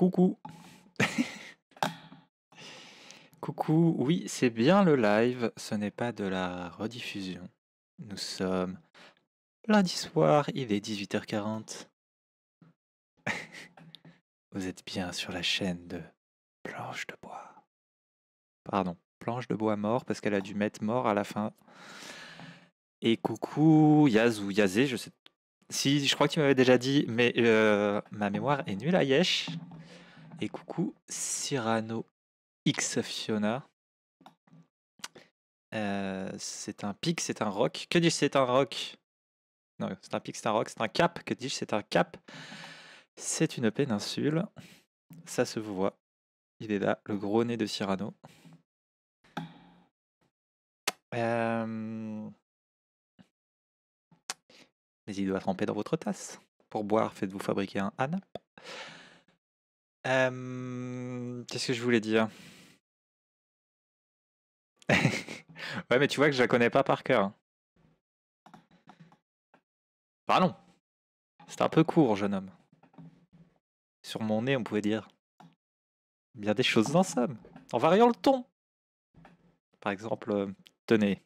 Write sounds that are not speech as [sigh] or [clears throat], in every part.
Coucou. [laughs] Coucou, oui, c'est bien le live, ce n'est pas de la rediffusion. Nous sommes lundi soir, il est 18h40. [laughs] Vous êtes bien sur la chaîne de Planche de bois. Pardon, Planche de bois mort parce qu'elle a dû mettre mort à la fin. Et coucou ou Yazé, je sais. Si, je crois que tu m'avais déjà dit, mais euh, ma mémoire est nulle à Yesh. Et coucou Cyrano X Fiona. Euh, c'est un pic, c'est un roc. Que dis-je, c'est un roc Non, c'est un pic, c'est un roc, c'est un cap. Que dis-je, c'est un cap C'est une péninsule. Ça se voit. Il est là, le gros nez de Cyrano. Euh, mais il doit tremper dans votre tasse. Pour boire, faites-vous fabriquer un anap qu'est-ce que je voulais dire? [laughs] Ouais, mais tu vois que je la connais pas par cœur. Hein. Pardon. C'est un peu court, jeune homme. Sur mon nez, on pouvait dire. Bien des choses en somme, en variant le ton. Par exemple, euh, tenez.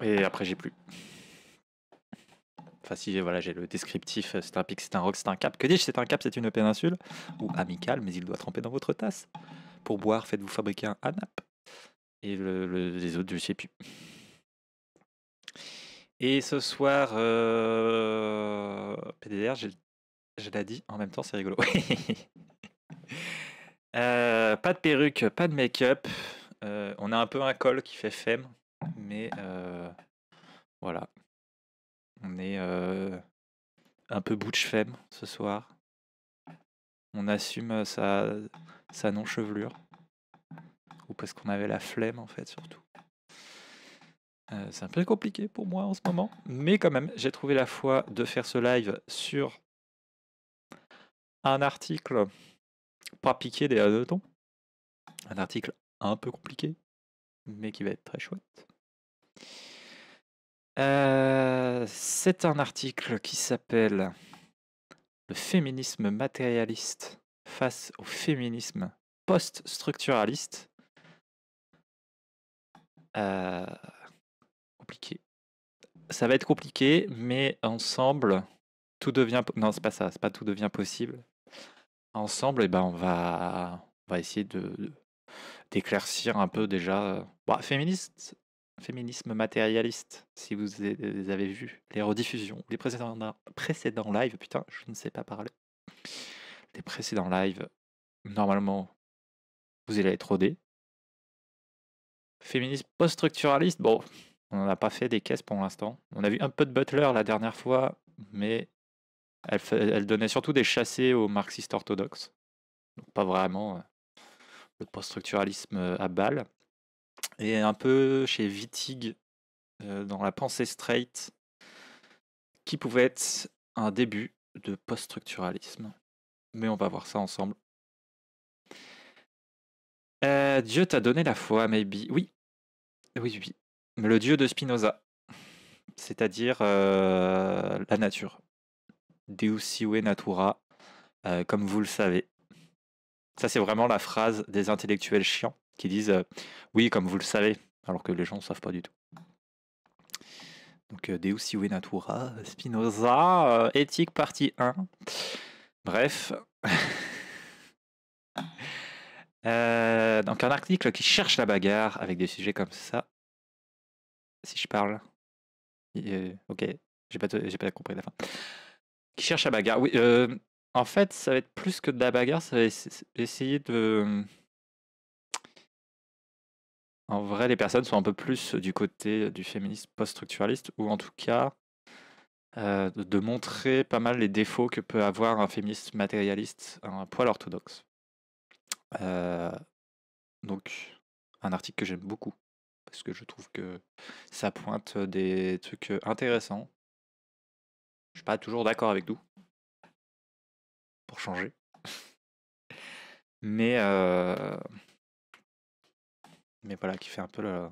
Et après, j'ai plus. Enfin, si voilà, j'ai le descriptif, euh, c'est un pic, c'est un rock, c'est un cap. Que dis-je C'est un cap, c'est une péninsule. Ou amical, mais il doit tremper dans votre tasse. Pour boire, faites-vous fabriquer un anap. Et le, les autres, je ne sais plus. Et ce soir, euh, PDR, je, l'ai dit en même temps, c'est rigolo. [laughs] Euh, pas de perruque, pas de make-up. on a un peu un col qui fait femme, mais voilà, on est un peu bouche femme ce soir. On assume sa, non-chevelure. Ou parce qu'on avait la flemme, en fait, surtout. c'est un peu compliqué pour moi en ce moment. Mais quand même, j'ai trouvé la foi de faire ce live sur un article pas piqué des ton, Un article un peu compliqué, mais qui va être très chouette. Euh, c'est un article qui s'appelle Le féminisme matérialiste face au féminisme post-structuraliste. Euh, compliqué. Ça va être compliqué, mais ensemble, tout devient. Non, c'est pas ça, c'est pas tout devient possible. Ensemble, et eh ben, on, va, on va essayer de d'éclaircir un peu déjà. Euh, bah, féministe, féminisme matérialiste, si vous avez vu les rediffusions, les précédents, précédents lives, putain, je ne sais pas parler. Les précédents lives, normalement, vous allez être rodés Féminisme post-structuraliste, bon, on a pas fait des caisses pour l'instant. On a vu un peu de Butler la dernière fois, mais elle, elle donnait surtout des chassés aux marxistes orthodoxes. Donc pas vraiment euh, le post-structuralisme euh, à balle et un peu chez Wittig euh, dans la pensée straight, qui pouvait être un début de post-structuralisme. Mais on va voir ça ensemble. Euh, dieu t'a donné la foi, maybe. Oui, oui, oui. mais Le Dieu de Spinoza, c'est-à-dire euh, la nature. Deus sive natura, comme vous le savez. Ça, c'est vraiment la phrase des intellectuels chiants qui disent euh, oui, comme vous le savez, alors que les gens ne savent pas du tout. Donc, euh, Deus Iue Natura, Spinoza, euh, Éthique, partie 1. Bref. [laughs] donc un article qui cherche la bagarre avec des sujets comme ça. Si je parle. ok, j'ai pas, j'ai pas compris la fin. Qui cherche la bagarre. Oui, en fait, ça va être plus que de la bagarre, ça va essayer de en vrai, les personnes sont un peu plus du côté du féministe post-structuraliste, ou en tout cas euh, de, montrer pas mal les défauts que peut avoir un féministe matérialiste, un poil orthodoxe. Euh, donc, un article que j'aime beaucoup, parce que je trouve que ça pointe des trucs intéressants. Je suis pas toujours d'accord avec nous, pour changer. [laughs] Mais... Euh, mais voilà, qui fait un peu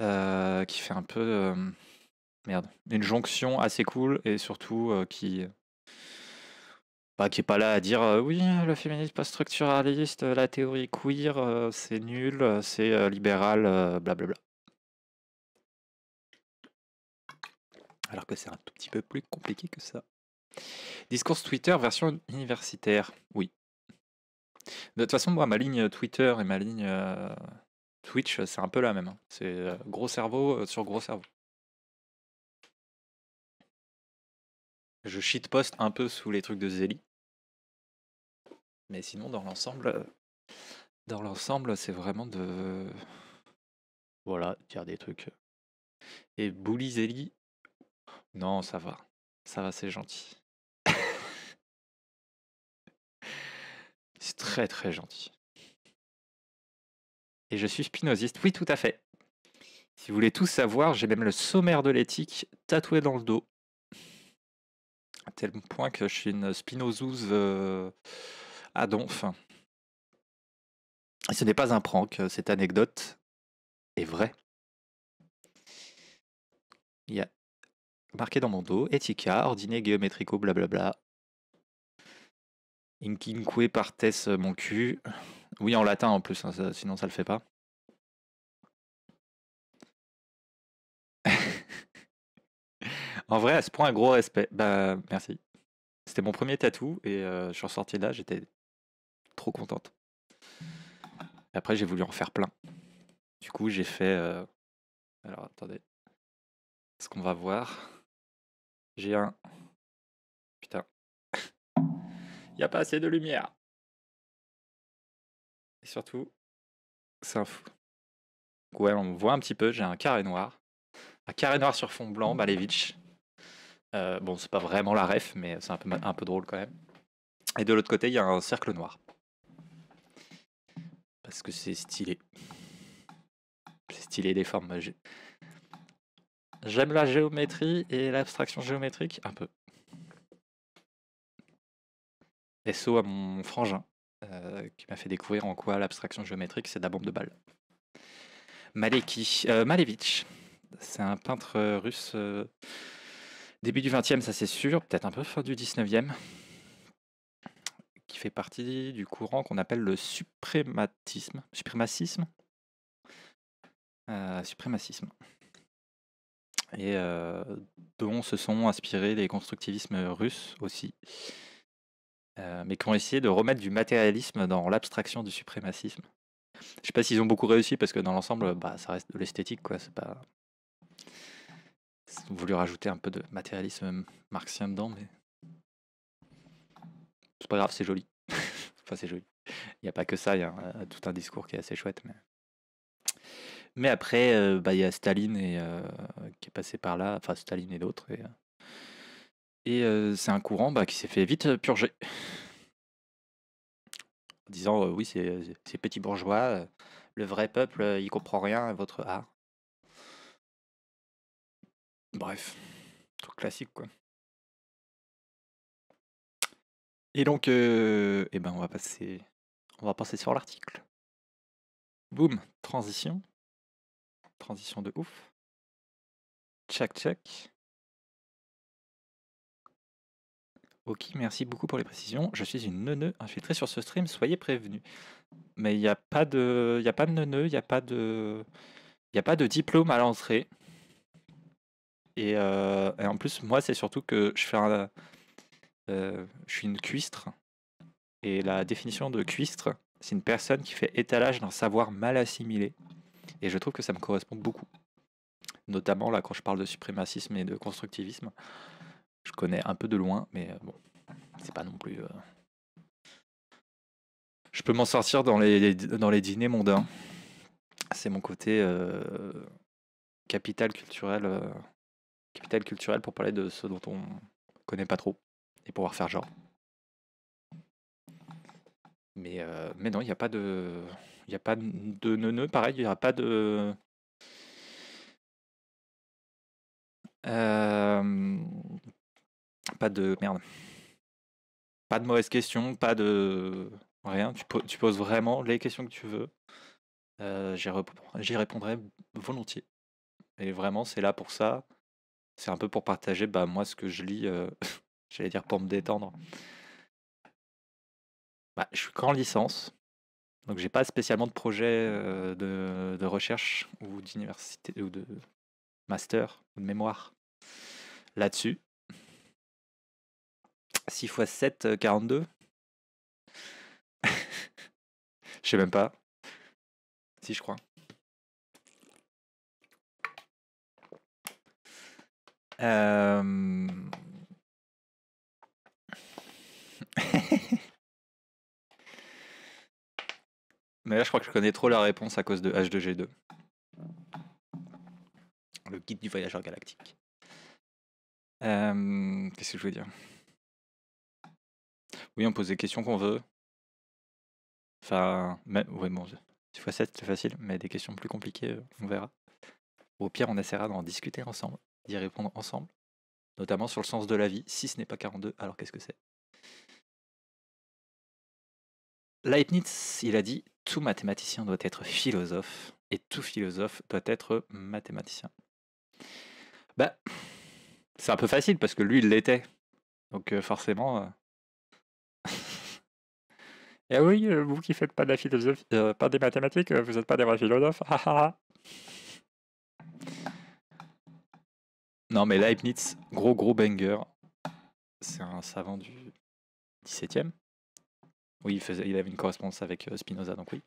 euh, qui fait un peu. merde. Une jonction assez cool et surtout qui. pas bah, qui est pas là à dire oui, le féminisme pas structuraliste, la théorie queer, c'est nul, c'est libéral, libéral, blablabla. Alors que c'est un tout petit peu plus compliqué que ça. Discours Twitter version universitaire. Oui. De toute façon, moi, ma ligne euh, Twitter et ma ligne euh, Twitch, euh, c'est un peu la même. Hein. C'est gros cerveau sur gros cerveau. Je shitpost un peu sous les trucs de Zélie. Mais sinon, dans l'ensemble, dans l'ensemble, c'est vraiment de. Voilà, dire des trucs. Et Bouli Zélie, non, ça va. Ça va, c'est gentil. C'est très très gentil. Et je suis spinoziste, oui tout à fait. Si vous voulez tout savoir, j'ai même le sommaire de l'éthique tatoué dans le dos. À tel point que je suis une spinozouze euh, à donf. ce n'est pas un prank, cette anecdote est vraie. Il y a marqué dans mon dos, éthica ordiné, géométrico, blablabla, par partes euh, mon cul. Oui, en latin en plus, hein, ça, sinon ça le fait pas. [laughs] en vrai, à ce point, un gros respect. Bah, merci. C'était mon premier tatou et euh, je suis ressorti là, j'étais trop contente. après, j'ai voulu en faire plein. Du coup, j'ai fait. Euh, alors, attendez. Ce qu'on va voir. J'ai un il n'y a pas assez de lumière. Et surtout, c'est un fou. Ouais, on me voit un petit peu, j'ai un carré noir. Un carré noir sur fond blanc, mmh. Malevich. Euh, bon, c'est pas vraiment la ref, mais c'est un peu, un peu drôle quand même. Et de l'autre côté, il y a un cercle noir. Parce que c'est stylé. C'est stylé des formes. J'aime la géométrie et l'abstraction géométrique, un peu. SO à mon frangin, euh, qui m'a fait découvrir en quoi l'abstraction géométrique, c'est de la bombe de balle. Maleki, euh, Malevich, c'est un peintre euh, russe début du 20e, ça c'est sûr, peut-être un peu fin du 19e, qui fait partie du courant qu'on appelle le suprématisme. Suprémacisme Suprémacisme. Et dont se sont inspirés les constructivismes russes aussi. Euh, mais qui ont essayé de remettre du matérialisme dans l'abstraction du suprémacisme. Je sais pas s'ils ont beaucoup réussi parce que dans l'ensemble, bah, ça reste de l'esthétique, quoi. C'est pas voulu rajouter un peu de matérialisme marxien dedans, mais c'est pas grave, c'est joli. [laughs] enfin, c'est joli. Il n'y a pas que ça, il y a euh, tout un discours qui est assez chouette, mais. Mais après, euh, bah, il y a Staline et, qui est passé par là, enfin Staline et d'autres, et, et c'est un courant bah, qui s'est fait vite purger. En disant oui, c'est petit bourgeois, le vrai peuple, il comprend rien à votre art. Bref, truc classique quoi. Et donc, eh ben on va passer, on va passer sur l'article. Boum, transition, transition de ouf. Check check. Ok, merci beaucoup pour les précisions. Je suis une neuneu infiltrée sur ce stream, soyez prévenus. Mais il n'y a pas de, il neuneu, il n'y a pas de, diplôme à l'entrée. Euh, et, en plus, moi, c'est surtout que je fais euh, je suis une cuistre. Et la définition de cuistre, c'est une personne qui fait étalage d'un savoir mal assimilé. Et je trouve que ça me correspond beaucoup. Notamment là, quand je parle de suprémacisme et de constructivisme. Je connais un peu de loin, mais euh, bon, c'est pas non plus. Euh, je peux m'en sortir dans les, dans les dîners mondains. C'est mon côté euh, capital culturel, capital culturel pour parler de ce dont on connaît pas trop et pouvoir faire genre. Mais, mais non, il n'y a pas de, il n'y a pas de neuneu. Pareil, il n'y a pas de. Pas de. Merde. Pas de mauvaises questions, pas de. Rien. Tu, poses vraiment les questions que tu veux. Euh, j'y répondrai volontiers. Et vraiment, c'est là pour ça. C'est un peu pour partager, bah, moi, ce que je lis, euh, [laughs] j'allais dire pour me détendre. Bah, je suis qu'en licence, donc j'ai pas spécialement de projet euh, de, de, recherche ou d'université ou de master ou de mémoire là-dessus. 6 x 7, 42 Je sais même pas. Si, je crois. [laughs] Mais là, je crois que je connais trop la réponse à cause de H2G2. Le guide du voyageur galactique. Qu'est-ce que je veux dire oui, on pose des questions qu'on veut. Enfin, mais, ouais, bon, 6 x 7, c'est facile, mais des questions plus compliquées, euh, on verra. Au pire, on essaiera d'en discuter ensemble, d'y répondre ensemble, notamment sur le sens de la vie. Si ce n'est pas 42, alors qu'est-ce que c'est Leibniz, il a dit Tout mathématicien doit être philosophe, et tout philosophe doit être mathématicien. Ben, c'est un peu facile parce que lui, il l'était. Donc, euh, forcément, euh, eh oui, euh, vous qui faites pas de la philosophie, euh, pas des mathématiques, euh, vous n'êtes pas des vrais philosophes. non, mais Leibniz, gros gros banger. C'est un savant du 17e. Oui, il, avait une correspondance avec Spinoza, donc oui.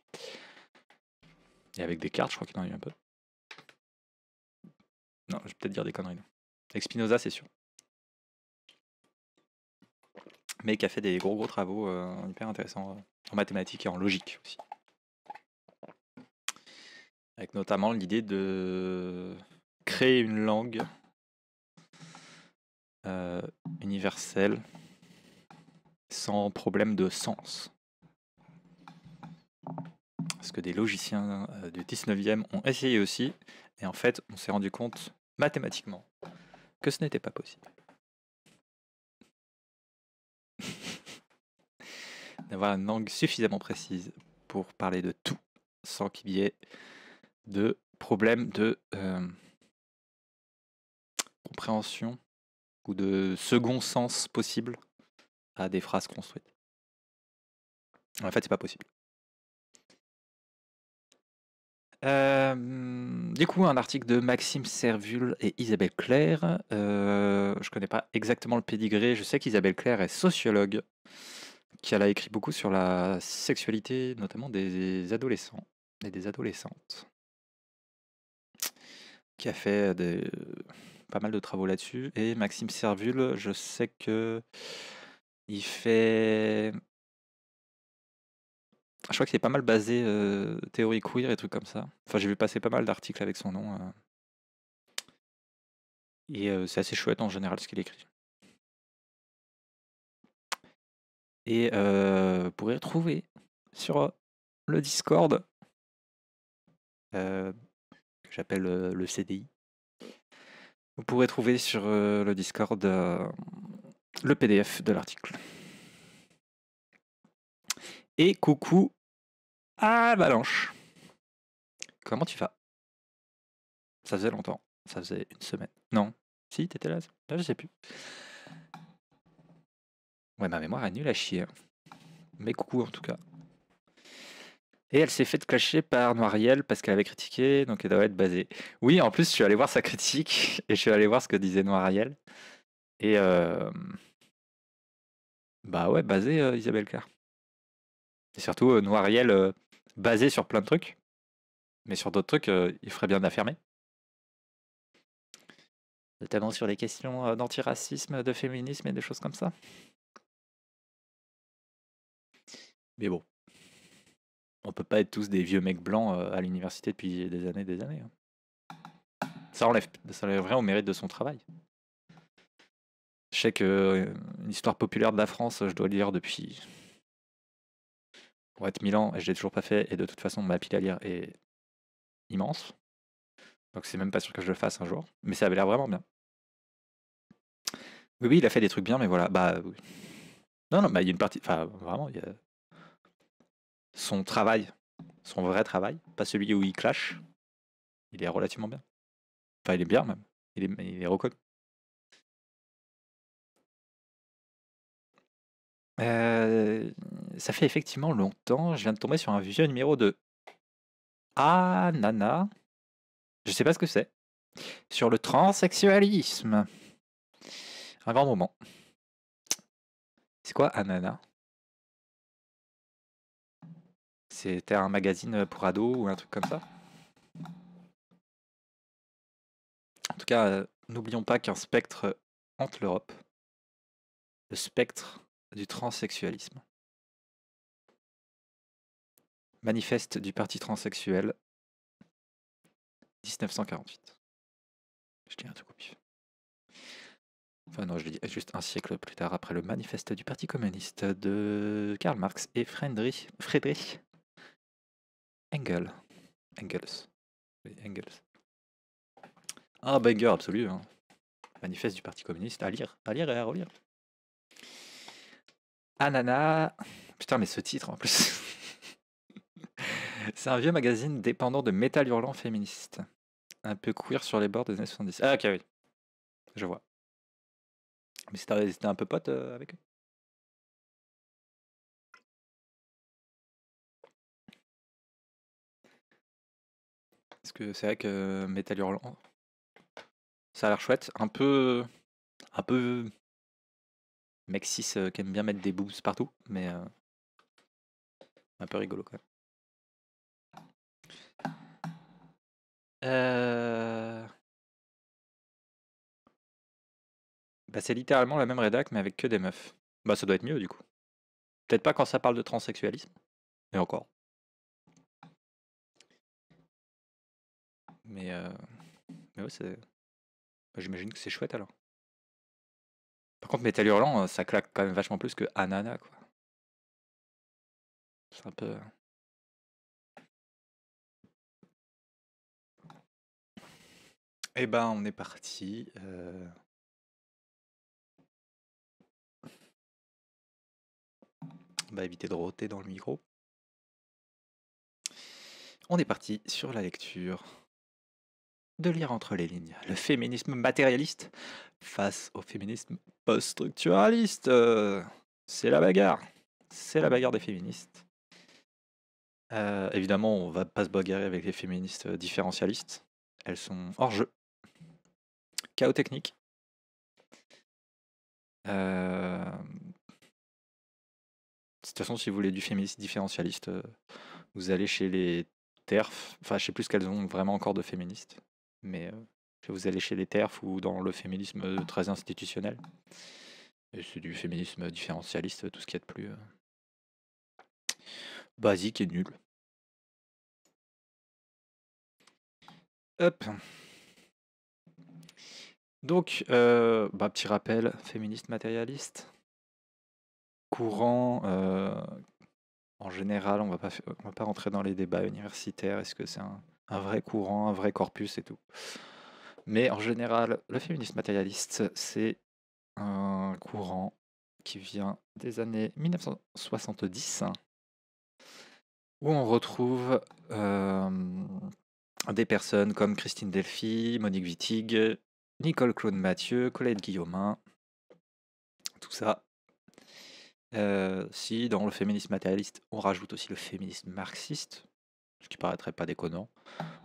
Et avec Descartes, je crois qu'il en a eu un peu. Non, je vais peut-être dire des conneries. Avec Spinoza, c'est sûr. Mais qui a fait des gros gros travaux hyper intéressants en mathématiques et en logique aussi. Avec notamment l'idée de créer une langue euh, universelle sans problème de sens. Parce que des logiciens euh, du 19e ont essayé aussi, et en fait, on s'est rendu compte mathématiquement que ce n'était pas possible. d'avoir une langue suffisamment précise pour parler de tout sans qu'il y ait de problème de euh, compréhension ou de second sens possible à des phrases construites. En fait, c'est pas possible. Euh, du coup, un article de Maxime Servul et Isabelle Claire. Euh, je connais pas exactement le pédigré. Je sais qu'Isabelle Claire est sociologue qui elle a écrit beaucoup sur la sexualité, notamment des adolescents et des adolescentes, qui a fait euh, euh, pas mal de travaux là-dessus. Et Maxime Servul, je sais que il fait. Je crois qu'il est pas mal basé euh, théorie queer et trucs comme ça. Enfin, j'ai vu passer pas mal d'articles avec son nom. Et c'est assez chouette en général ce qu'il écrit. Et vous pourrez retrouver sur le Discord, que j'appelle le CDI, vous pourrez trouver sur le Discord le PDF de l'article. Et coucou Avalanche. Comment tu vas Ça faisait longtemps. Ça faisait une semaine. Non. Si, t'étais là. Là, je sais plus. Ouais, ma mémoire est nulle à chier. Hein. Mais coucou en tout cas. Et elle s'est faite clasher par Noiriel parce qu'elle avait critiqué, donc elle doit être basée. Oui, en plus, je suis allé voir sa critique [laughs] et je suis allé voir ce que disait Noiriel. Et. Euh, bah ouais, basée euh, Isabelle Claire. Et surtout, euh, Noiriel, basé sur plein de trucs. Mais sur d'autres trucs, il ferait bien d'affirmer Notamment sur les questions d'antiracisme, de féminisme et des choses comme ça. Mais bon, on peut pas être tous des vieux mecs blancs euh, à l'université depuis des années, des années. Hein. Ça enlève, ça rien au mérite de son travail. Je sais qu'une euh, histoire populaire de la France, je dois lire depuis pour être ans et je l'ai toujours pas fait, et de toute façon ma pile à lire est immense. Donc c'est même pas sûr que je le fasse un jour, mais ça avait l'air vraiment bien. Oui, oui, il a fait des trucs bien, mais voilà, bah Non, non, bah, il y a une partie, enfin vraiment, il y a son travail, son vrai travail, pas celui où il clash, il est relativement bien. Enfin, il est bien même. Il est, il est reconnu. Euh, ça fait effectivement longtemps. Je viens de tomber sur un vieux numéro de Anana. Nana. Je sais pas ce que c'est. Sur le transsexualisme. Un grand moment. C'est quoi Anana c'était un magazine euh, pour ados ou un truc comme ça. En tout cas, euh, n'oublions pas qu'un spectre hante l'Europe, le spectre du transsexualisme. Manifeste du Parti transsexuel, 1948. Je dis un truc au Enfin non, je l'ai juste un siècle plus tard, après le manifeste du Parti communiste de Karl Marx et Friedrich. Friedrich Engels, Engels. Oui, Engels. Ah, banger absolu. Hein. Manifeste du Parti communiste. À lire, à lire et à relire. Anana. Putain, mais ce titre en plus. [laughs] C'est un vieux magazine dépendant de métal hurlant féministe. Un peu queer sur les bords des années 70. Ah, ok, oui. Je vois. Mais c'était un peu pote euh, avec eux Parce que c'est vrai que euh, Metal ça a l'air chouette. Un peu. Un peu. Mexis euh, qui aime bien mettre des boobs partout, mais. Euh, un peu rigolo quand même. Bah, c'est littéralement la même rédac, mais avec que des meufs. Bah, ça doit être mieux du coup. Peut-être pas quand ça parle de transsexualisme. mais encore. Mais, euh, mais ouais, bah, j'imagine que c'est chouette alors. Par contre, Metal Hurlant, euh, ça claque quand même vachement plus que Anana, quoi. C'est un peu. Euh, eh ben, on est parti. On euh. va bah, éviter de rôter dans le micro. On est parti sur la lecture de lire entre les lignes le féminisme matérialiste face au féminisme post-structuraliste. Euh, c'est la bagarre. C'est la bagarre des féministes. Euh, évidemment, on va pas se bagarrer avec les féministes euh, différentialistes. Elles sont hors jeu. Chaos technique. De toute façon, si vous voulez du féministe différentialiste, vous allez chez les TERF. Enfin, je sais plus ce qu'elles ont vraiment encore de féministes mais je vous allez chez les TERF ou dans le féminisme très institutionnel. Et c'est du féminisme différentialiste, tout ce qu'il y a de plus basique et nul. Hop. Donc, bah, petit rappel, féministe matérialiste, courant, en général, on ne va pas rentrer dans les débats universitaires, est-ce que c'est un un vrai courant, un vrai corpus et tout. Mais en général, le féminisme matérialiste, c'est un courant qui vient des années 1970, où on retrouve des personnes comme Christine Delphi, Monique Wittig, Nicole Claude Mathieu, Colette Guillaumin, tout ça. Euh, si dans le féminisme matérialiste, on rajoute aussi le féminisme marxiste, ce qui paraîtrait pas déconnant,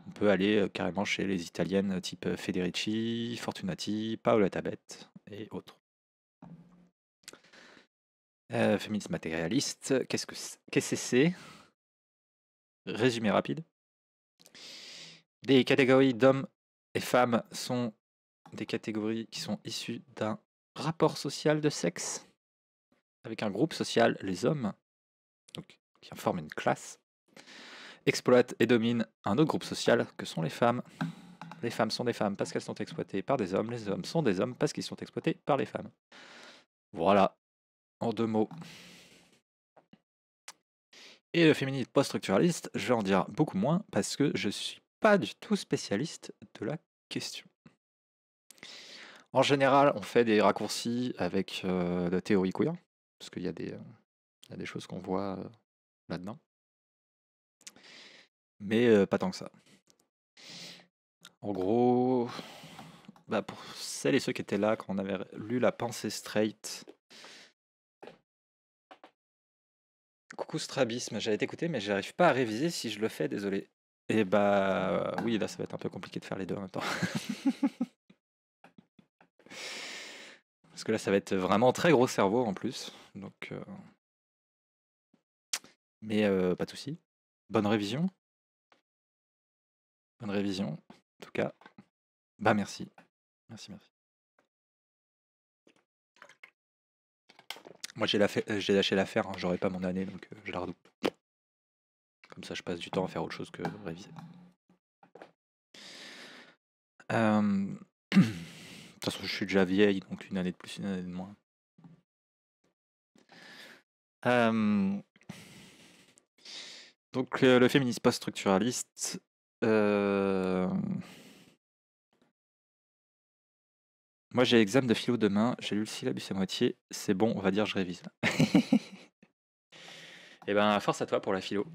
on peut aller euh, carrément chez les italiennes euh, type euh, Federici, Fortunati, Paola Tabet et autres. Euh, féminisme matérialiste, qu'est-ce que c'est Résumé rapide. des catégories d'hommes et femmes sont des catégories qui sont issues d'un rapport social de sexe avec un groupe social, les hommes, qui en forment une classe exploite et domine un autre groupe social que sont les femmes. Les femmes sont des femmes parce qu'elles sont exploitées par des hommes, les hommes sont des hommes parce qu'ils sont exploités par les femmes. Voilà, en deux mots. Et le féminisme post-structuraliste, je vais en dire beaucoup moins parce que je ne suis pas du tout spécialiste de la question. En général, on fait des raccourcis avec euh, la théorie queer, parce qu'il y, a des euh, choses qu'on voit euh, là-dedans mais pas tant que ça. En gros, bah pour celles et ceux qui étaient là quand on avait lu La pensée straight. Coucou Strabisme, j'allais t'écouter, mais j'arrive pas à réviser si je le fais, désolé. Et eh bah oui, là ça va être un peu compliqué de faire les deux en même temps. [laughs] Parce que là ça va être vraiment très gros cerveau en plus. Donc. Mais pas de soucis. Bonne révision. Bonne révision, en tout cas. Bah merci. Merci, merci. Moi j'ai lâché l'affaire, J'aurais hein, j'aurai pas mon année, donc euh, je la redouble. Comme ça je passe du temps à faire autre chose que réviser. [clears throat] de toute façon je suis déjà vieille, donc une année de plus, une année de moins. Donc le féminisme post-structuraliste, euh, moi, j'ai l'examen de philo demain. J'ai lu le syllabus à moitié. C'est bon, on va dire, je révise. [laughs] Eh ben, force à toi pour la philo.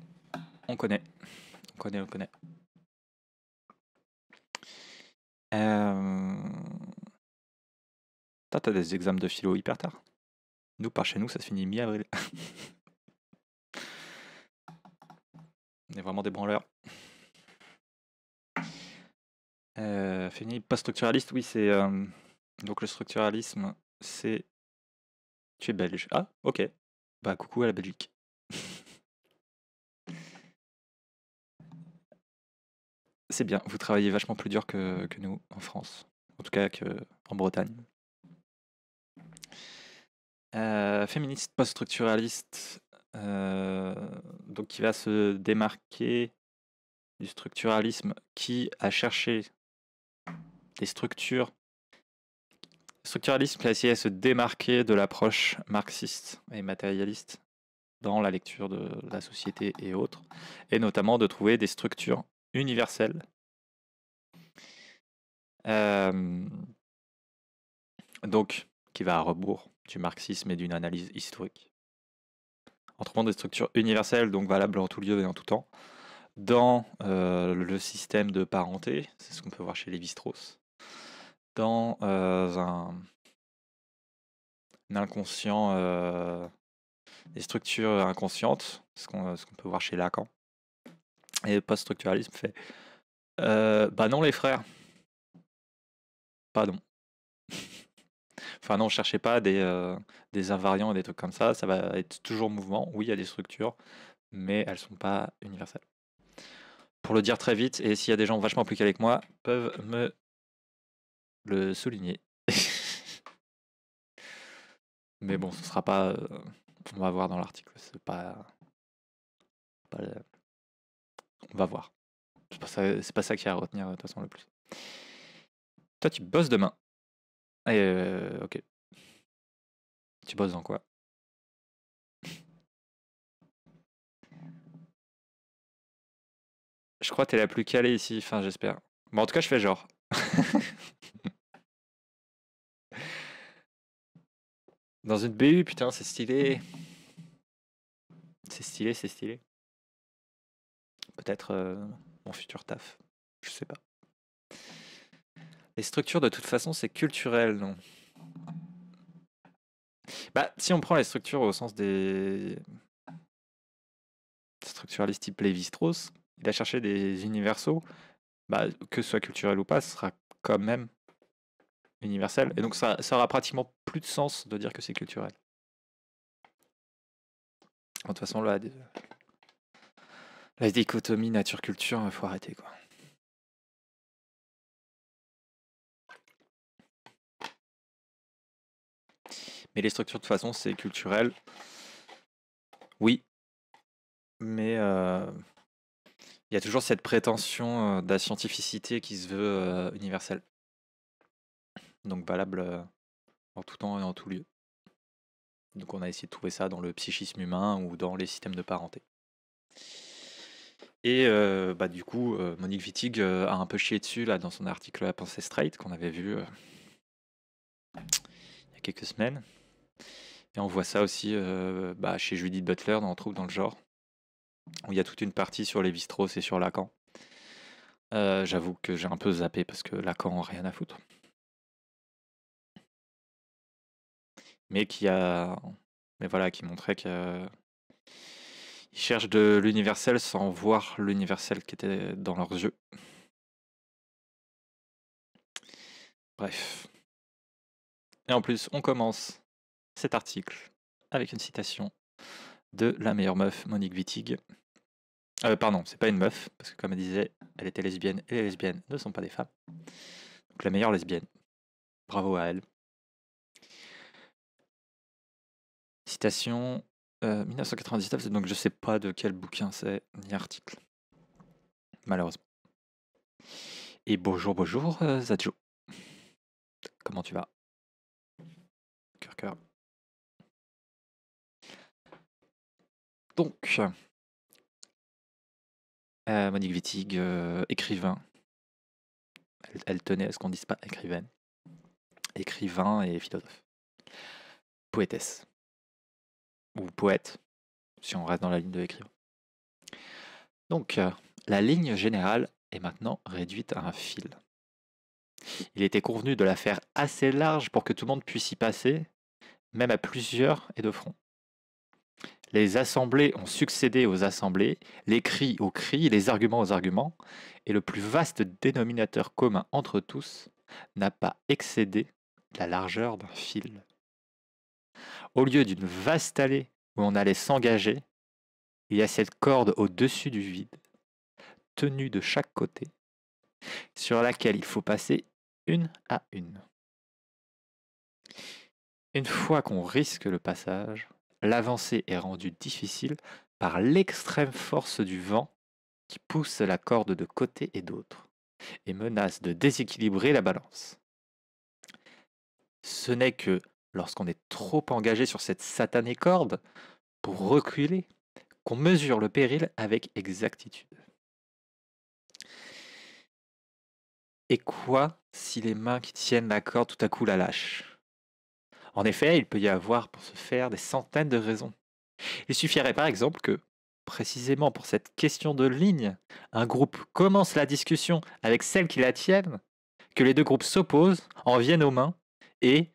On connaît. On connaît, on connaît. Euh, t'as des examens de philo hyper tard. Nous, par chez nous, ça se finit mi-avril. [laughs] on est vraiment des branleurs. Euh, féministe post-structuraliste, oui, c'est. Euh, donc le structuralisme, c'est. Tu es belge. Ah, ok. Bah, coucou à la Belgique. [laughs] c'est bien, vous travaillez vachement plus dur que, que nous en France. En tout cas, que, en Bretagne. Euh, féministe post-structuraliste, donc qui va se démarquer du structuralisme qui a cherché des structures. structuralisme a essayé de se démarquer de l'approche marxiste et matérialiste dans la lecture de la société et autres, et notamment de trouver des structures universelles. Euh, donc, qui va à rebours du marxisme et d'une analyse historique. En trouvant des structures universelles, donc valables en tout lieu et en tout temps, dans euh, le système de parenté, c'est ce qu'on peut voir chez Lévi-Strauss, dans un, inconscient, des structures inconscientes, ce qu'on peut voir chez Lacan. Et post-structuralisme fait Bah non, les frères. Pas non. enfin non, cherchez pas des, des invariants et des trucs comme ça. Ça va être toujours mouvement. Oui, il y a des structures, mais elles sont pas universelles pour le dire très vite, et s'il y a des gens vachement plus calés que moi, peuvent me le souligner. [laughs] Mais bon, ce sera pas. Euh, on va voir dans l'article. C'est pas. On va voir. C'est pas, ça, pas ça qui a à retenir de toute façon le plus. Toi, tu bosses demain. Et euh, ok. Tu bosses dans quoi Je crois que t'es la plus calée ici, enfin j'espère. Mais bon, en tout cas, je fais genre. [laughs] Dans une BU, putain, c'est stylé. C'est stylé, c'est stylé. Peut-être euh, mon futur taf. Je sais pas. Les structures, de toute façon, c'est culturel, non Bah, si on prend les structures au sens des structuralistes type Lévi-Strauss, il a cherché des universaux. Bah, que ce soit culturel ou pas, ce sera quand même universel. Et donc ça, ça aura pratiquement plus de sens de dire que c'est culturel. De toute façon, la dichotomie nature-culture, il faut arrêter. Quoi. Mais les structures, de toute façon, c'est culturel. Oui. Mais euh, il y a toujours cette prétention euh, de la scientificité qui se veut euh, universelle donc valable euh, en tout temps et en tout lieu. Donc on a essayé de trouver ça dans le psychisme humain ou dans les systèmes de parenté. Et euh, bah, du coup, euh, Monique Wittig a un peu chié dessus là, dans son article La pensée straight qu'on avait vu il y a quelques semaines. Et on voit ça aussi bah, chez Judith Butler, dans, dans le genre, où il y a toute une partie sur les strauss et sur Lacan. J'avoue que j'ai un peu zappé parce que Lacan, rien à foutre. mais qui a, mais voilà, qui montrait que ils cherchent de l'universel sans voir l'universel qui était dans leurs yeux. Bref. Et en plus, on commence cet article avec une citation de la meilleure meuf, Monique Wittig. Euh, pardon, c'est pas une meuf, parce que comme elle disait, elle était lesbienne et les lesbiennes ne sont pas des femmes. Donc la meilleure lesbienne. Bravo à elle. Citation 1999, euh, donc je sais pas de quel bouquin c'est, ni article. Malheureusement. Et bonjour, bonjour, euh, Zadjo. Comment tu vas Cœur, cœur. Donc, euh, Monique Wittig, écrivain. Elle, tenait à ce qu'on dise pas écrivaine. Écrivain et philosophe. Poétesse ou poète, si on reste dans la ligne de l'écrivain. Donc, euh, la ligne générale est maintenant réduite à un fil. Il était convenu de la faire assez large pour que tout le monde puisse y passer, même à plusieurs et de front. Les assemblées ont succédé aux assemblées, les cris aux cris, les arguments aux arguments, et le plus vaste dénominateur commun entre tous n'a pas excédé la largeur d'un fil. Au lieu d'une vaste allée où on allait s'engager, il y a cette corde au-dessus du vide, tenue de chaque côté, sur laquelle il faut passer une à une. Une fois qu'on risque le passage, l'avancée est rendue difficile par l'extrême force du vent qui pousse la corde de côté et d'autre et menace de déséquilibrer la balance. Ce n'est que lorsqu'on est trop engagé sur cette satanée corde, pour reculer, qu'on mesure le péril avec exactitude. Et quoi si les mains qui tiennent la corde tout à coup la lâchent En effet, il peut y avoir pour ce faire des centaines de raisons. Il suffirait par exemple que, précisément pour cette question de ligne, un groupe commence la discussion avec celle qui la tienne, que les deux groupes s'opposent, en viennent aux mains, et,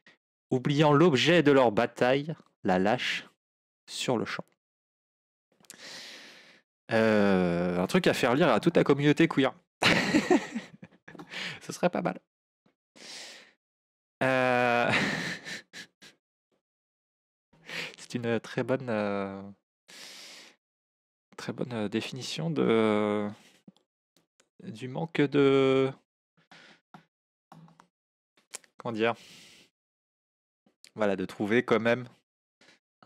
oubliant l'objet de leur bataille, la lâche sur le champ. Euh, un truc à faire lire à toute la communauté queer. [laughs] Ce serait pas mal. Euh, [laughs] c'est une très bonne, euh, très bonne définition de du manque de comment dire voilà, de trouver quand même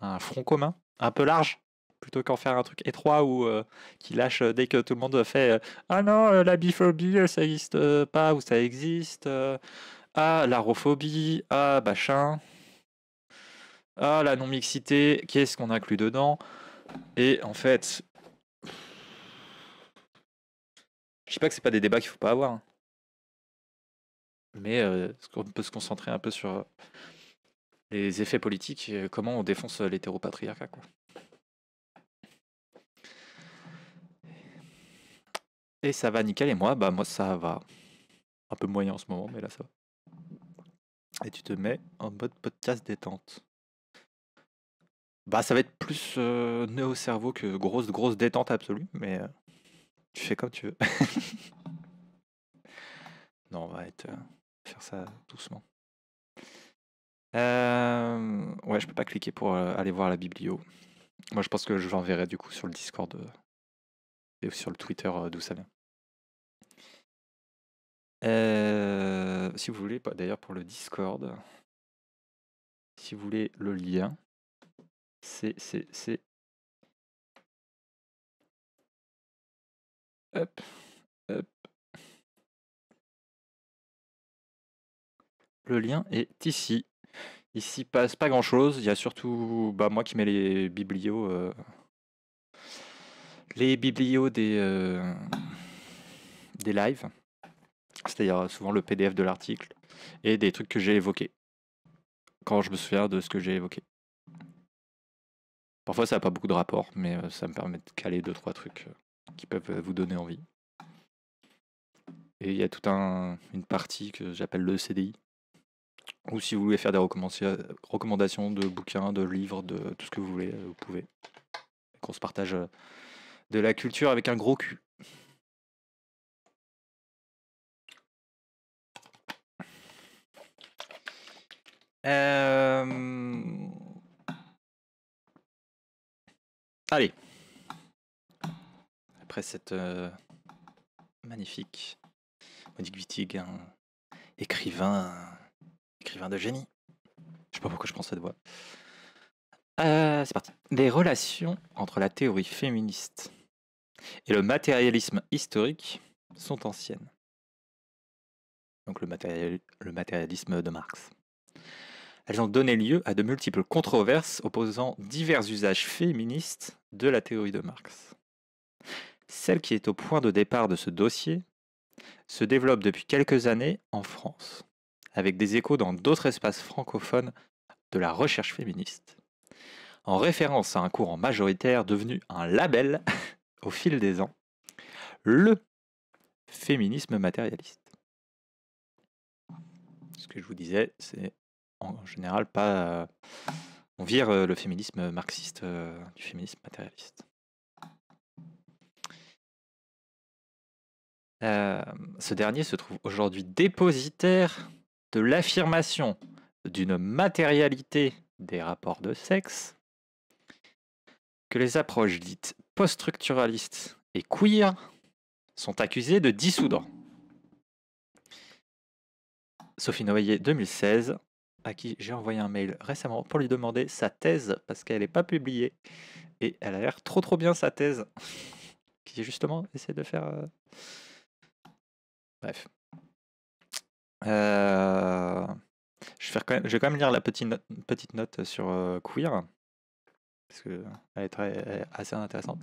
un front commun un peu large plutôt qu'en faire un truc étroit ou euh, qui lâche euh, dès que tout le monde fait euh, ah non la biphobie ça n'existe pas ou ça existe ah l'arophobie ah bachin ah la non mixité qu'est-ce qu'on inclut dedans et en fait je sais pas que c'est pas des débats qu'il faut pas avoir hein. mais on peut se concentrer un peu sur les effets politiques euh, comment on défonce euh, l'hétéropatriarcat. Quoi. Et ça va nickel, et moi, bah moi ça va. Un peu moyen en ce moment, mais là ça va. Et tu te mets en mode podcast détente. Bah ça va être plus euh, au cerveau que grosse, grosse détente absolue, mais euh, tu fais comme tu veux. [laughs] non, on va être, faire ça doucement. Euh, ouais, je peux pas cliquer pour euh, aller voir la biblio. Moi, je pense que je l'enverrai du coup sur le Discord euh, et sur le Twitter euh, d'où ça vient. si vous voulez, d'ailleurs pour le Discord, si vous voulez le lien, c'est c'est c'est hop hop le lien est ici il s'y passe pas grand chose. Il y a surtout bah, moi qui mets les biblios. Euh, les biblios des, euh, des lives. C'est-à-dire souvent le PDF de l'article et des trucs que j'ai évoqués. Quand je me souviens de ce que j'ai évoqué. Parfois ça n'a pas beaucoup de rapport, mais euh, ça me permet de caler deux, trois trucs qui peuvent vous donner envie. Et il y a toute un, une partie que j'appelle le CDI, ou si vous voulez faire des recommandations de bouquins, de livres, de tout ce que vous voulez, vous pouvez. Qu'on se partage euh, de la culture avec un gros cul. Euh, allez. Après cette euh, magnifique Monique Wittig, un écrivain, écrivain de génie. Je sais pas pourquoi je prends cette voix. Euh, c'est parti. Les relations entre la théorie féministe et le matérialisme historique sont anciennes. Donc le matérialisme de Marx. Elles ont donné lieu à de multiples controverses opposant divers usages féministes de la théorie de Marx. Celle qui est au point de départ de ce dossier se développe depuis quelques années en France avec des échos dans d'autres espaces francophones de la recherche féministe. En référence à un courant majoritaire devenu un label [laughs] au fil des ans, le féminisme matérialiste. Ce que je vous disais, c'est en général pas... on vire euh, le féminisme marxiste euh, du féminisme matérialiste. Euh, ce dernier se trouve aujourd'hui dépositaire de l'affirmation d'une matérialité des rapports de sexe que les approches dites post-structuralistes et queer sont accusées de dissoudre. Sophie Noyer 2016, à qui j'ai envoyé un mail récemment pour lui demander sa thèse, parce qu'elle n'est pas publiée, et elle a l'air trop trop bien sa thèse, [laughs] qui justement essaie de faire... Euh, bref. Euh, je, vais quand même, lire la petite note, sur euh, queer, parce qu'elle est, très assez intéressante.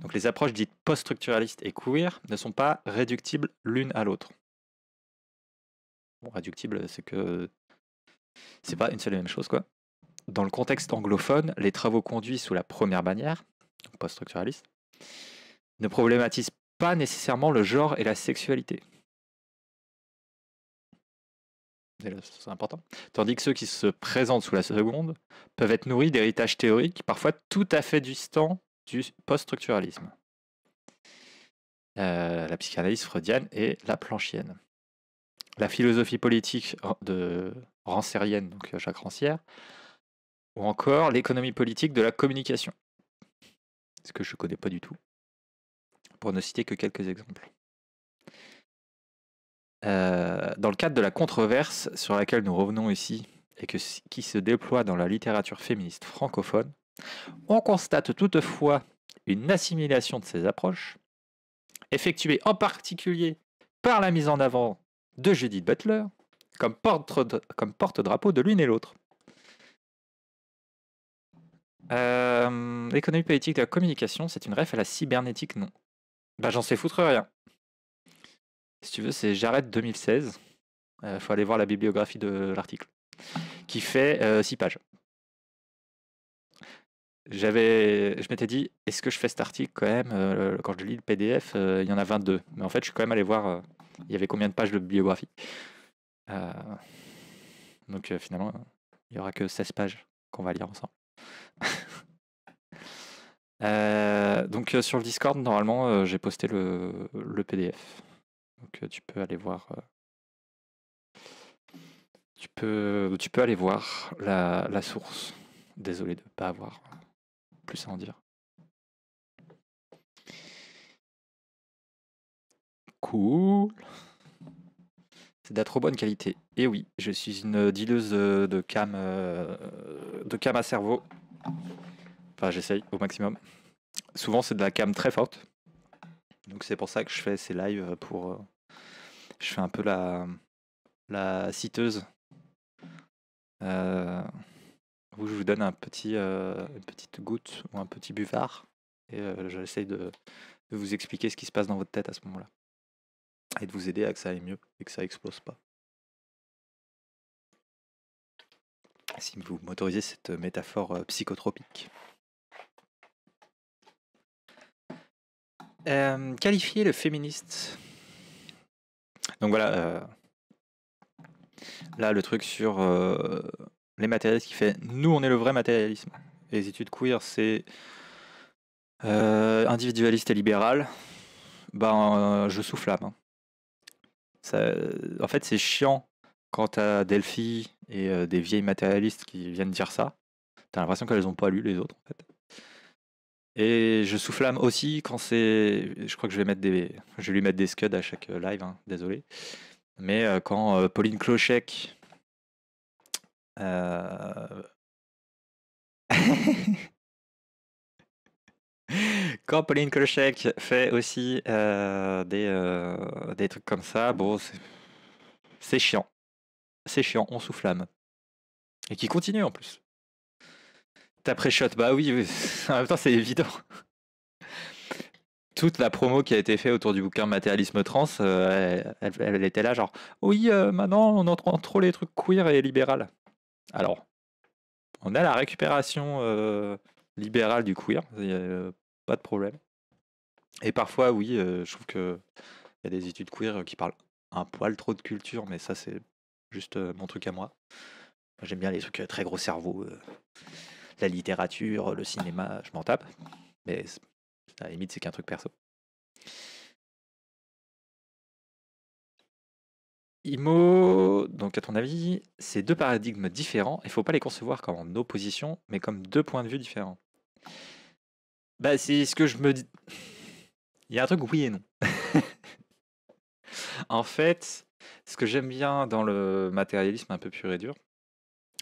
Donc les approches dites post-structuralistes et queer ne sont pas réductibles l'une à l'autre. Bon, réductible, c'est que c'est pas une seule et même chose, quoi. Dans le contexte anglophone, les travaux conduits sous la première bannière, post-structuraliste, ne problématisent pas nécessairement le genre et la sexualité c'est important, tandis que ceux qui se présentent sous la seconde peuvent être nourris d'héritages théoriques parfois tout à fait distants du post-structuralisme. Euh, la psychanalyse freudienne et la planchienne. La philosophie politique de donc euh, Jacques Rancière, ou encore l'économie politique de la communication, ce que je ne connais pas du tout, pour ne citer que quelques exemples. Euh, dans le cadre de la controverse sur laquelle nous revenons ici et qui se déploie dans la littérature féministe francophone, on constate toutefois une assimilation de ces approches, effectuée en particulier par la mise en avant de Judith Butler comme porte-drapeau de l'une et l'autre. Euh, l'économie politique de la communication, c'est une ref à la cybernétique, non Bah j'en sais foutre rien si tu veux, c'est J'arrête 2016. Il faut aller voir la bibliographie de l'article, qui fait 6 euh, pages. J'avais, je m'étais dit, est-ce que je fais cet article quand même euh, Quand je lis le PDF, euh, il y en a 22. Mais en fait, je suis quand même allé voir, il y avait combien de pages de bibliographie. donc finalement, il n'y aura que 16 pages qu'on va lire ensemble. [laughs] donc sur le Discord, normalement, j'ai posté le PDF. Donc euh, tu peux aller voir. Euh, tu peux, tu peux aller voir la, source. Désolé de ne pas avoir plus à en dire. Cool. C'est d'être la trop bonne qualité. Et eh oui, je suis une dealuse de cam, euh, de cam à cerveau. Enfin, j'essaye au maximum. Souvent, c'est de la cam très forte. Donc c'est pour ça que je fais ces lives pour. Euh, je fais un peu la, la citeuse. Euh, où je vous donne un petit, euh, une petite goutte ou un petit buvard. Et j'essaie de, vous expliquer ce qui se passe dans votre tête à ce moment-là. Et de vous aider à que ça aille mieux et que ça explose pas. Si vous m'autorisez cette métaphore psychotropique. Euh, qualifier le féministe. Donc voilà. Euh, là, le truc sur euh, les matérialistes qui fait nous, on est le vrai matérialisme. Les études queer, c'est individualiste et libéral. Ben, je souffle hein. Ça, en fait, c'est chiant quand à Delphi et des vieilles matérialistes qui viennent dire ça. T'as l'impression qu'elles n'ont pas lu les autres, en fait. Et je soufflame aussi quand c'est. Je crois que je vais mettre des. Je vais lui mettre des scuds à chaque euh, live, hein, désolé. Mais euh, quand euh, Pauline Clochec. [laughs] quand Pauline Clochec fait aussi des, des trucs comme ça, bon, c'est chiant. C'est chiant, on soufflame. Et qui continue en plus. T'as shot bah oui, [laughs] en même temps c'est évident. Toute la promo qui a été faite autour du bouquin Matérialisme Trans, euh, elle, était là genre oui, euh, maintenant on entend trop les trucs queer et libéral. Alors, on a la récupération euh, libérale du queer, pas de problème. Et parfois, oui, je trouve qu'il y a des études queer qui parlent un poil trop de culture, mais ça c'est juste mon truc à moi. J'aime bien les trucs très gros cerveau la littérature, le cinéma, je m'en tape. Mais à la limite, c'est qu'un truc perso. IMO, donc à ton avis, c'est deux paradigmes différents, il ne faut pas les concevoir comme en opposition, mais comme deux points de vue différents. Bah, c'est ce que je me dis. Il y a un truc oui et non. [laughs] en fait, ce que j'aime bien dans le matérialisme un peu pur et dur,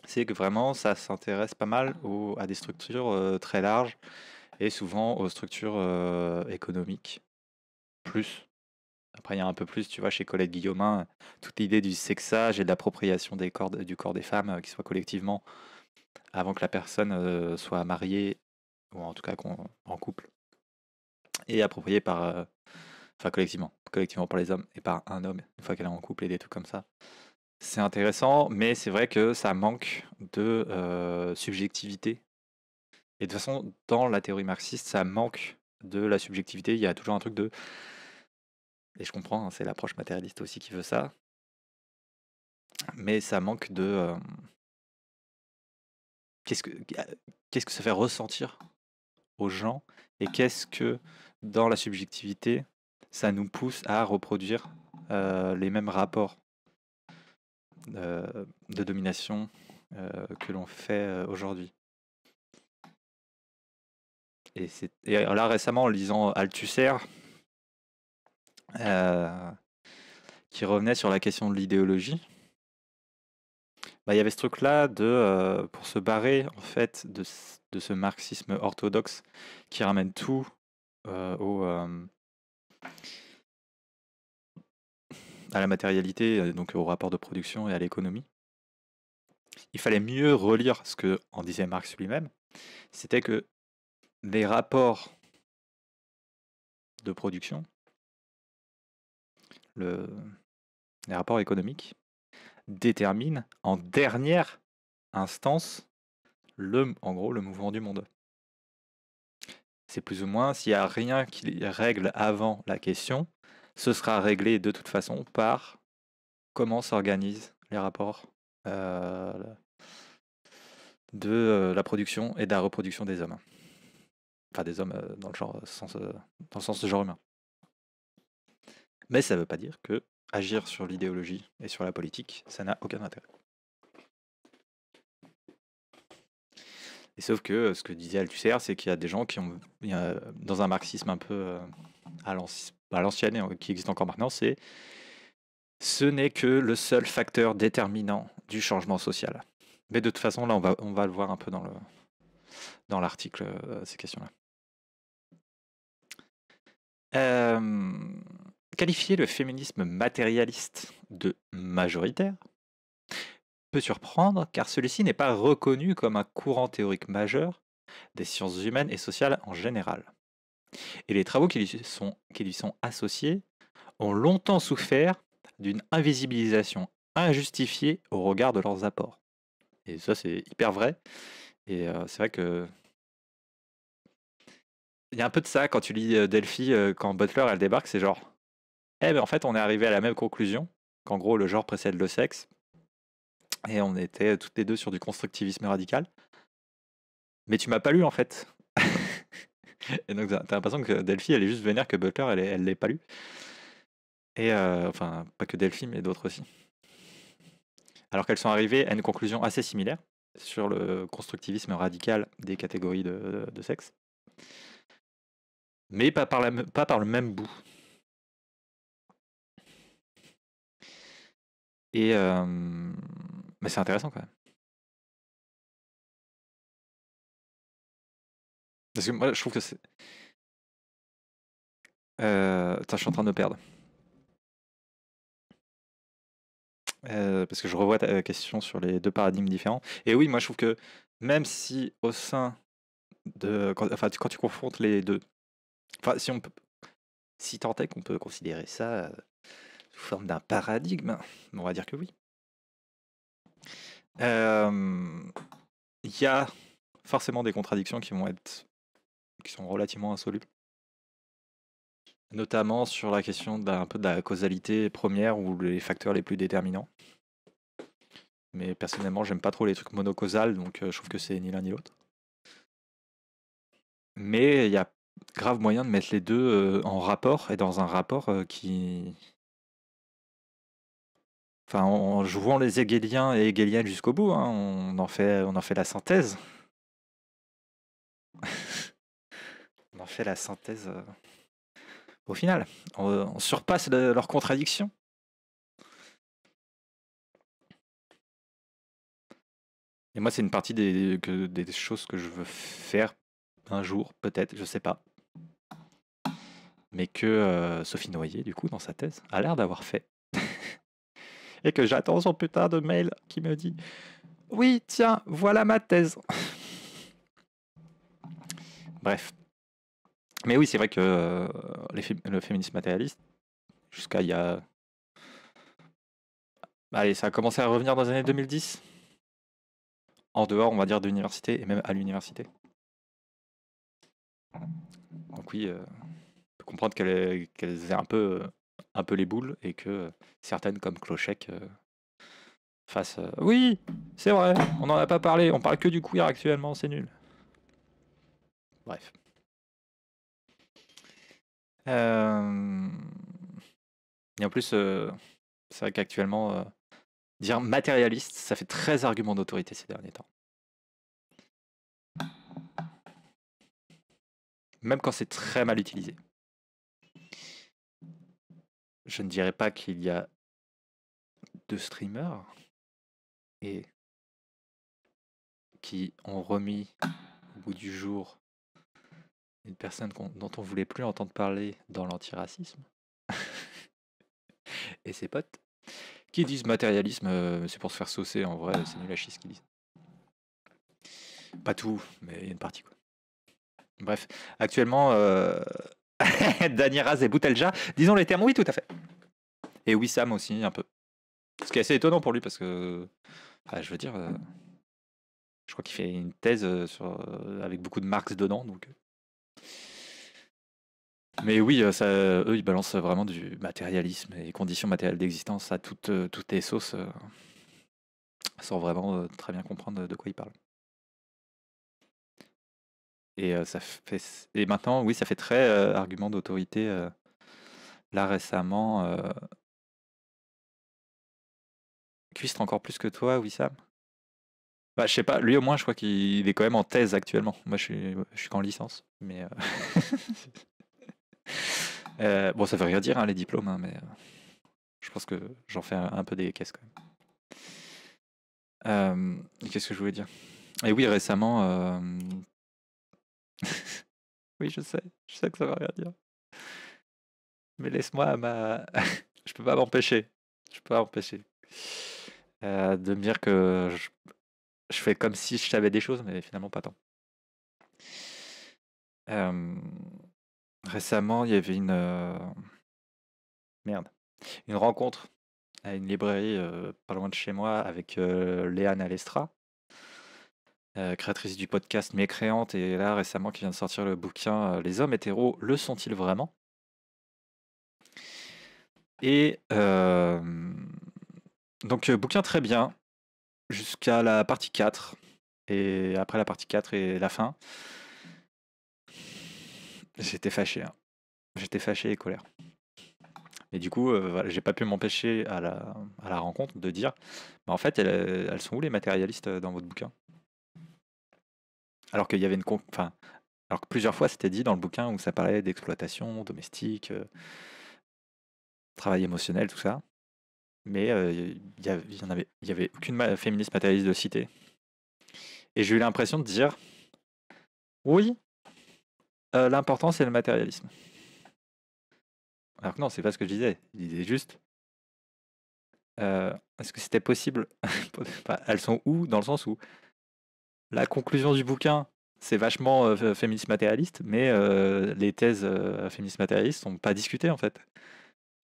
c'est que vraiment ça s'intéresse pas mal ah. à des structures euh, très larges et souvent aux structures euh, économiques. Plus. Après, il y a un peu plus, tu vois, chez Colette Guillaumin, toute l'idée du sexage et de l'appropriation du corps des femmes, euh, qui soit collectivement, avant que la personne soit mariée, ou en tout cas en couple, et appropriée par. Enfin, collectivement. Collectivement par les hommes et par un homme, une fois qu'elle est en couple et des trucs comme ça. C'est intéressant, mais c'est vrai que ça manque de euh, subjectivité. Et de toute façon, dans la théorie marxiste, ça manque de la subjectivité. Il y a toujours un truc de. Et je comprends, hein, c'est l'approche matérialiste aussi qui veut ça. Mais ça manque de. Euh, qu'est-ce que ça fait ressentir aux gens et qu'est-ce que dans la subjectivité ça nous pousse à reproduire euh, les mêmes rapports euh, de domination euh, que l'on fait euh, aujourd'hui. Et, là, récemment, en lisant Althusser, qui revenait sur la question de l'idéologie, bah, il y avait ce truc-là de pour se barrer en fait de, ce marxisme orthodoxe qui ramène tout au à la matérialité, euh, donc au rapport de production et à l'économie. Il fallait mieux relire ce que en disait Marx lui-même, c'était que les rapports de production, les rapports économiques, déterminent en dernière instance le, en gros, le mouvement du monde. C'est plus ou moins s'il n'y a rien qui règle avant la question, ce sera réglé de toute façon par comment s'organisent les rapports euh, de euh, la production et de la reproduction des hommes. Enfin, des hommes euh, dans le, genre, sens, dans le sens genre humain. Mais ça ne veut pas dire que agir sur l'idéologie et sur la politique, ça n'a aucun intérêt. Et sauf que ce que disait Althusser, c'est qu'il y a des gens qui ont, dans un marxisme un peu à bah, l'ancienne et qui existe encore maintenant, c'est ce n'est que le seul facteur déterminant du changement social. Mais de toute façon, là, on va, le voir un peu dans l'article, euh, ces questions-là. Euh, qualifier le féminisme matérialiste de majoritaire peut surprendre car celui-ci n'est pas reconnu comme un courant théorique majeur des sciences humaines et sociales en général. Et les travaux qui lui sont, associés ont longtemps souffert d'une invisibilisation injustifiée au regard de leurs apports. Et ça, c'est hyper vrai. Et euh, c'est vrai que. Il y a un peu de ça quand tu lis euh, Delphi, euh, quand Butler, elle débarque, c'est genre. Eh ben en fait, on est arrivé à la même conclusion, qu'en gros, le genre précède le sexe. Et on était toutes les deux sur du constructivisme radical. Mais tu m'as pas lu, en fait et donc, t'as l'impression que Delphi, elle est juste vénère que Butler, elle, elle l'ait pas lu. Et euh, enfin, pas que Delphi, mais d'autres aussi. Alors qu'elles sont arrivées à une conclusion assez similaire sur le constructivisme radical des catégories de, sexe, mais pas par, la, pas par le même bout. Et euh, mais c'est intéressant quand même. Parce que moi, je trouve que c'est. Euh... je suis en train de me perdre. Euh, parce que je revois ta euh, question sur les deux paradigmes différents. Et oui, moi je trouve que même si au sein de. enfin, quand tu confrontes les deux. Enfin, si on peut. Si tant est qu'on peut considérer ça euh, sous forme d'un paradigme, on va dire que oui. Il y a forcément des contradictions qui vont être qui sont relativement insolubles. Notamment sur la question d'un bah, peu de la causalité première ou les facteurs les plus déterminants. Mais personnellement, j'aime pas trop les trucs monocausales, donc je trouve que c'est ni l'un ni l'autre. Mais il y a grave moyen de mettre les deux en rapport et dans un rapport qui. Enfin, en jouant les Hegeliens et Hegeliennes jusqu'au bout, hein, on, en fait, on en fait la synthèse fait la synthèse euh, au final. On, surpasse leurs contradictions. Et moi, c'est une partie des, choses que je veux faire un jour, peut-être, je sais pas. Mais que euh, Sophie Noyer, du coup, dans sa thèse, a l'air d'avoir fait. [laughs] Et que j'attends son putain de mail qui me dit Oui, tiens, voilà ma thèse. [laughs] Bref. Mais oui, c'est vrai que euh, le féminisme matérialiste, jusqu'à il y a. Allez, ça a commencé à revenir dans les années 2010. En dehors, on va dire, de l'université et même à l'université. Donc oui, euh, on peut comprendre qu'elles aient un peu, les boules et que certaines, comme Clochec, euh, fassent. Oui, c'est vrai, on n'en a pas parlé, on parle que du queer actuellement, c'est nul. Bref. Et en plus, c'est vrai qu'actuellement, dire matérialiste, ça fait très argument d'autorité ces derniers temps. Même quand c'est très mal utilisé. Je ne dirais pas qu'il y a deux streamers et qui ont remis au bout du jour une personne dont on voulait plus entendre parler dans l'antiracisme [laughs] et ses potes qui disent matérialisme, euh, c'est pour se faire saucer en vrai, c'est nul à chier qu'ils disent. Pas tout, mais il y a une partie quoi. Bref, actuellement, euh... [laughs] Raz et Boutelja, disons les termes, oui, tout à fait. Et oui, Sam aussi, un peu. Ce qui est assez étonnant pour lui parce que, je veux dire, euh, je crois qu'il fait une thèse euh, sur... avec beaucoup de Marx dedans, donc mais oui, euh, ça, eux, ils balancent vraiment du matérialisme et conditions matérielles d'existence à toutes, euh, toutes les sauces, euh, sans vraiment très bien comprendre de quoi ils parlent. Et, ça fait, et maintenant, oui, ça fait très argument d'autorité. là, récemment, Cuistre encore plus que toi, Wissam bah, je sais pas, lui au moins, je crois qu'il est quand même en thèse actuellement. Moi, je suis, je suis qu'en licence, mais. [laughs] [laughs] Euh, bon, ça veut rien dire, hein, les diplômes, hein, mais euh, je pense que j'en fais un, peu des caisses quand même. Euh, qu'est-ce que je voulais dire Et eh oui, récemment. [laughs] oui, je sais, je sais que ça veut rien dire. Mais laisse-moi ma. [laughs] je peux pas m'empêcher. Je peux pas m'empêcher. de me dire que je... fais comme si je savais des choses, mais finalement pas tant. Mmh. Récemment, il y avait une, euh, merde, une rencontre à une librairie, euh, pas loin de chez moi avec, euh, Léane Alestra créatrice du podcast Mécréante et là récemment qui vient de sortir le bouquin, Les hommes hétéros le sont-ils vraiment? Et donc, bouquin très bien jusqu'à la partie 4 et après la partie 4 et la fin. J'étais fâché. Hein. J'étais fâché et colère. Et du coup, euh, voilà, j'ai pas pu m'empêcher à la, à la, rencontre de dire bah, en fait, euh, elles, sont où les matérialistes euh, dans votre bouquin Alors que plusieurs fois, c'était dit dans le bouquin où ça parlait d'exploitation domestique, travail émotionnel, tout ça. Mais il n'y y, avait, y avait aucune féministe matérialiste de cité. Et j'ai eu l'impression de dire oui, euh, l'important c'est le matérialisme. Alors que non, c'est pas ce que je disais. Je disais juste. Euh, est-ce que c'était possible [laughs] Elles sont où Dans le sens où la conclusion du bouquin, c'est vachement euh, féministe matérialiste, mais les thèses féministes matérialistes sont pas discutées en fait.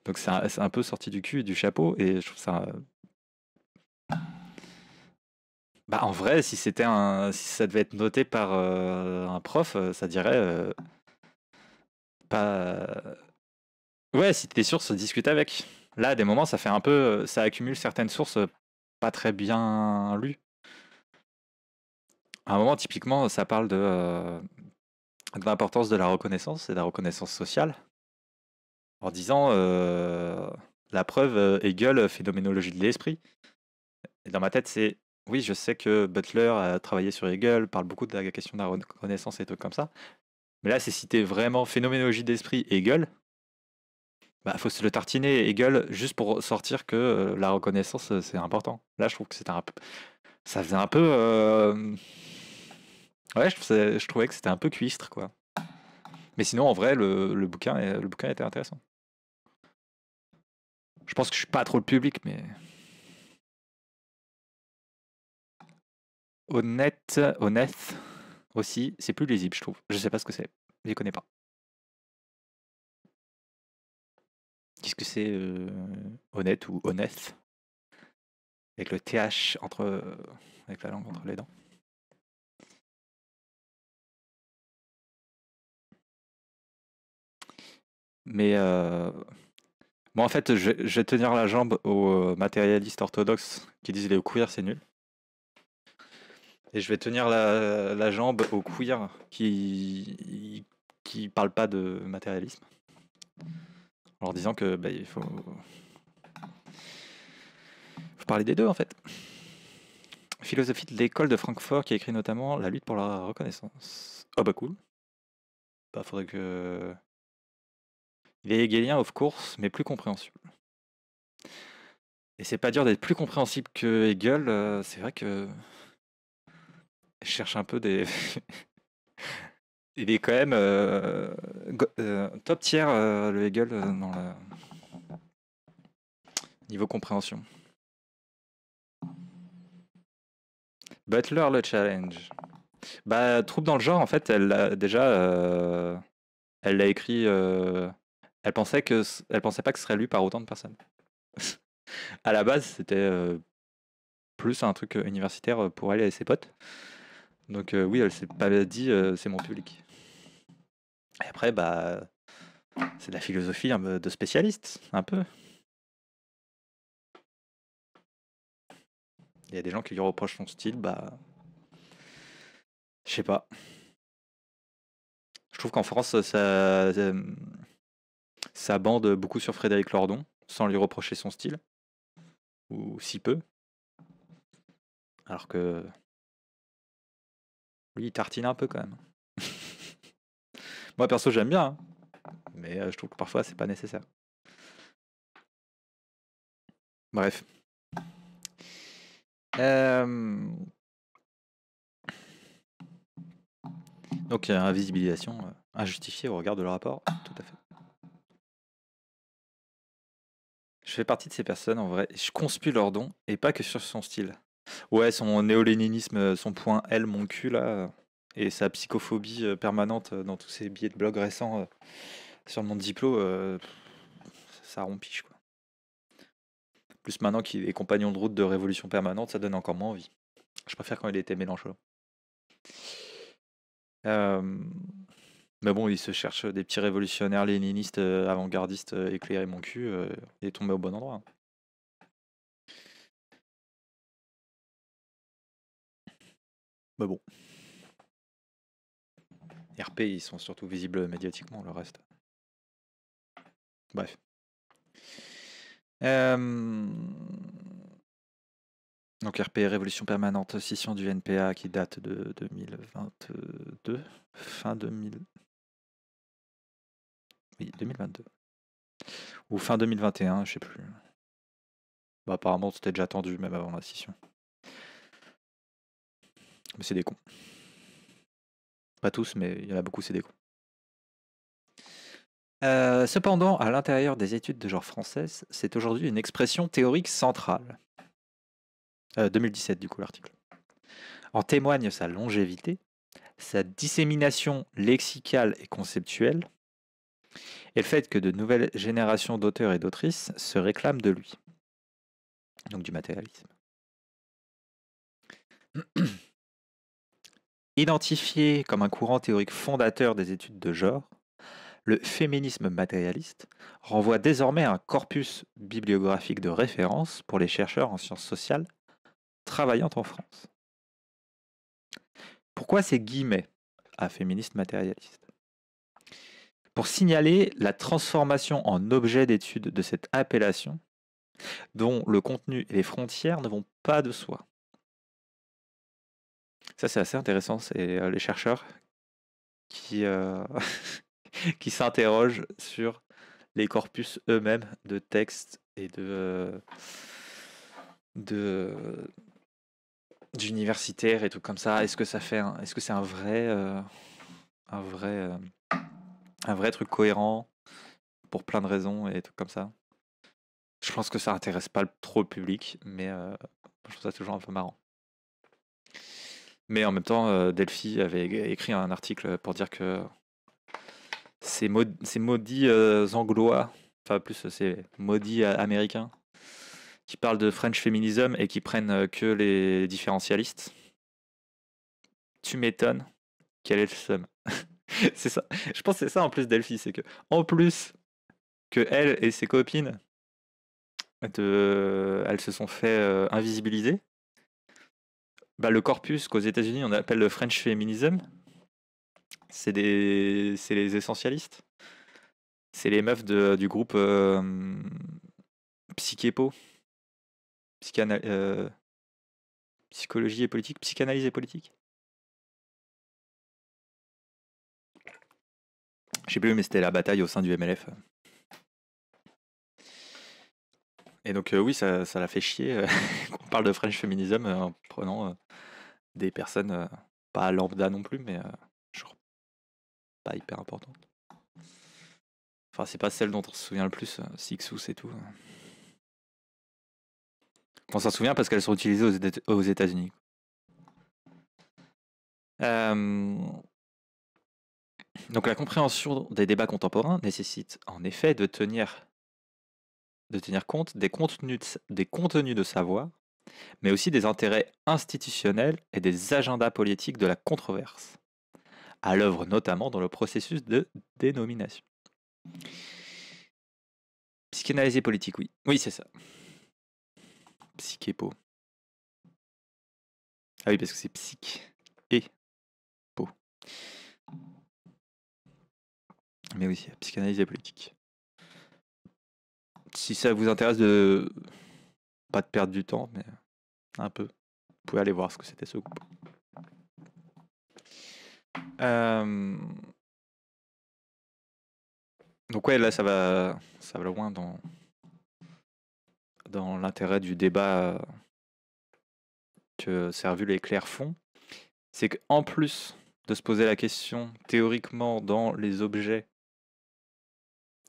Donc c'est un, un, peu sorti du cul et du chapeau, et je trouve ça bah, en vrai, si c'était un, si ça devait être noté par euh, un prof, euh, ça dirait euh, pas. Ouais, si t'es sûr, se discute avec. Là, à des moments, ça fait un peu, ça accumule certaines sources pas très bien lues. À un moment, typiquement, ça parle de, de l'importance de la reconnaissance et de la reconnaissance sociale, en disant la preuve Hegel phénoménologie de l'esprit. Et dans ma tête, c'est oui, je sais que Butler a travaillé sur Hegel, parle beaucoup de la question de la reconnaissance et trucs comme ça. Mais là, c'est cité vraiment phénoménologie d'esprit Hegel, bah, faut se le tartiner Hegel juste pour sortir que euh, la reconnaissance euh, c'est important. Là, je trouve que c'était un peu, ça faisait un peu, euh, ouais, je, trouvais que c'était un peu cuistre quoi. Mais sinon, en vrai, le, le, bouquin, le bouquin était intéressant. Je pense que je suis pas trop le public, mais. Honnête, honnête aussi, c'est plus lisible, je trouve. Je sais pas ce que c'est. Je connais pas. Qu'est-ce que c'est euh, honnête ou honnête Avec le TH entre. Euh, avec la langue entre les dents. Mais euh, en fait, je, je vais tenir la jambe aux euh, matérialistes orthodoxes qui disent les queer, c'est nul et je vais tenir la, jambe au queer qui qui parle pas de matérialisme en leur disant que bah, il faut faut parler des deux en fait philosophie de l'école de Francfort qui a écrit notamment la lutte pour la reconnaissance oh bah cool bah faudrait que il est hegelien of course mais plus compréhensible et c'est pas dur d'être plus compréhensible que Hegel, euh, c'est vrai que cherche un peu des. [laughs] il est quand même euh, euh, top tiers, euh, le Hegel, dans le niveau compréhension. Butler, le challenge. Bah, Troupe dans le genre, en fait, elle a déjà. elle l'a écrit. elle, pensait que, elle pensait pas que ce serait lu par autant de personnes. [laughs] à la base, c'était plus un truc universitaire pour elle et ses potes. Donc euh, oui, elle s'est pas dit euh, c'est mon public. Et après, bah, c'est de la philosophie hein, de spécialiste, un peu. Il y a des gens qui lui reprochent son style, bah, je sais pas. Je trouve qu'en France, ça, euh, ça bande beaucoup sur Frédéric Lordon, sans lui reprocher son style, ou si peu. Alors que oui, il tartine un peu quand même. [laughs] Moi, perso, j'aime bien. Hein. Mais euh, je trouve que parfois, c'est pas nécessaire. Bref. Donc, invisibilisation euh, injustifiée au regard de le rapport. Tout à fait. Je fais partie de ces personnes en vrai. Je conspue leur don et pas que sur son style. Ouais, son néo-léninisme, euh, son point L, mon cul, là, euh, et sa psychophobie euh, permanente dans tous ses billets de blog récents sur mon diplôme, ça rompiche, quoi. Plus maintenant qu'il est compagnon de route de Révolution Permanente, ça donne encore moins envie. Je préfère quand il était Mélenchon. Mais bon, il se cherche des petits révolutionnaires léninistes avant-gardistes éclairés mon cul et est tombé au bon endroit. Mais bah, bon. RP, ils sont surtout visibles médiatiquement, le reste. Bref. Donc RP, Révolution Permanente, scission du NPA qui date de 2022. Fin 2000. Oui, 2022. Ou fin 2021, je sais plus. Bah, apparemment, c'était déjà attendu même avant la scission. Mais c'est des cons. Pas tous, mais il y en a beaucoup, c'est des cons. Euh, cependant, à l'intérieur des études de genre française, c'est aujourd'hui une expression théorique centrale. 2017, euh, du coup, l'article. En témoigne sa longévité, sa dissémination lexicale et conceptuelle, et le fait que de nouvelles générations d'auteurs et d'autrices se réclament de lui. Donc du matérialisme. [clears throat] Identifié comme un courant théorique fondateur des études de genre, le féminisme matérialiste renvoie désormais à un corpus bibliographique de référence pour les chercheurs en sciences sociales travaillant en France. Pourquoi ces guillemets à féministe matérialiste Pour signaler la transformation en objet d'étude de cette appellation, dont le contenu et les frontières ne vont pas de soi. Ça, c'est assez intéressant. C'est euh, les chercheurs qui, euh, [laughs] qui s'interrogent sur les corpus eux-mêmes de textes et de euh, de d'universitaires et tout comme ça. Est-ce que ça fait est-ce que c'est un vrai un vrai un vrai truc cohérent pour plein de raisons et tout comme ça. Je pense que ça intéresse pas trop le public, mais je trouve ça toujours un peu marrant. Mais en même temps, euh, Delphi avait écrit un article pour dire que ces, maudits euh, anglois, enfin plus ces maudits euh, américains, qui parlent de French Feminism et qui prennent que les différentialistes. Tu m'étonnes. Quel est le seum [laughs] C'est ça. Je pense que c'est ça en plus Delphi, c'est que en plus que elle et ses copines, elles se sont fait invisibiliser bah, le corpus qu'aux États-Unis on appelle le French Feminism, c'est des... les essentialistes. C'est les meufs du groupe euh, Psychépo. Euh, psychologie et politique, psychanalyse et politique. Je sais plus, mais c'était la bataille au sein du MLF. Et donc euh, oui, ça, ça l'a fait chier [laughs] qu'on parle de French Feminism en prenant des personnes euh, pas lambda non plus, mais euh, genre pas hyper importantes. Enfin, c'est pas celle dont on se souvient le plus, euh, Sixous et tout. Hein. On s'en souvient parce qu'elles sont utilisées aux États-Unis. Donc la compréhension des débats contemporains nécessite en effet de tenir, de tenir compte des contenus des contenus de savoir mais aussi des intérêts institutionnels et des agendas politiques de la controverse, à l'œuvre notamment dans le processus de dénomination. Psychanalyse et politique, oui. Oui, c'est ça. Psychépo. Ah oui, parce que c'est psych et po. Mais oui, psychanalyse et politique. Si ça vous intéresse de pas de perdre du temps, mais un peu. Vous pouvez aller voir ce que c'était ce groupe. Euh, donc ouais, là ça va, ça va loin dans dans l'intérêt du débat euh, que Servul et Claire font, c'est qu'en plus de se poser la question théoriquement dans les objets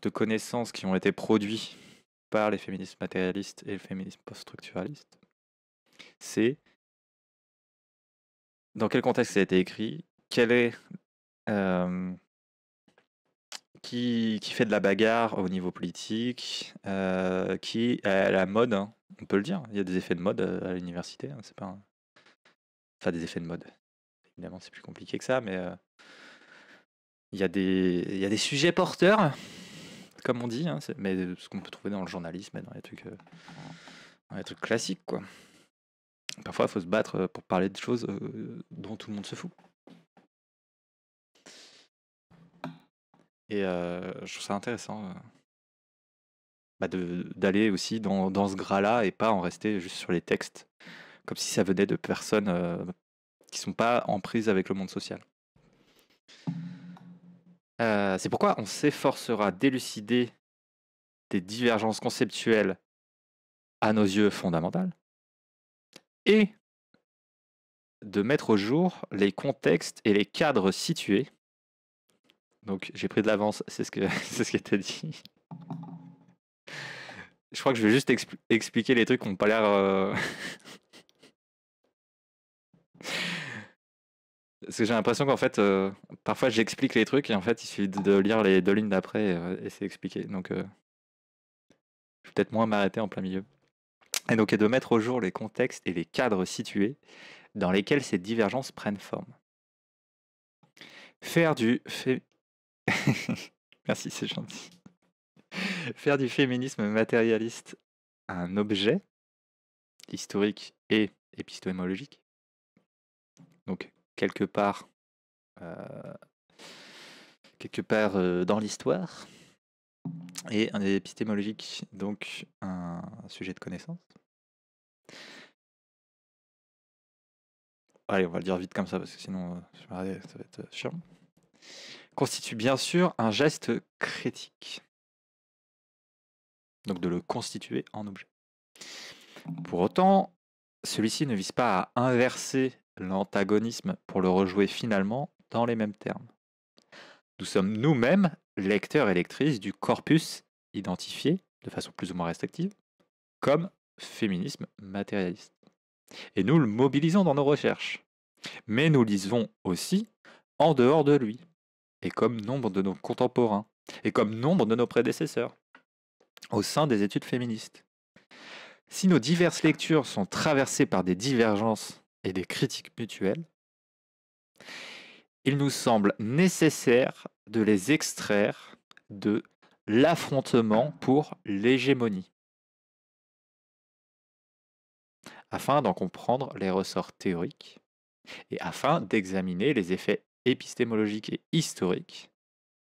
de connaissances qui ont été produits par les féministes matérialistes et le féminisme post-structuraliste, c'est dans quel contexte ça a été écrit, quel est, qui, fait de la bagarre au niveau politique, qui à la mode, hein, on peut le dire, il y a des effets de mode euh, à l'université, hein, c'est pas enfin des effets de mode. Évidemment, c'est plus compliqué que ça, mais il y a des sujets porteurs comme on dit, hein, mais ce qu'on peut trouver dans le journalisme et dans les trucs, euh, classiques, quoi. Parfois, il faut se battre euh, pour parler de choses euh, dont tout le monde se fout. Et je trouve ça intéressant bah d'aller aussi dans, dans ce gras-là et pas en rester juste sur les textes, comme si ça venait de personnes qui sont pas en prise avec le monde social. Euh, c'est pourquoi on s'efforcera d'élucider des divergences conceptuelles à nos yeux fondamentales et de mettre au jour les contextes et les cadres situés. Donc j'ai pris de l'avance, c'est ce, que, [laughs] c'est ce qui était dit. Je crois que je vais juste expliquer les trucs qui n'ont pas l'air... Euh, [laughs] Parce que j'ai l'impression qu'en fait, euh, parfois j'explique les trucs et en fait, il suffit de lire les deux lignes d'après et, euh, c'est expliqué. Donc, euh, je vais peut-être moins m'arrêter en plein milieu. Et donc, de mettre au jour les contextes et les cadres situés dans lesquels ces divergences prennent forme. Faire du. fé. [laughs] Merci, c'est gentil. Faire du féminisme matérialiste un objet historique et épistémologique, donc quelque part, quelque dans l'histoire, et un épistémologique, donc un sujet de connaissance. Allez, on va le dire vite comme ça, parce que sinon, euh, ça va être chiant. Constitue bien sûr un geste critique. Donc de le constituer en objet. Pour autant, celui-ci ne vise pas à inverser l'antagonisme pour le rejouer finalement dans les mêmes termes. Nous sommes nous-mêmes lecteurs et lectrices du corpus identifié, de façon plus ou moins restrictive, comme féminisme matérialiste. Et nous le mobilisons dans nos recherches. Mais nous lisons aussi en dehors de lui, et comme nombre de nos contemporains, et comme nombre de nos prédécesseurs, au sein des études féministes. Si nos diverses lectures sont traversées par des divergences et des critiques mutuelles, il nous semble nécessaire de les extraire de l'affrontement pour l'hégémonie, afin d'en comprendre les ressorts théoriques et afin d'examiner les effets épistémologiques et historiques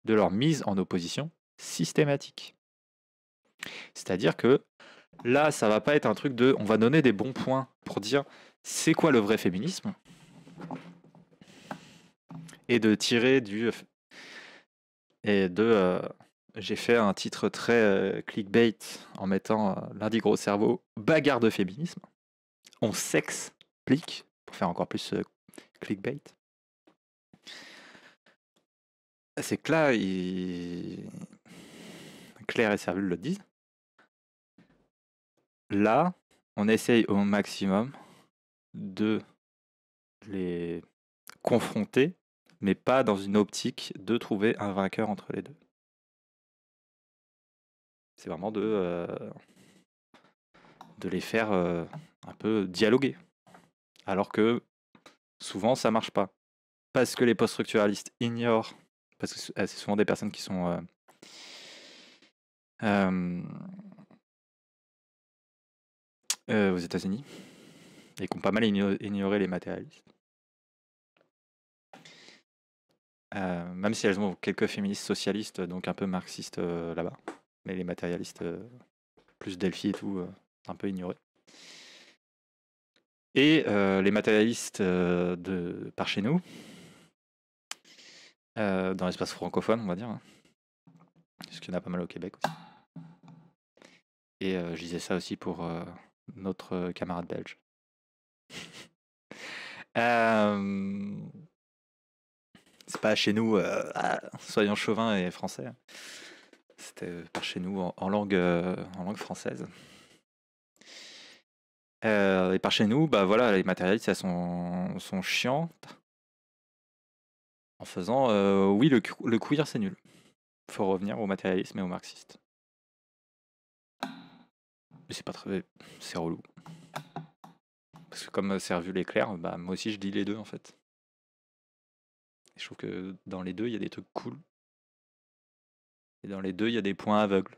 de leur mise en opposition systématique. C'est-à-dire que là, ça va pas être un truc de on va donner des bons points pour dire c'est quoi le vrai féminisme et de tirer du euh, et de euh, j'ai fait un titre très euh, clickbait en mettant lundi gros cerveau bagarre de féminisme on s'explique pour faire encore plus clickbait c'est que là Claire et Servule le disent là on essaye au maximum de les confronter, mais pas dans une optique de trouver un vainqueur entre les deux. C'est vraiment de, euh, de les faire euh, un peu dialoguer. Alors que souvent, ça marche pas. Parce que les post-structuralistes ignorent, parce que ah, c'est souvent des personnes qui sont. Euh, aux États-Unis, et qui ont pas mal ignoré les matérialistes. Euh, même si elles ont quelques féministes socialistes, donc un peu marxistes euh, là-bas. Mais les matérialistes, euh, plus Delphi et tout, un peu ignorés. Et les matérialistes de par chez nous, dans l'espace francophone, on va dire, hein, parce qu'il y en a pas mal au Québec aussi. Et je disais ça aussi pour notre camarade belge. C'est pas chez nous, euh, soyons chauvins et français. C'était euh, par chez nous en, euh, langue, française. et par chez nous, bah voilà, les matérialistes sont, sont chiantes en faisant oui le, le queer c'est nul. Faut revenir au matérialisme et au marxiste. Mais c'est pas très c'est relou parce que comme Servul est clair, bah, moi aussi je dis les deux en fait. je trouve que dans les deux, il y a des trucs cool. Et dans les deux, il y a des points aveugles.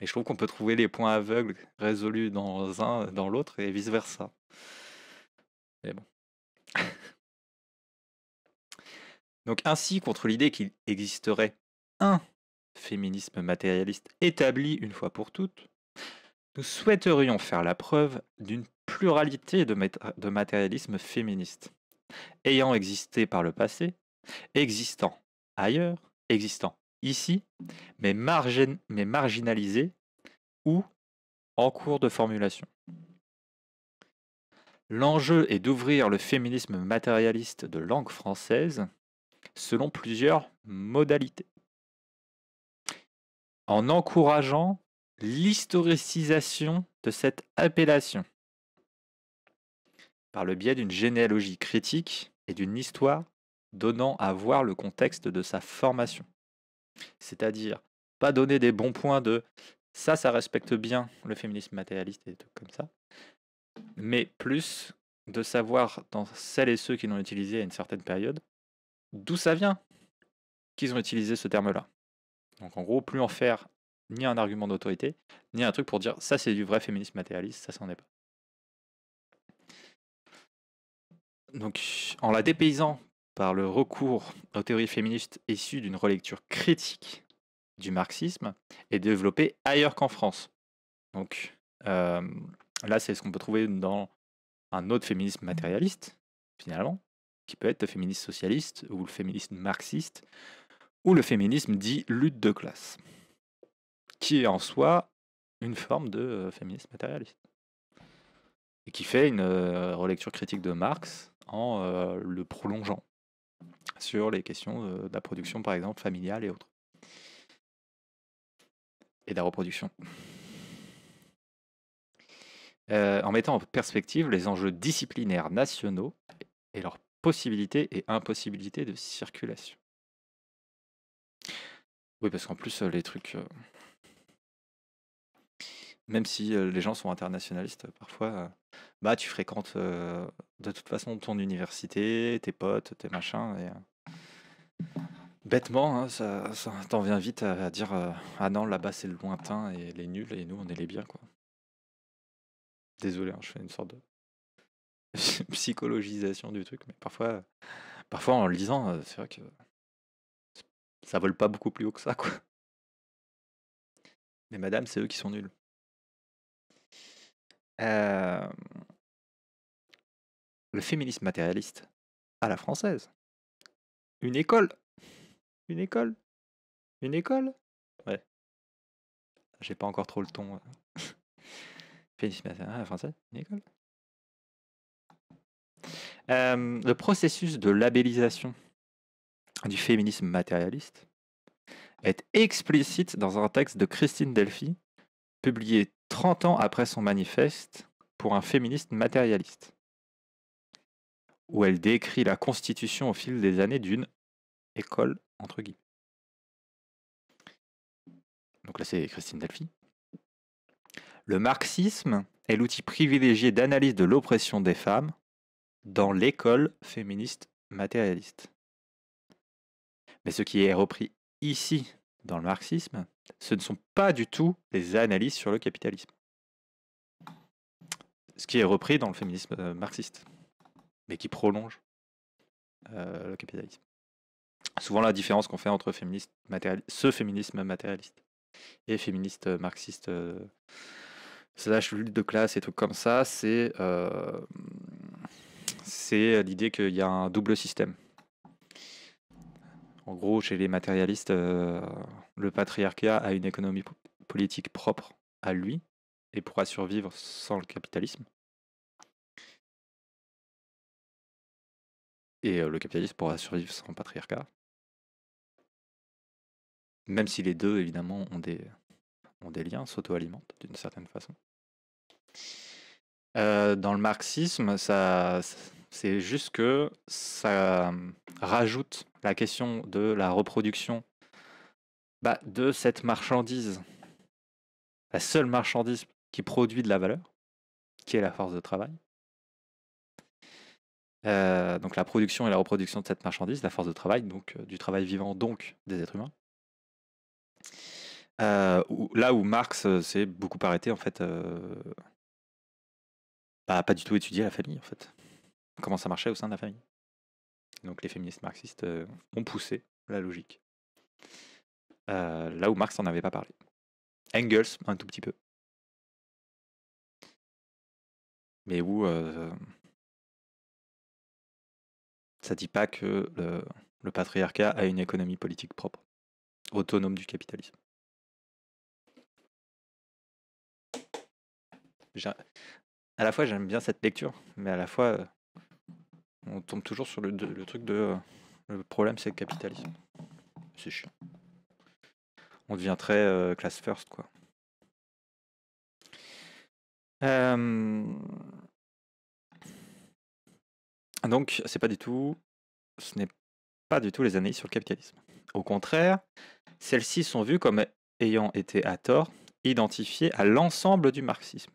Et je trouve qu'on peut trouver les points aveugles résolus dans un, dans l'autre, et vice-versa. Mais bon. [laughs] Donc ainsi, contre l'idée qu'il existerait un féminisme matérialiste établi une fois pour toutes, nous souhaiterions faire la preuve d'une pluralité de, matérialisme féministe, ayant existé par le passé, existant ailleurs, existant ici, mais, mais marginalisé ou en cours de formulation. L'enjeu est d'ouvrir le féminisme matérialiste de langue française selon plusieurs modalités. En encourageant l'historicisation de cette appellation par le biais d'une généalogie critique et d'une histoire donnant à voir le contexte de sa formation. C'est-à-dire pas donner des bons points de ça, ça respecte bien le féminisme matérialiste et des comme ça, mais plus de savoir dans celles et ceux qui l'ont utilisé à une certaine période, d'où ça vient qu'ils ont utilisé ce terme-là. Donc en gros, plus en faire ni un argument d'autorité, ni un truc pour dire ça c'est du vrai féminisme matérialiste, ça c'en est pas. Donc en la dépaysant par le recours aux théories féministes issues d'une relecture critique du marxisme et développée ailleurs qu'en France. Donc euh, là c'est ce qu'on peut trouver dans un autre féminisme matérialiste, finalement, qui peut être le féminisme socialiste ou le féminisme marxiste, ou le féminisme dit lutte de classe qui est en soi une forme de féminisme matérialiste. Et qui fait une relecture critique de Marx en le prolongeant sur les questions de, la production, par exemple, familiale et autres. Et de la reproduction. Euh, en mettant en perspective les enjeux disciplinaires nationaux et leurs possibilités et impossibilités de circulation. Oui, parce qu'en plus, les trucs même si les gens sont internationalistes parfois, bah tu fréquentes de toute façon ton université, tes potes, tes machins. Et, bêtement, hein, ça, t'en vient vite à, dire ah non là-bas c'est le lointain et les nuls et nous on est les biens quoi. Désolé, hein, je fais une sorte de [laughs] psychologisation du truc, mais parfois, parfois en lisant, c'est vrai que ça vole pas beaucoup plus haut que ça quoi. Mais madame, c'est eux qui sont nuls. Euh, le féminisme matérialiste à la française. Une école. Une école. Une école. Ouais. J'ai pas encore trop le ton. Euh. [laughs] féminisme matérialiste ah, à la française. Une école. Euh, le processus de labellisation du féminisme matérialiste est explicite dans un texte de Christine Delphi publié 30 ans après son manifeste pour un féministe matérialiste, où elle décrit la Constitution au fil des années d'une école, entre guillemets. Donc là, c'est Christine Delphi. Le marxisme est l'outil privilégié d'analyse de l'oppression des femmes dans l'école féministe matérialiste. Mais ce qui est repris ici dans le marxisme, ce ne sont pas du tout les analyses sur le capitalisme. Ce qui est repris dans le féminisme euh, marxiste, mais qui prolonge euh, le capitalisme. Souvent la différence qu'on fait entre féministe ce féminisme matérialiste et féministe euh, marxiste, slash lutte de classe et trucs comme ça, c'est l'idée qu'il y a un double système en gros, chez les matérialistes, euh, le patriarcat a une économie politique propre à lui et pourra survivre sans le capitalisme. Et euh, le capitalisme pourra survivre sans le patriarcat. Même si les deux, évidemment, ont des, ont des liens, s'auto-alimentent d'une certaine façon. Euh, dans le marxisme, ça, c'est juste que ça mmh, rajoute la question de la reproduction bah, de cette marchandise, la seule marchandise qui produit de la valeur, qui est la force de travail. Euh, donc la production et la reproduction de cette marchandise, la force de travail, donc euh, du travail vivant, donc des êtres humains. Euh, là où Marx s'est beaucoup arrêté, en fait, bah, pas du tout étudié la famille, en fait comment ça marchait au sein de la famille. Donc les féministes marxistes euh, ont poussé la logique. Euh, là où Marx n'en avait pas parlé. Engels, un tout petit peu. Mais où euh, ça dit pas que le, le patriarcat a une économie politique propre, autonome du capitalisme. à la fois j'aime bien cette lecture, mais à la fois on tombe toujours sur le, truc de euh, le problème c'est le capitalisme. C'est chiant. On devient très euh, class first quoi. Euh, donc c'est pas du tout, ce n'est pas du tout les analyses sur le capitalisme. Au contraire, celles-ci sont vues comme ayant été à tort identifiées à l'ensemble du marxisme.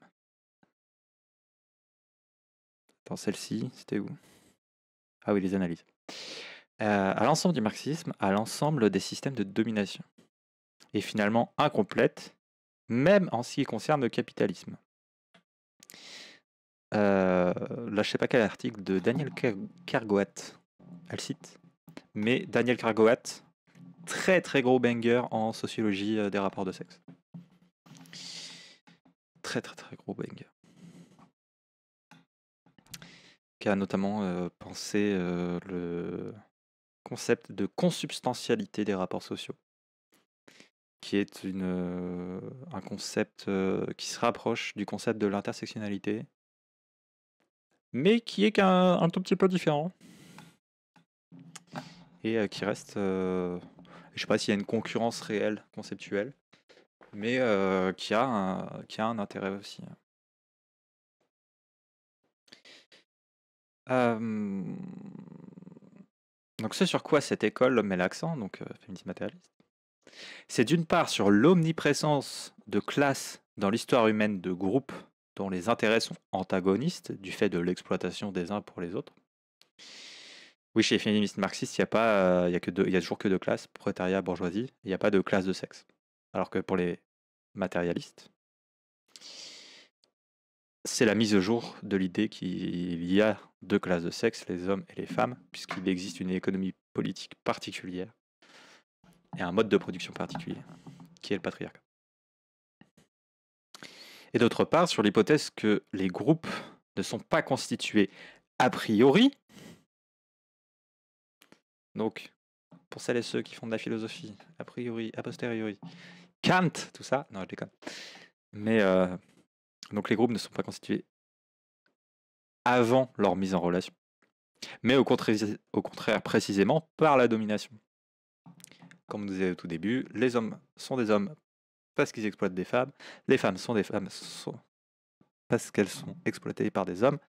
dans celle-ci, c'était où ah oui, les analyses. Euh, à l'ensemble du marxisme, à l'ensemble des systèmes de domination. Et finalement incomplète, même en ce qui concerne le capitalisme. Euh, là, je ne sais pas quel article de Daniel Kargoat, elle cite, mais Daniel Cargoat, très très gros banger en sociologie euh, des rapports de sexe. Très très très gros banger. a notamment pensé le concept de consubstantialité des rapports sociaux, qui est un concept qui se rapproche du concept de l'intersectionnalité, mais qui est un tout petit peu différent, et qui reste, je ne sais pas s'il y a une concurrence réelle, conceptuelle, mais qui, a un, qui a un intérêt aussi. Hein. Donc ce sur quoi cette école met l'accent, donc euh, féministe matérialiste, c'est d'une part sur l'omniprésence de classes dans l'histoire humaine de groupes dont les intérêts sont antagonistes du fait de l'exploitation des uns pour les autres. Oui, chez les féministes marxistes, il n'y a, a, a toujours que deux classes, prolétariat, bourgeoisie, il n'y a pas de classe de sexe. Alors que pour les matérialistes, c'est la mise au jour de l'idée qu'il y a deux classes de sexe, les hommes et les femmes, puisqu'il existe une économie politique particulière et un mode de production particulier, qui est le patriarcat. Et d'autre part, sur l'hypothèse que les groupes ne sont pas constitués a priori, donc pour celles et ceux qui font de la philosophie, a priori, a posteriori, Kant, tout ça, non je déconne. Mais euh, donc les groupes ne sont pas constitués avant leur mise en relation, mais au contraire, précisément par la domination. Comme on disait au tout début, les hommes sont des hommes parce qu'ils exploitent des femmes, les femmes sont des femmes parce qu'elles sont exploitées par des hommes.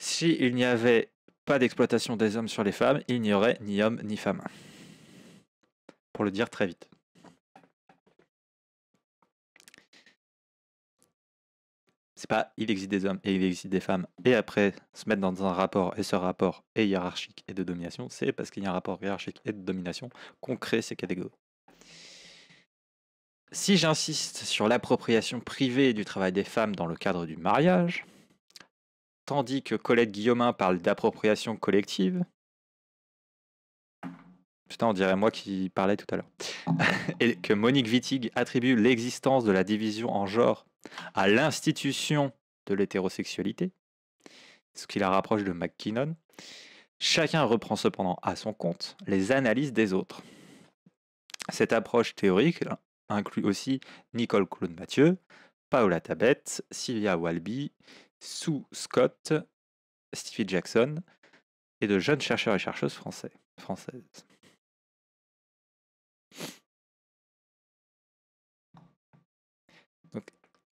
S'il n'y avait pas d'exploitation des hommes sur les femmes, il n'y aurait ni hommes ni femmes. Pour le dire très vite. pas il existe des hommes et il existe des femmes et après se mettre dans un rapport et ce rapport est hiérarchique et de domination. C'est parce qu'il y a un rapport hiérarchique et de domination qu'on crée ces catégories. Si j'insiste sur l'appropriation privée du travail des femmes dans le cadre du mariage, tandis que Colette Guillaumin parle d'appropriation collective, on dirait moi qui parlais tout à l'heure. Ah. [laughs] Et que Monique Wittig attribue l'existence de la division en genre à l'institution de l'hétérosexualité, ce qui la rapproche de McKinnon. Chacun reprend cependant à son compte les analyses des autres. Cette approche théorique inclut aussi Nicole Claude-Mathieu, Paola Tabet, Sylvia Walby, Sue Scott, Stevie Jackson et de jeunes chercheurs et chercheuses français, françaises.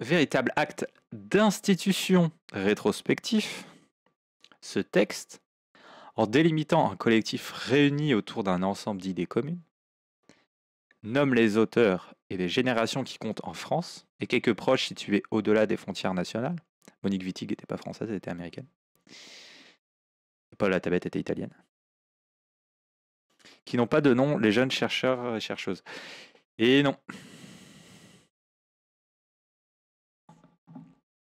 véritable acte d'institution rétrospectif, ce texte, en délimitant un collectif réuni autour d'un ensemble d'idées communes, nomme les auteurs et les générations qui comptent en France et quelques proches situés au-delà des frontières nationales. Monique Wittig n'était pas française, elle était américaine. Paul Tabette était italienne. Qui n'ont pas de nom, les jeunes chercheurs et chercheuses. Et non,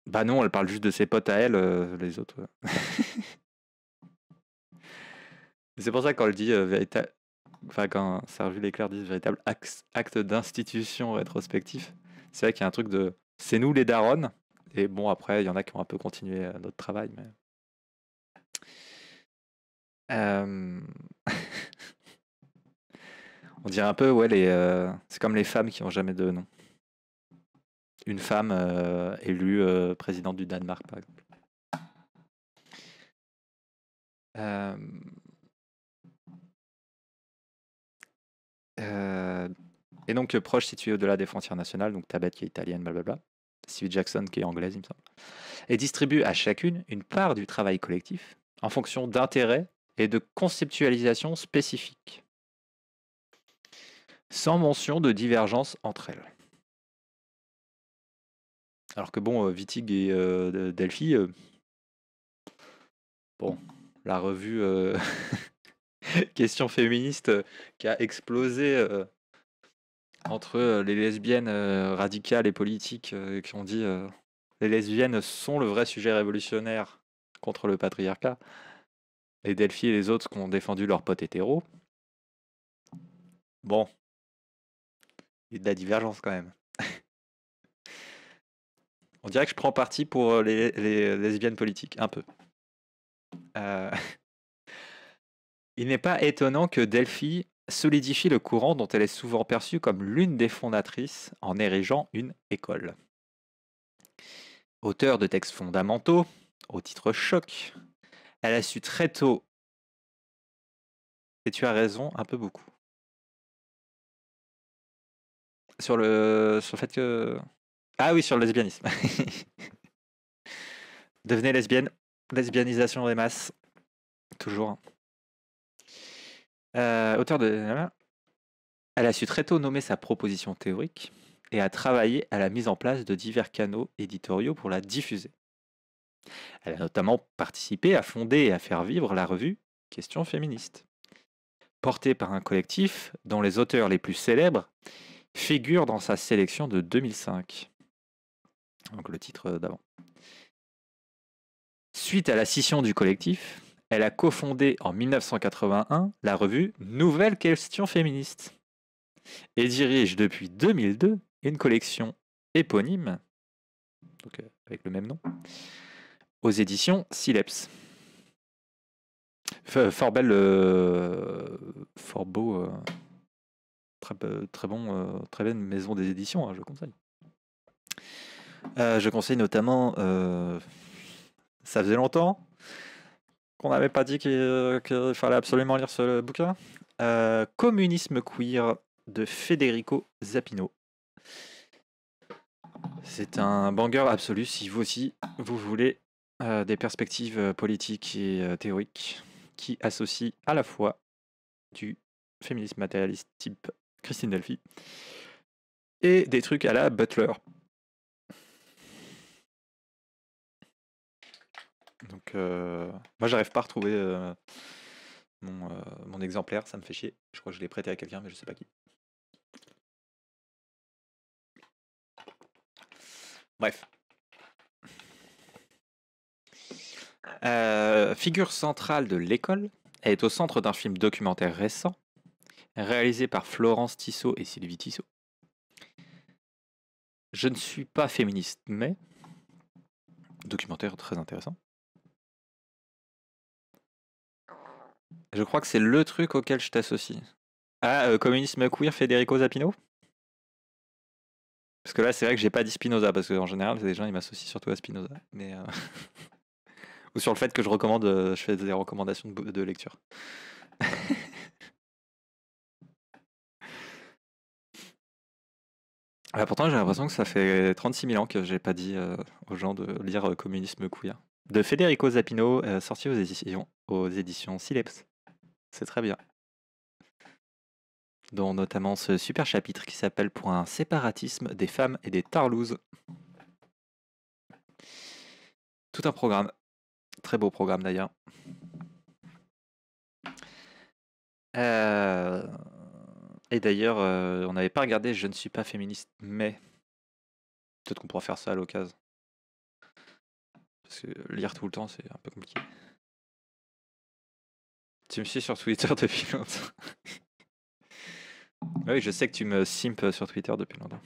Bah non, elle parle juste de ses potes à elle, euh, les autres. [laughs] c'est pour ça qu'on euh, le dit véritable. Enfin, quand l'éclair dit véritable acte d'institution rétrospectif, c'est vrai qu'il y a un truc de. C'est nous les darons. Et bon, après, il y en a qui ont un peu continué euh, notre travail. [laughs] On dirait un peu, ouais, les. C'est comme les femmes qui n'ont jamais de nom une femme euh, élue euh, présidente du Danemark, par exemple. Euh, et donc, proche situé au-delà des frontières nationales, donc Tabet qui est italienne, blablabla, Steve Jackson qui est anglaise, il me semble, et distribue à chacune une part du travail collectif en fonction d'intérêts et de conceptualisation spécifiques, sans mention de divergence entre elles. Alors que bon, Vitig euh, et euh, Delphi, euh, bon, la revue [laughs] Question féministe qui a explosé entre les lesbiennes radicales et politiques qui ont dit les lesbiennes sont le vrai sujet révolutionnaire contre le patriarcat, et Delphi et les autres qui ont défendu leurs potes hétéros. Bon, il y a de la divergence quand même. On dirait que je prends parti pour euh, les, lesbiennes politiques, un peu. Euh, [laughs] il n'est pas étonnant que Delphi solidifie le courant dont elle est souvent perçue comme l'une des fondatrices en érigeant une école. Auteur de textes fondamentaux, au titre choc, elle a su très tôt, et tu as raison, un peu beaucoup, sur le, sur le fait que ah oui, sur le lesbianisme. [laughs] Devenez lesbienne. Lesbianisation des masses. Toujours. Euh, auteur de. Euh, Elle a su très tôt nommer sa proposition théorique et a travaillé à la mise en place de divers canaux éditoriaux pour la diffuser. Elle a notamment participé à fonder et à faire vivre la revue Question féministe, portée par un collectif dont les auteurs les plus célèbres figurent dans sa sélection de 2005 donc le titre euh, d'avant. Suite à la scission du collectif, elle a cofondé en 1981 la revue Nouvelle Question Féministe et dirige depuis 2002 une collection éponyme, euh, avec le même nom, aux éditions Sileps. Euh, fort belle, fort beau, très, très, bon, très belle maison des éditions, hein, je conseille. Euh, je conseille notamment. Euh, ça faisait longtemps qu'on n'avait pas dit qu'il euh, fallait absolument lire ce bouquin. Communisme queer de Federico Zappino. C'est un banger absolu si vous aussi vous voulez des perspectives politiques et théoriques qui associent à la fois du féminisme matérialiste type Christine Delphi et des trucs à la Butler Euh, moi, j'arrive pas à retrouver euh, mon, euh, mon, exemplaire, ça me fait chier. Je crois que je l'ai prêté à quelqu'un, mais je sais pas qui. Bref. figure centrale de l'école, elle est au centre d'un film documentaire récent, réalisé par Florence Tissot et Sylvie Tissot. Je ne suis pas féministe, mais documentaire très intéressant. Je crois que c'est le truc auquel je t'associe. Ah, euh, communisme queer, Federico Zapino Parce que là, c'est vrai que j'ai pas dit Spinoza, parce qu'en général, les gens ils m'associent surtout à Spinoza. Mais euh, [laughs] Ou sur le fait que je recommande, euh, je fais des recommandations de, lecture. [laughs] Ah, pourtant, j'ai l'impression que ça fait 36 000 ans que j'ai pas dit aux gens de lire Communisme queer de Federico Zapino, sorti aux éditions aux éditions Sileps. C'est très bien. Dont notamment ce super chapitre qui s'appelle Pour un séparatisme des femmes et des tarlouses. Tout un programme. Très beau programme d'ailleurs. Euh, et d'ailleurs, euh, on n'avait pas regardé Je ne suis pas féministe, mais peut-être qu'on pourra faire ça à l'occasion. Parce que lire tout le temps, c'est un peu compliqué. Tu me suis sur Twitter [laughs] depuis longtemps. Ah oui, je sais que tu me simpes euh, sur Twitter depuis longtemps.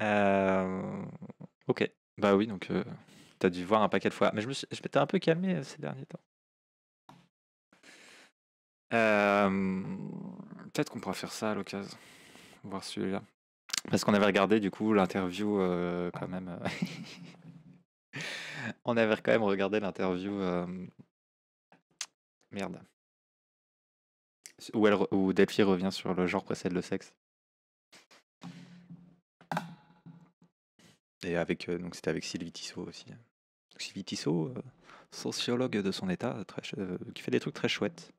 Euh, ok. Bah oui, donc euh, t'as dû voir un paquet de fois. Mais je me m'étais un peu calmé ces derniers temps. Peut-être qu'on pourra faire ça à l'occasion. Voir celui-là. Parce qu'on avait regardé du coup l'interview quand même. [laughs] On avait quand même regardé l'interview Merde. Où, Delphi revient sur le genre précède le sexe. Et avec, euh, donc c'était avec Sylvie Tissot aussi. Hein. Sylvie Tissot, euh, sociologue de son état, euh, qui fait des trucs très chouettes.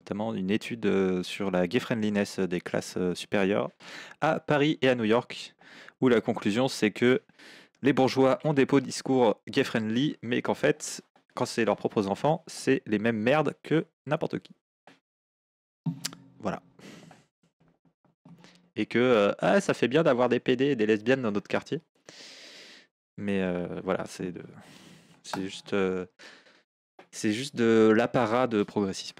Notamment une étude sur la gay friendliness des classes supérieures à Paris et à New York, où la conclusion c'est que les bourgeois ont des beaux discours gay friendly, mais qu'en fait quand c'est leurs propres enfants, c'est les mêmes merdes que n'importe qui. Voilà. Et que euh, ah, ça fait bien d'avoir des PD et des lesbiennes dans d'autres quartiers. Mais euh, voilà, c'est de... c'est juste, euh, c'est juste de l'apparat de progressisme.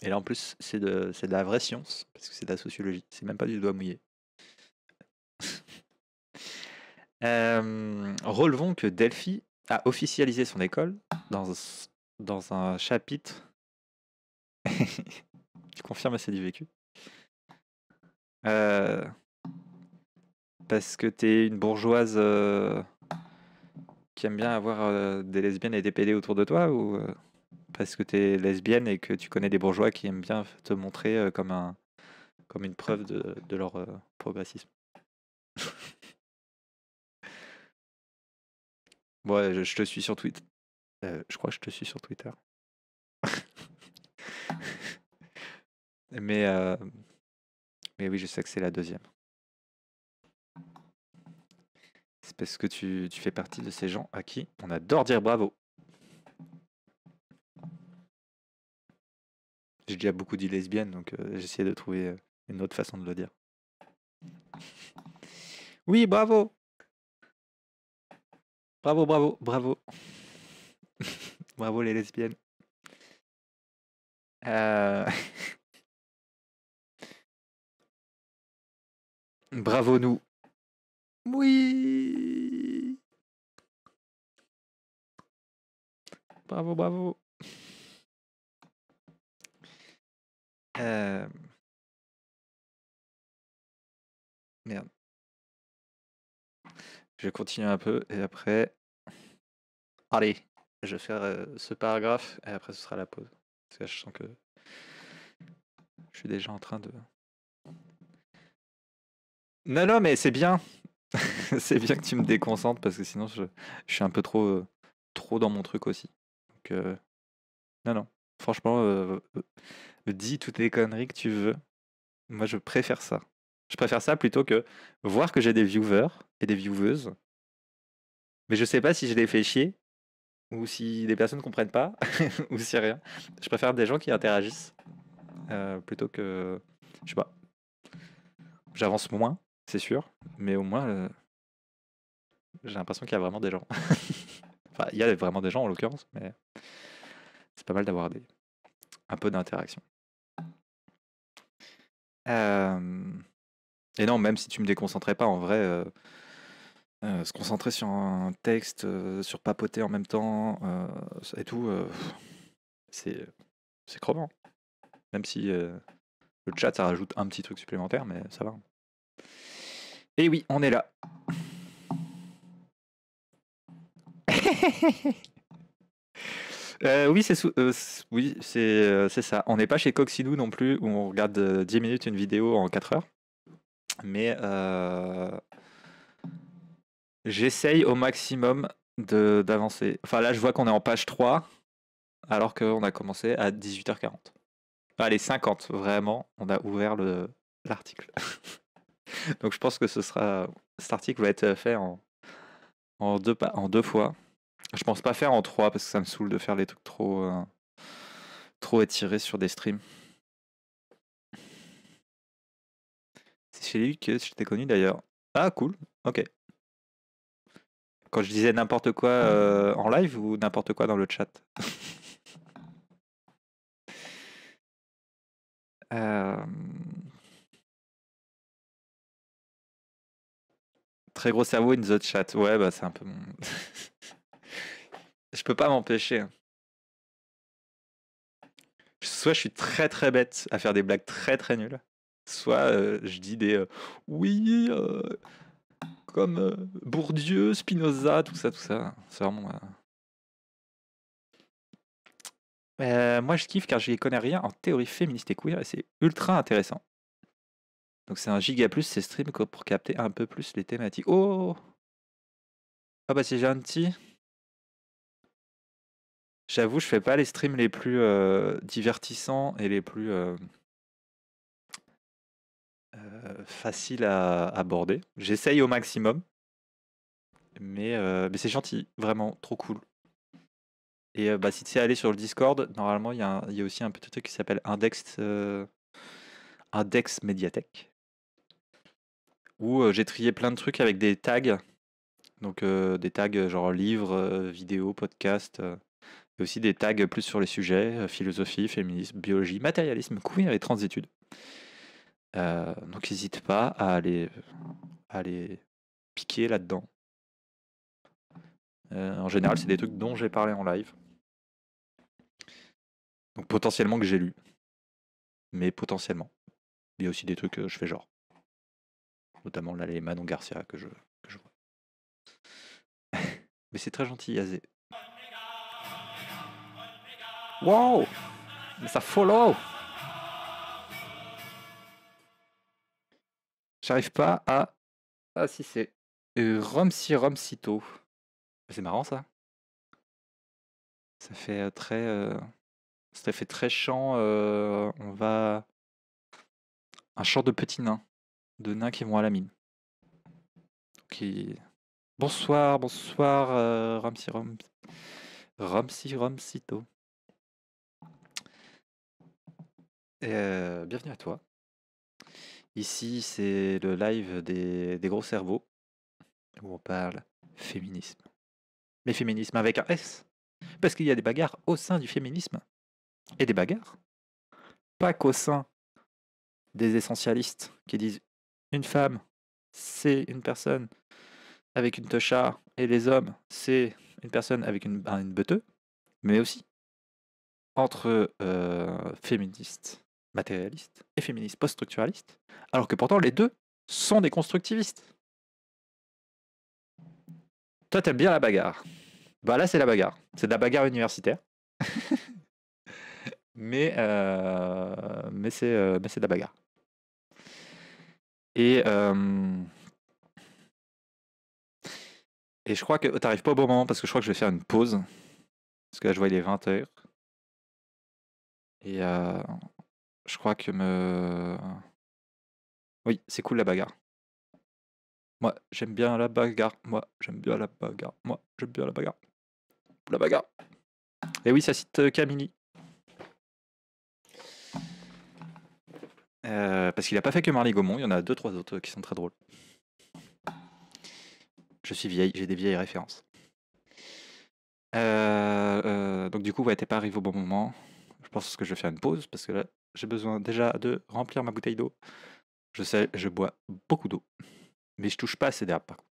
Et là en plus, c'est de, c'est de la vraie science, parce que c'est de la sociologie, c'est même pas du doigt mouillé. relevons que Delphi a officialisé son école dans, dans un chapitre. tu [laughs] confirmes, c'est du vécu. Euh, parce que t'es une bourgeoise euh, qui aime bien avoir euh, des lesbiennes et des PD autour de toi ou parce que t'es lesbienne et que tu connais des bourgeois qui aiment bien te montrer comme, un, comme une preuve de, de leur progressisme [laughs] je, te suis sur Twitter. Euh, je crois que je te suis sur Twitter. [laughs] mais, euh, mais oui, je sais que c'est la deuxième. C'est parce que tu, tu fais partie de ces gens à qui on adore dire bravo. J'ai déjà beaucoup dit lesbienne, donc euh, j'essaie j'essayais de trouver une autre façon de le dire. Oui, bravo Bravo, bravo, bravo. [laughs] bravo les lesbiennes. Euh. [laughs] bravo nous. Oui. Bravo, bravo. Euh. Merde. Je continue un peu et après. Allez, je vais faire euh, ce paragraphe et après ce sera la pause. Parce que je sens que je suis déjà en train de. Non, non, mais c'est bien. [laughs] c'est bien que tu me déconcentres parce que sinon je, suis un peu trop, euh, trop dans mon truc aussi. Euh, non, non. Franchement, dis toutes les conneries que tu veux. Moi, je préfère ça. Je préfère ça plutôt que voir que j'ai des viewers et des vieweuses. Mais je sais pas si je les fais chier ou si des personnes ne comprennent pas, [laughs] ou si rien. Je préfère des gens qui interagissent euh, plutôt que. Je sais pas. J'avance moins, c'est sûr, mais au moins, euh, j'ai l'impression qu'il y a vraiment des gens. [laughs] enfin, il y a vraiment des gens en l'occurrence, mais c'est pas mal d'avoir des... un peu d'interaction. Euh, et non, même si tu me déconcentrais pas, en vrai, euh, se concentrer sur un texte, euh, sur papoter en même temps, euh, et tout, c'est, c'est crevant. Même si, le chat, ça rajoute un petit truc supplémentaire, mais ça va. Et oui, on est là. [laughs] oui, c'est oui, c'est, ça. On n'est pas chez Coxinou non plus où on regarde, 10 minutes une vidéo en 4 heures. Mais, J'essaye au maximum d'avancer. Enfin là, je vois qu'on est en page 3, alors qu'on a commencé à 18h40. Allez, 50, vraiment, on a ouvert l'article. [laughs] Donc je pense que ce sera, cet article va être fait en, en, deux, en deux fois. Je pense pas faire en trois parce que ça me saoule de faire les trucs trop, euh, trop étirés sur des streams. C'est chez lui que je t'ai connu d'ailleurs. Ah cool, ok. Quand je disais n'importe quoi euh, en live ou n'importe quoi dans le chat [laughs] euh, Très gros cerveau in the chat. Ouais, bah c'est un peu mon. [laughs] je peux pas m'empêcher. Hein. Soit je suis très très bête à faire des blagues très très nulles, soit euh, je dis des oui comme euh, Bourdieu, Spinoza, tout ça, tout ça. C'est vraiment. Euh. Euh, moi, je kiffe car je n'y connais rien en théorie féministe et queer et c'est ultra intéressant. Donc, c'est un giga plus ces streams pour capter un peu plus les thématiques. Oh Ah, bah, c'est gentil. J'avoue, je fais pas les streams les plus divertissants et les plus. Euh, facile à aborder. J'essaye au maximum. Mais, euh, c'est gentil, vraiment, trop cool. Et euh, bah, si tu sais aller sur le Discord, normalement, il y, a aussi un petit truc qui s'appelle Index, Index médiathèque Où j'ai trié plein de trucs avec des tags. Donc, des tags genre livres, vidéos, podcasts. et aussi des tags plus sur les sujets philosophie, féminisme, biologie, matérialisme, queer et études. Euh, donc n'hésite pas à aller, piquer là-dedans. Euh, en général, c'est des trucs dont j'ai parlé en live. Donc potentiellement que j'ai lu. Mais potentiellement. Il y a aussi des trucs que euh, je fais genre. Notamment là, les Manon Garcia que je, que je vois. [laughs] mais c'est très gentil, Yazé. Wow! Mais ça follow! J'arrive pas à. Ah, si, c'est. Romsi Romsito. Bah, c'est marrant, ça. Ça fait euh, très. Euh, ça fait très chant. Euh, on va. Un chant de petits nains. De nains qui vont à la mine. Qui. Bonsoir, bonsoir, Romsi Rom. Romsi Romsito. Et bienvenue à toi. Ici, c'est le live des, gros cerveaux où on parle féminisme. Mais féminisme avec un S. Parce qu'il y a des bagarres au sein du féminisme. Et des bagarres. Pas qu'au sein des essentialistes qui disent une femme, c'est une personne avec une tocha et les hommes, c'est une personne avec une, ben, une mais aussi entre euh, féministes matérialiste et féministe post-structuraliste, alors que pourtant les deux sont des constructivistes. Toi, t'aimes bien la bagarre. Bah là, c'est la bagarre. C'est de la bagarre universitaire. [laughs] mais euh, euh, mais c'est de la bagarre. Et, euh, et je crois que t'arrives pas au bon moment parce que je crois que je vais faire une pause. Parce que là, je vois, il est 20h. Et je crois que me. Oui, c'est cool la bagarre. Moi, j'aime bien la bagarre. Moi, j'aime bien la bagarre. Moi, j'aime bien la bagarre. La bagarre. Et oui, ça cite euh, Camille. Euh, parce qu'il n'a pas fait que Marley Gaumont, il y en a deux, trois autres qui sont très drôles. Je suis vieille, j'ai des vieilles références. Euh, donc du coup, vous t'es pas arrivé au bon moment. Je pense que je vais faire une pause parce que là, j'ai besoin déjà de remplir ma bouteille d'eau. Je sais, je bois beaucoup d'eau, mais je touche pas à ces par contre.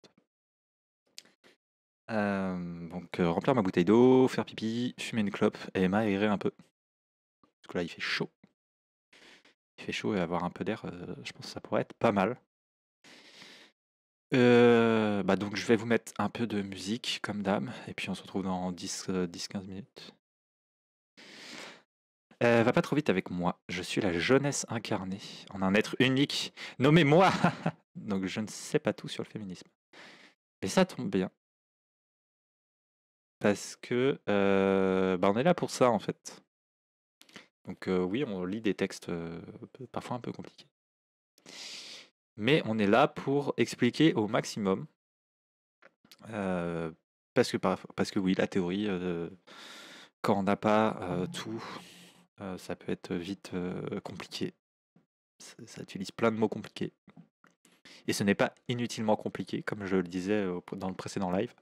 Euh, donc euh, remplir ma bouteille d'eau, faire pipi, fumer une clope et m'aérer un peu. Parce que là il fait chaud. Il fait chaud et avoir un peu d'air, euh, je pense que ça pourrait être pas mal. Bah, donc je vais vous mettre un peu de musique comme dame et puis on se retrouve dans 10-15 minutes. Euh, va pas trop vite avec moi. Je suis la jeunesse incarnée en un être unique. nommé moi [laughs] Donc je ne sais pas tout sur le féminisme. Mais ça tombe bien. Parce que euh, bah, on est là pour ça en fait. Donc euh, oui, on lit des textes parfois un peu compliqués. Mais on est là pour expliquer au maximum. parce, que, parce que oui, la théorie, quand on n'a pas tout, euh, ça peut être vite euh, compliqué. Ça, utilise plein de mots compliqués. Et ce n'est pas inutilement compliqué, comme je le disais euh, dans le précédent live.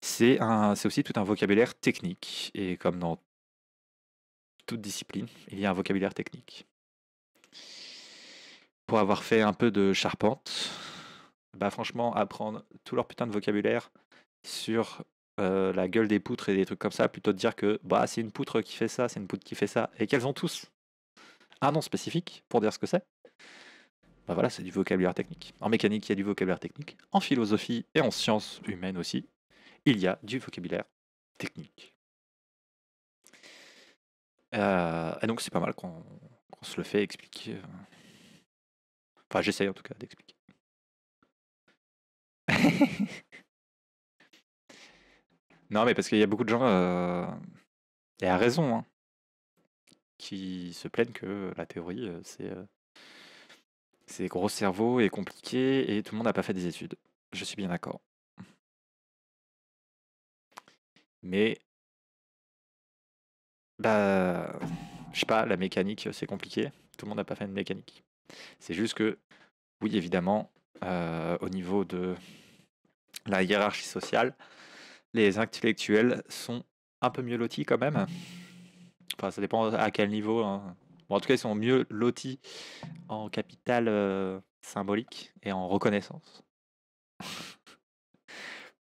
C'est aussi tout un vocabulaire technique. Et comme dans toute discipline, il y a un vocabulaire technique. Pour avoir fait un peu de charpente, bah franchement, apprendre tout leur putain de vocabulaire sur euh, la gueule des poutres et des trucs comme ça, plutôt de dire que bah, c'est une poutre qui fait ça, c'est une poutre qui fait ça, et qu'elles ont tous un nom spécifique pour dire ce que c'est. Bah voilà, c'est du vocabulaire technique. En mécanique, il y a du vocabulaire technique. En philosophie et en sciences humaines aussi, il y a du vocabulaire technique. Euh, et donc c'est pas mal qu'on se le fait expliquer. Enfin, j'essaye en tout cas d'expliquer. [laughs] Non, mais parce qu'il y a beaucoup de gens, euh, et à raison, hein, qui se plaignent que la théorie, euh, euh, c'est gros cerveau et compliqué et tout le monde n'a pas fait des études. Je suis bien d'accord. Mais, bah, je sais pas, la mécanique, c'est compliqué. Tout le monde n'a pas fait de mécanique. C'est juste que, oui, évidemment, au niveau de la hiérarchie sociale, les intellectuels sont un peu mieux lotis quand même. Enfin, ça dépend à quel niveau. Hein. en tout cas, ils sont mieux lotis en capital euh, symbolique et en reconnaissance [laughs]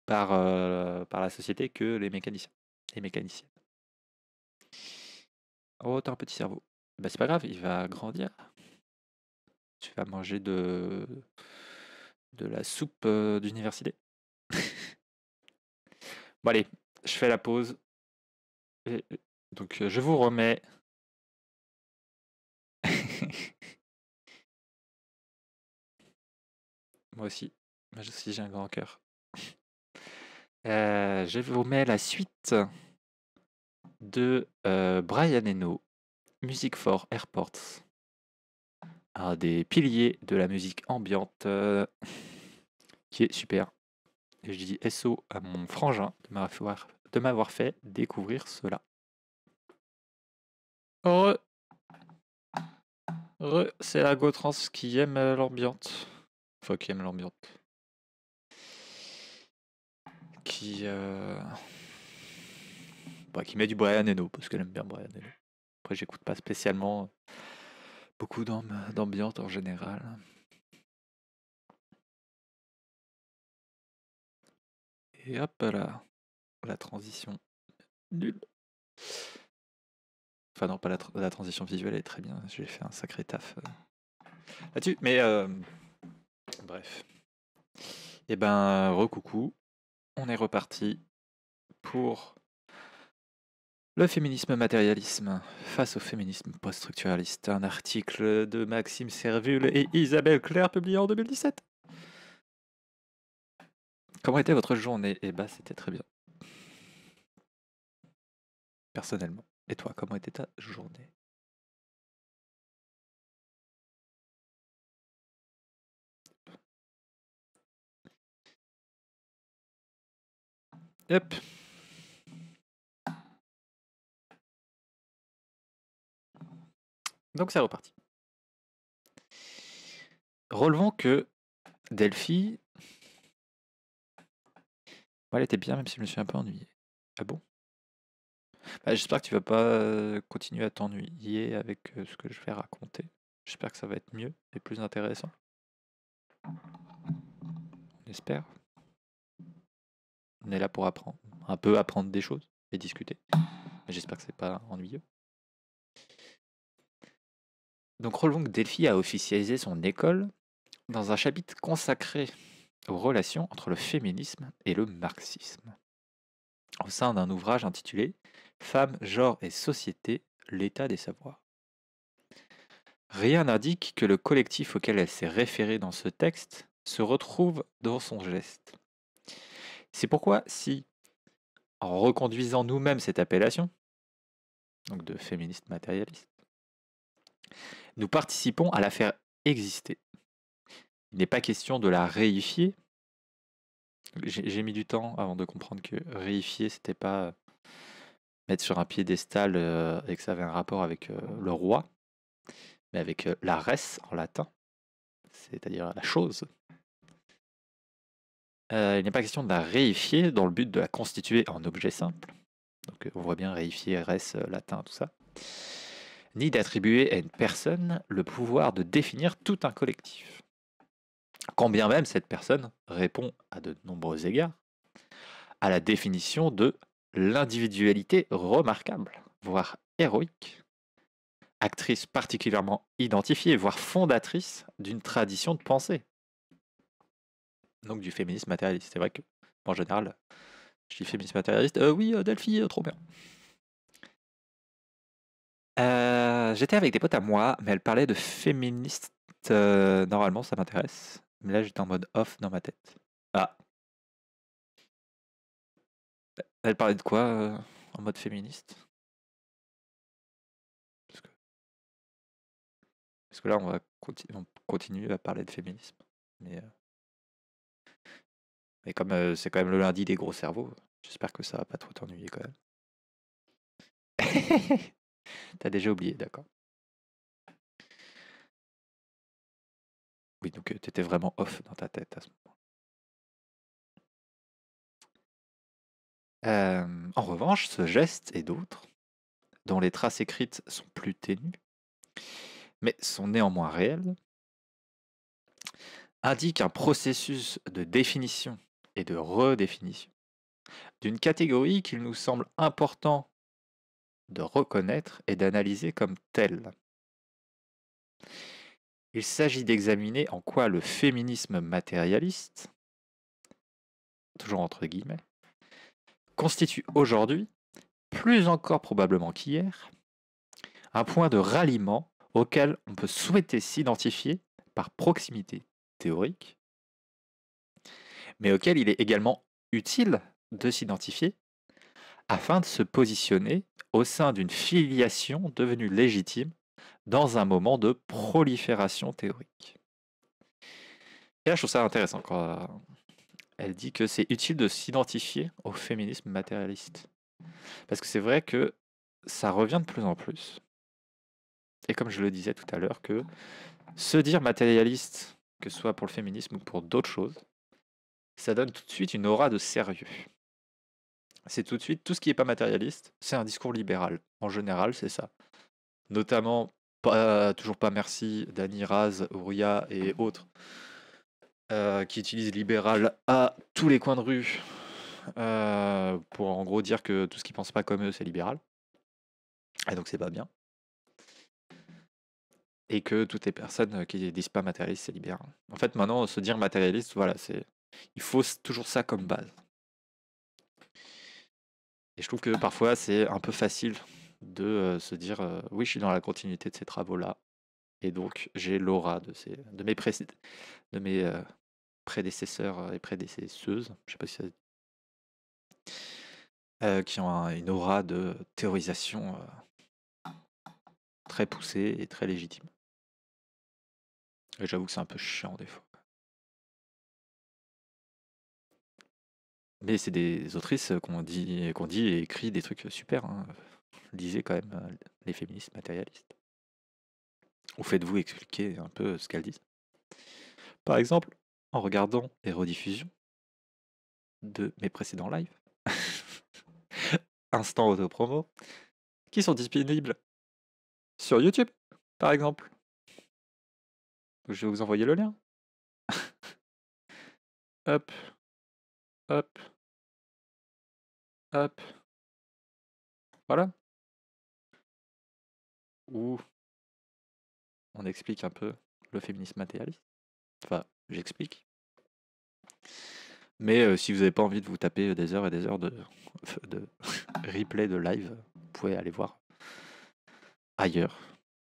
par, euh, par la société que les mécaniciens et mécaniciennes. Oh, t'as un petit cerveau. Bah, c'est pas grave, il va grandir. Tu vas manger de, de la soupe euh, d'université. Bon allez, je fais la pause. donc euh, je vous remets. [laughs] Moi aussi. Moi aussi j'ai un grand cœur. Euh, je vous remets la suite de euh, Brian Eno, Music for Airports. Un des piliers de la musique ambiante qui est super. Et je dis SO à mon frangin de m'avoir fait découvrir cela. Re. c'est la Gotrans qui aime l'ambiance. Enfin, qui aime l'ambiance. Qui. Euh, bah, qui met du Brian Eno, parce qu'elle aime bien Brian Eno. Après, j'écoute pas spécialement beaucoup d'ambiance en général. Et hop là, la transition nulle. Enfin non, pas la, transition visuelle est très bien, j'ai fait un sacré taf là-dessus. Mais bref. Et eh ben, recoucou, on est reparti pour le féminisme matérialisme face au féminisme post-structuraliste, un article de Maxime Servul et Isabelle Claire publié en 2017. Comment était votre journée Eh bah, c'était très bien. Personnellement. Et toi, comment était ta journée Yep. Donc c'est reparti. Relevant que Delphi elle était bien, même si je me suis un peu ennuyé. Ah bon bah, J'espère que tu vas pas continuer à t'ennuyer avec ce que je vais raconter. J'espère que ça va être mieux et plus intéressant. On espère. On est là pour apprendre, un peu apprendre des choses et discuter. J'espère que c'est pas ennuyeux. Donc Rolvong Delphi a officialisé son école dans un chapitre consacré aux relations entre le féminisme et le marxisme, au sein d'un ouvrage intitulé Femmes, genre et société, l'état des savoirs. Rien n'indique que le collectif auquel elle s'est référée dans ce texte se retrouve dans son geste. C'est pourquoi si, en reconduisant nous-mêmes cette appellation, donc de féministe matérialiste, nous participons à la faire exister il n'est pas question de la réifier. J'ai mis du temps avant de comprendre que réifier, c'était pas euh, mettre sur un piédestal euh, et que ça avait un rapport avec euh, le roi, mais avec la res en latin, c'est-à-dire la chose. il n'est pas question de la réifier dans le but de la constituer en objet simple. Donc on voit bien réifier, res, latin, tout ça. Ni d'attribuer à une personne le pouvoir de définir tout un collectif quand bien même cette personne répond à de nombreux égards à la définition de l'individualité remarquable, voire héroïque, actrice particulièrement identifiée, voire fondatrice d'une tradition de pensée. Donc du féminisme matérialiste. C'est vrai que, en général, je dis féminisme matérialiste. Euh, oui, euh, Delphi, euh, trop bien. J'étais avec des potes à moi, mais elle parlait de féministe. normalement, ça m'intéresse. Mais là, j'étais en mode off dans ma tête. Ah. Elle parlait de quoi euh, en mode féministe parce que... parce que là, on va continuer, on continue à parler de féminisme. Mais, euh, Mais comme euh, c'est quand même le lundi des gros cerveaux, j'espère que ça va pas trop t'ennuyer quand même. [laughs] T'as déjà oublié, d'accord. donc tu étais vraiment off dans ta tête à ce moment. en revanche, ce geste et d'autres, dont les traces écrites sont plus ténues, mais sont néanmoins réelles, indiquent un processus de définition et de redéfinition d'une catégorie qu'il nous semble important de reconnaître et d'analyser comme telle. Il s'agit d'examiner en quoi le féminisme matérialiste, toujours entre guillemets, constitue aujourd'hui, plus encore probablement qu'hier, un point de ralliement auquel on peut souhaiter s'identifier par proximité théorique, mais auquel il est également utile de s'identifier afin de se positionner au sein d'une filiation devenue légitime dans un moment de prolifération théorique. Et là, je trouve ça intéressant quand euh, elle dit que c'est utile de s'identifier au féminisme matérialiste. Parce que c'est vrai que ça revient de plus en plus. Et comme je le disais tout à l'heure, que se dire matérialiste, que ce soit pour le féminisme ou pour d'autres choses, ça donne tout de suite une aura de sérieux. C'est tout de suite tout ce qui n'est pas matérialiste, c'est un discours libéral. En général, c'est ça. Notamment toujours pas merci, Dani Raz, Ouria et autres, euh, qui utilisent libéral à tous les coins de rue euh, pour en gros dire que tout ce qui pense pas comme eux, c'est libéral. Et donc c'est pas bien. Et que toutes les personnes qui disent pas matérialiste, c'est libéral. En fait, maintenant, se dire matérialiste, voilà, c'est. Il faut toujours ça comme base. Et je trouve que parfois c'est un peu facile de se dire oui, je suis dans la continuité de ces travaux-là. Et donc, j'ai l'aura de, ces, de mes, de mes prédécesseurs et prédécesseuses, je sais pas si ça... qui ont une aura de théorisation très poussée et très légitime. Et j'avoue que c'est un peu chiant des fois. Mais c'est des autrices qu'on dit, qu'on dit et écrit des trucs super. Hein, disaient quand même euh, les féministes matérialistes. Ou faites-vous expliquer un peu euh, ce qu'elles disent. Par exemple, en regardant les rediffusions de mes précédents lives, [laughs] instant autopromo, qui sont disponibles sur YouTube, par exemple. Je vais vous envoyer le lien. [laughs] hop, hop, hop. Voilà où on explique un peu le féminisme matérialiste. Enfin, j'explique. Mais euh, si vous n'avez pas envie de vous taper des heures et des heures de, de [laughs] replay de live, vous pouvez aller voir ailleurs.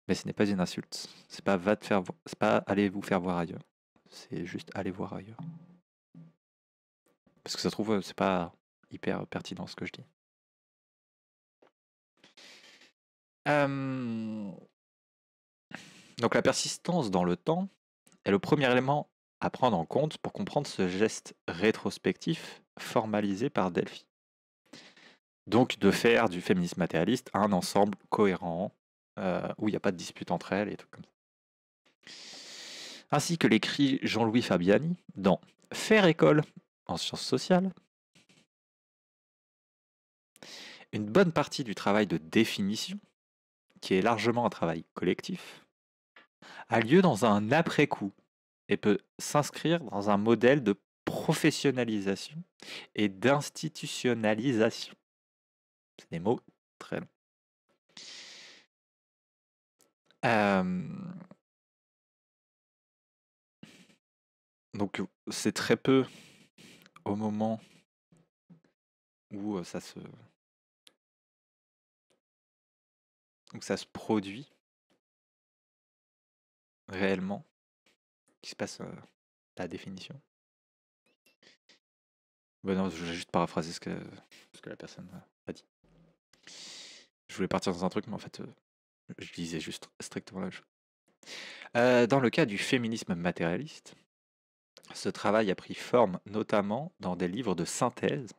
Mais ce n'est pas une insulte. C'est pas va te faire, c'est pas aller vous faire voir ailleurs. C'est juste aller voir ailleurs. Parce que ça trouve, euh, c'est pas hyper pertinent ce que je dis. Donc la persistance dans le temps est le premier élément à prendre en compte pour comprendre ce geste rétrospectif formalisé par Delphi. Donc de faire du féminisme matérialiste un ensemble cohérent euh, où il n'y a pas de dispute entre elles et tout comme ça. Ainsi que l'écrit Jean-Louis Fabiani dans Faire école en sciences sociales. Une bonne partie du travail de définition qui est largement un travail collectif, a lieu dans un après-coup et peut s'inscrire dans un modèle de professionnalisation et d'institutionnalisation. C'est des mots très longs. Donc c'est très peu au moment où ça se Donc ça se produit réellement, qui se passe la définition. Bah non, je voulais juste paraphraser ce que, la personne euh, a dit. Je voulais partir dans un truc, mais en fait, je disais juste strictement la chose. dans le cas du féminisme matérialiste, ce travail a pris forme notamment dans des livres de synthèse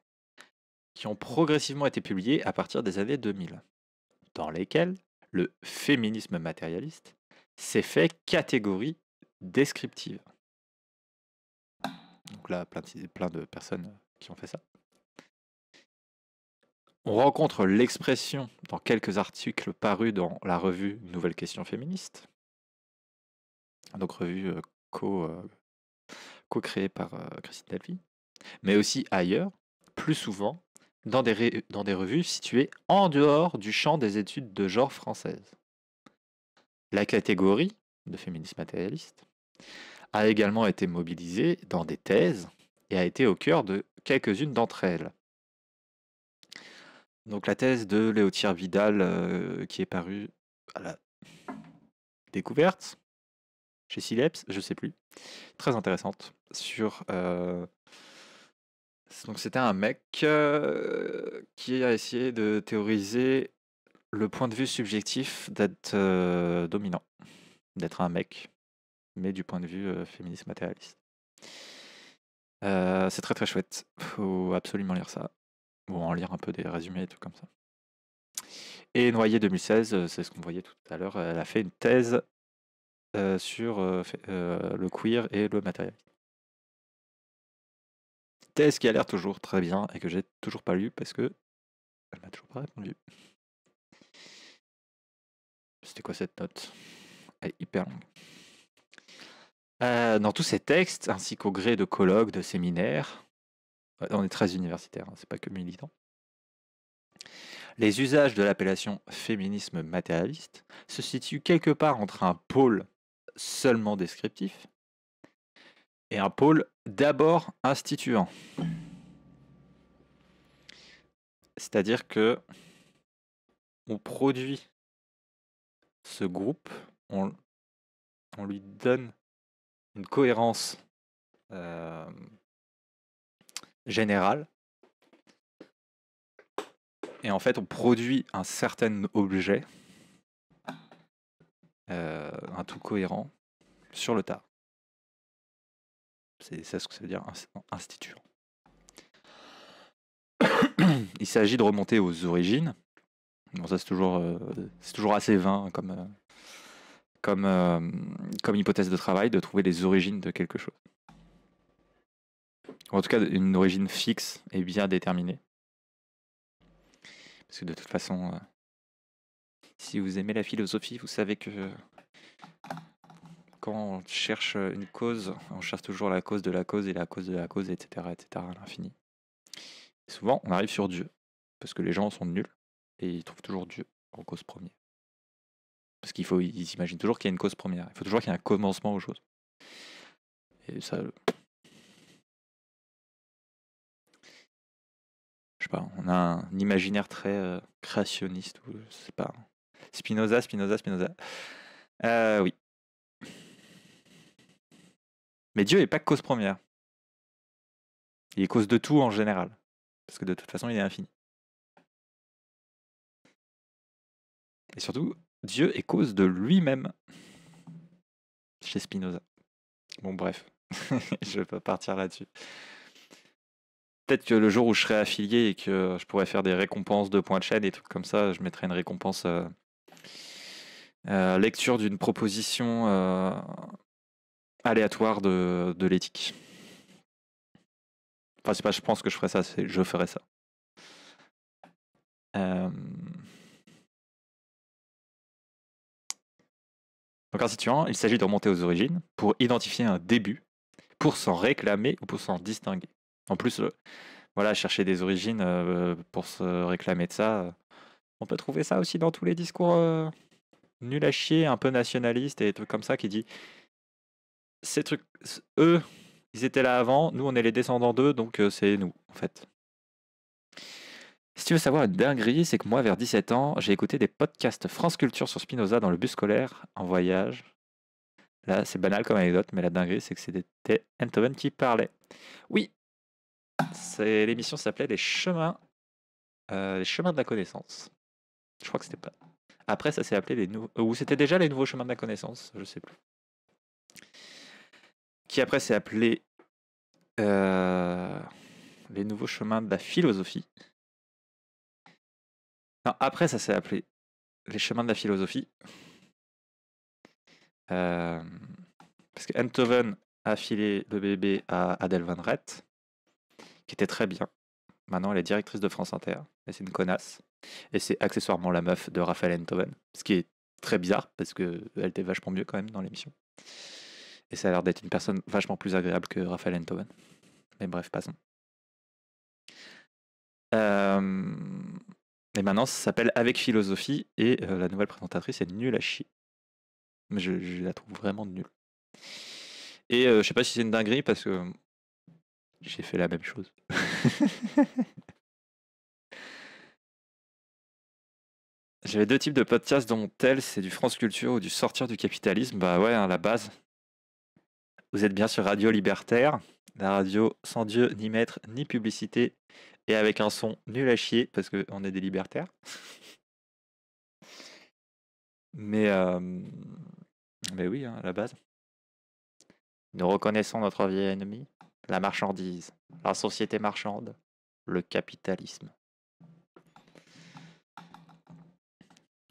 qui ont progressivement été publiés à partir des années 2000 dans lesquelles le féminisme matérialiste s'est fait catégorie descriptive. Donc là, plein de, personnes euh, qui ont fait ça. On rencontre l'expression dans quelques articles parus dans la revue Nouvelle question féministe, donc revue euh, euh, co-créée par Christine Delphi, mais aussi ailleurs, plus souvent dans des, dans des revues situées en dehors du champ des études de genre françaises. La catégorie de féminisme matérialiste a également été mobilisée dans des thèses et a été au cœur de quelques-unes d'entre elles. Donc la thèse de Léotier Vidal euh, qui est parue à la découverte chez Sileps, je ne sais plus, très intéressante, sur euh, donc c'était un mec qui a essayé de théoriser le point de vue subjectif d'être dominant, d'être un mec, mais du point de vue féministe matérialiste. c'est très très chouette, faut absolument lire ça, ou en lire un peu des résumés et tout comme ça. Et Noyer 2016, c'est ce qu'on voyait tout à l'heure, elle a fait une thèse sur le queer et le matérialisme thèse qui a l'air toujours très bien et que j'ai toujours pas lu parce que elle m'a toujours pas répondu. C'était quoi cette note Elle est hyper longue. Euh, dans tous ces textes, ainsi qu'au gré de colloques, de séminaires, on est très universitaire, hein, c'est pas que militant. Les usages de l'appellation féminisme matérialiste se situent quelque part entre un pôle seulement descriptif et un pôle d'abord instituant. C'est-à-dire que on produit ce groupe, on, lui donne une cohérence euh, générale. Et en fait, on produit un certain objet, euh, un tout cohérent, sur le tas. C'est ce que ça veut dire, institut. [coughs] Il s'agit de remonter aux origines. Bon, ça, c'est toujours, euh, toujours assez vain comme, euh, comme, euh, comme hypothèse de travail de trouver les origines de quelque chose. En tout cas, une origine fixe et bien déterminée. Parce que de toute façon, si vous aimez la philosophie, vous savez que quand on cherche une cause, on cherche toujours la cause de la cause et la cause de la cause, etc., etc., à l'infini. souvent, on arrive sur Dieu, parce que les gens sont nuls, et ils trouvent toujours Dieu en cause première. Parce qu'il faut, ils imaginent toujours qu'il y a une cause première, il faut toujours qu'il y ait un commencement aux choses. Et ça... Je sais pas, on a un imaginaire très euh, créationniste, ou je sais pas... Spinoza, Spinoza, Spinoza. Euh, oui. Mais Dieu n'est pas cause première. Il est cause de tout en général. Parce que de toute façon, il est infini. Et surtout, Dieu est cause de lui-même. Chez Spinoza. Bon, bref. [laughs] je vais pas partir là-dessus. Peut-être que le jour où je serai affilié et que je pourrais faire des récompenses de points de chaîne et trucs comme ça, je mettrai une récompense euh, euh, lecture d'une proposition euh, aléatoire de, l'éthique. Enfin, c'est pas je pense que je ferais ça, c'est je ferais ça. Euh. Donc, en situant, il s'agit de remonter aux origines pour identifier un début, pour s'en réclamer ou pour s'en distinguer. En plus, euh, voilà, chercher des origines euh, pour se réclamer de ça, on peut trouver ça aussi dans tous les discours nul à chier, un peu nationalistes et trucs comme ça qui dit ces trucs, eux, ils étaient là avant, nous on est les descendants d'eux, donc euh, c'est nous en fait. Si tu veux savoir une dinguerie, c'est que moi vers 17 ans, j'ai écouté des podcasts France Culture sur Spinoza dans le bus scolaire en voyage. Là, c'est banal comme anecdote, mais la dinguerie, c'est que c'était Antoine qui parlait. Oui, l'émission s'appelait Les chemins, euh, les chemins de la connaissance. Je crois que c'était pas. Après, ça s'est appelé les nouveaux. Ou c'était déjà les nouveaux chemins de la connaissance, je sais plus qui après s'est appelé euh, Les nouveaux chemins de la philosophie. Non, après ça s'est appelé Les chemins de la philosophie. Euh, parce que Enthoven a filé le bébé à Adèle Van Rett, qui était très bien. Maintenant, elle est directrice de France Inter, et c'est une connasse. Et c'est accessoirement la meuf de Raphaël Enthoven, ce qui est très bizarre, parce qu'elle était vachement mieux quand même dans l'émission. Et ça a l'air d'être une personne vachement plus agréable que Raphaël Enthoven. Mais bref, passons. Euh... Et maintenant, ça s'appelle Avec philosophie et euh, la nouvelle présentatrice est nulle à chier. Mais je, la trouve vraiment nulle. Et je euh, je sais pas si c'est une dinguerie parce que j'ai fait la même chose. [laughs] J'avais deux types de podcasts dont tel c'est du France Culture ou du sortir du capitalisme. Bah ouais, à hein, la base, vous êtes bien sur Radio Libertaire, la radio sans Dieu, ni maître, ni publicité, et avec un son nul à chier, parce qu'on est des libertaires. Mais, euh, mais oui, hein, à la base. Nous reconnaissons notre vieil ennemi, la marchandise, la société marchande, le capitalisme.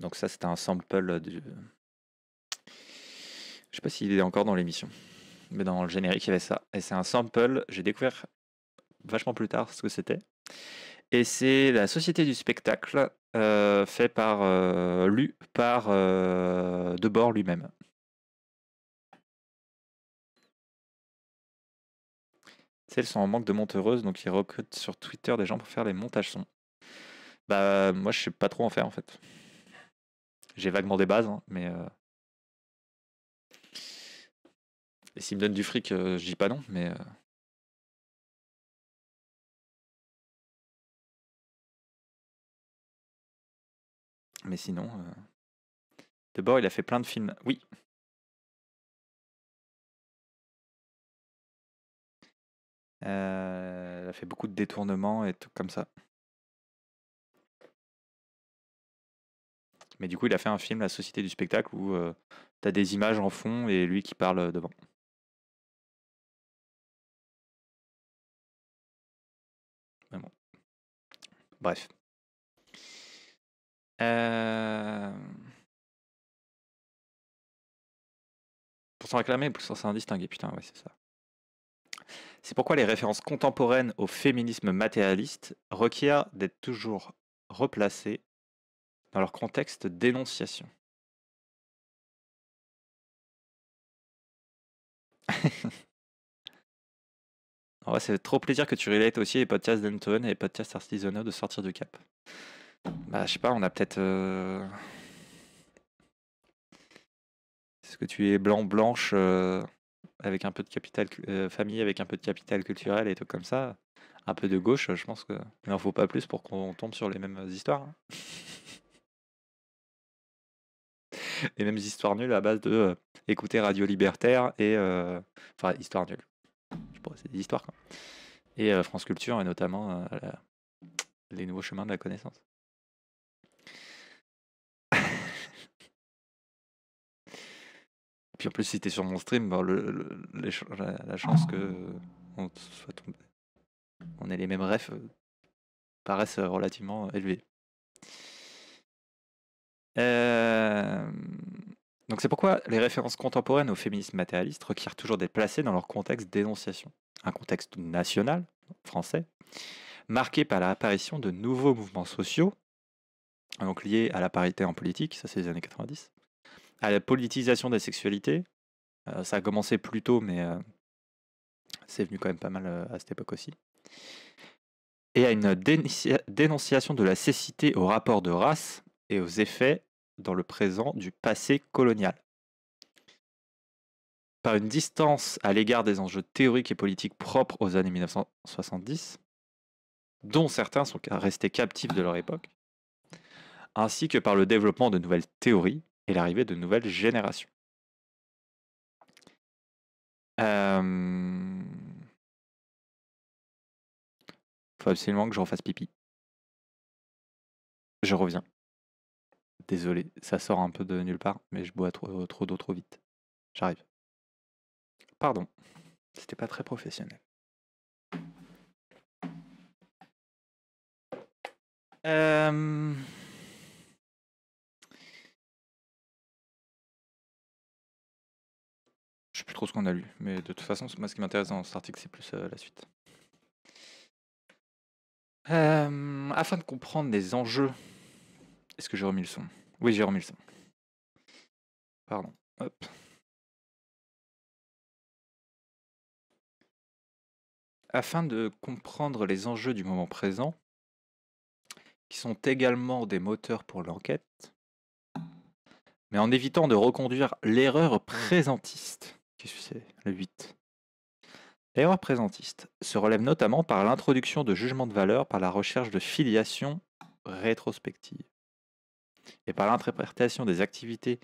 Donc ça, c'est un sample du... Je sais pas s'il est encore dans l'émission mais dans le générique, il y avait ça. Et c'est un sample, j'ai découvert vachement plus tard ce que c'était. Et c'est la Société du spectacle, euh, fait par, euh, lu par euh, Debord lui-même. Celles sont en manque de monteuses donc ils recrutent sur Twitter des gens pour faire les montages sons. Bah, moi, je sais pas trop en faire en fait. J'ai vaguement des bases, hein, mais euh, Et s'il me donne du fric, euh, je dis pas non, mais. Euh, mais sinon. Euh, D'abord, il a fait plein de films. Oui. il a fait beaucoup de détournements et tout comme ça. Mais du coup, il a fait un film, La Société du spectacle, où tu as des images en fond et lui qui parle devant. Bref. Pour s'en réclamer, pour s'en distinguer, putain, ouais, c'est ça. C'est pourquoi les références contemporaines au féminisme matérialiste requièrent d'être toujours replacées dans leur contexte d'énonciation. [laughs] c'est trop plaisir que tu relates aussi les podcasts d'Antoine et les podcasts artisanaux de sortir du cap. Bah, je sais pas, on a peut-être. Euh, Est-ce que tu es blanc, blanche, euh, avec un peu de capital, euh, famille, avec un peu de capital culturel et tout comme ça Un peu de gauche, je pense que. Il n'en faut pas plus pour qu'on tombe sur les mêmes histoires. Hein. les mêmes histoires nulles à base de écouter Radio Libertaire et. Enfin, histoire nulle c'est des histoires. Et euh, France Culture, et notamment euh, les nouveaux chemins de la connaissance. Puis en plus, si t'es sur mon stream, ben, la, chance que on soit tombé, on ait les mêmes refs euh, paraissent relativement élevés. Euh... Donc c'est pourquoi les références contemporaines au féminisme matérialiste requièrent toujours d'être placées dans leur contexte d'énonciation, un contexte national, français, marqué par l'apparition de nouveaux mouvements sociaux, donc liés à la parité en politique, ça c'est les années 90, à la politisation des sexualités, euh, ça a commencé plus tôt mais euh, c'est venu quand même pas mal euh, à cette époque aussi, et à une dénonciation de la cécité au rapport de race et aux effets dans le présent du passé colonial. Par une distance à l'égard des enjeux théoriques et politiques propres aux années 1970, dont certains sont restés captifs de leur époque, ainsi que par le développement de nouvelles théories et l'arrivée de nouvelles générations. il Faut absolument que je refasse pipi. Je reviens. Désolé, ça sort un peu de nulle part, mais je bois trop, euh, trop d'eau trop vite. J'arrive. Pardon, c'était pas très professionnel. Je sais plus trop ce qu'on a lu, mais de toute façon, moi ce qui m'intéresse dans cet article, c'est plus euh, la suite. afin de comprendre les enjeux est-ce que j'ai remis le son Oui, j'ai remis le son. Pardon. Afin de comprendre les enjeux du moment présent, qui sont également des moteurs pour l'enquête, mais en évitant de reconduire l'erreur présentiste, Qu'est-ce que c'est le 8. L'erreur présentiste se relève notamment par l'introduction de jugements de valeur par la recherche de filiation rétrospective et par l'interprétation des activités,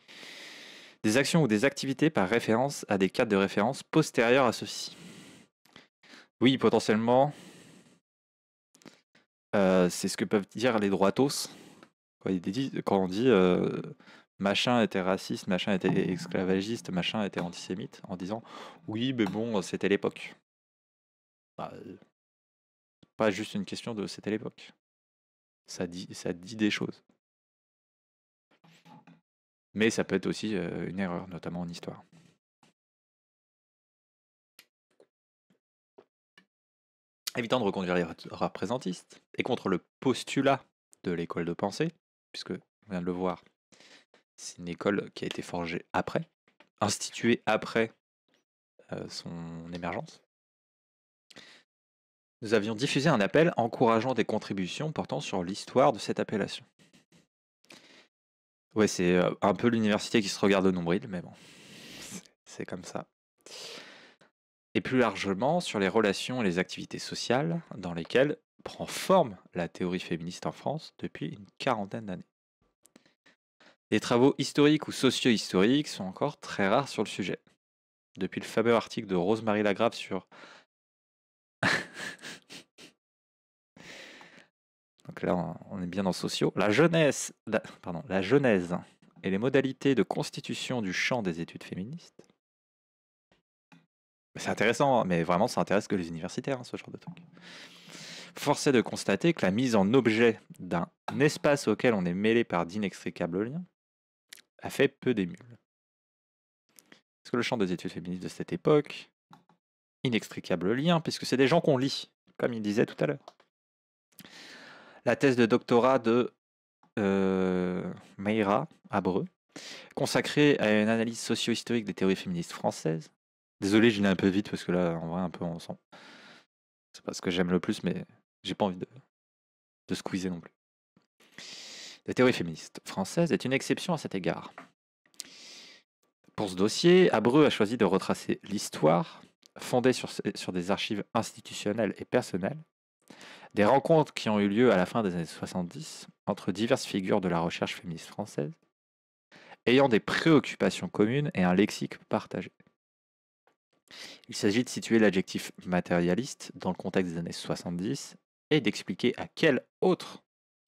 des actions ou des activités par référence à des cadres de référence postérieurs à ceux-ci. Oui, potentiellement, euh, c'est ce que peuvent dire les droitos quand, on dit euh, machin était raciste, machin était esclavagiste, machin était antisémite, en disant oui, mais bon, c'était l'époque. Bah, euh, pas juste une question de c'était l'époque. ça dit des choses. Mais ça peut être aussi euh, une erreur, notamment en histoire. Évitant de reconduire les représentistes et contre le postulat de l'école de pensée, puisque on vient de le voir, c'est une école qui a été forgée après, instituée après euh, son émergence. Nous avions diffusé un appel encourageant des contributions portant sur l'histoire de cette appellation. Ouais, c'est un peu l'université qui se regarde au nombril, mais bon, c'est comme ça. Et plus largement, sur les relations et les activités sociales dans lesquelles prend forme la théorie féministe en France depuis une quarantaine d'années. Les travaux historiques ou socio-historiques sont encore très rares sur le sujet. Depuis le fameux article de Rosemary Lagrave sur Donc là, on est bien dans sociaux. La jeunesse, pardon, la genèse et les modalités de constitution du champ des études féministes. C'est intéressant, mais vraiment, ça intéresse que les universitaires, hein, ce genre de truc. Force est de constater que la mise en objet d'un espace auquel on est mêlé par d'inextricables liens a fait peu d'émules. Parce que le champ des études féministes de cette époque, inextricable lien, puisque c'est des gens qu'on lit, comme il disait tout à l'heure la thèse de doctorat de euh, Meira Abreu, consacrée à une analyse socio-historique des théories féministes françaises. Désolé, je l'ai un peu vite parce que là, on voit un peu ensemble. C'est pas ce que j'aime le plus, mais j'ai pas envie de, squeezer non plus. La théorie féministe française est une exception à cet égard. Pour ce dossier, Abreu a choisi de retracer l'histoire, fondée sur, sur des archives institutionnelles et personnelles, des rencontres qui ont eu lieu à la fin des années 70 entre diverses figures de la recherche féministe française, ayant des préoccupations communes et un lexique partagé. Il s'agit de situer l'adjectif matérialiste dans le contexte des années 70 et d'expliquer à quelle autre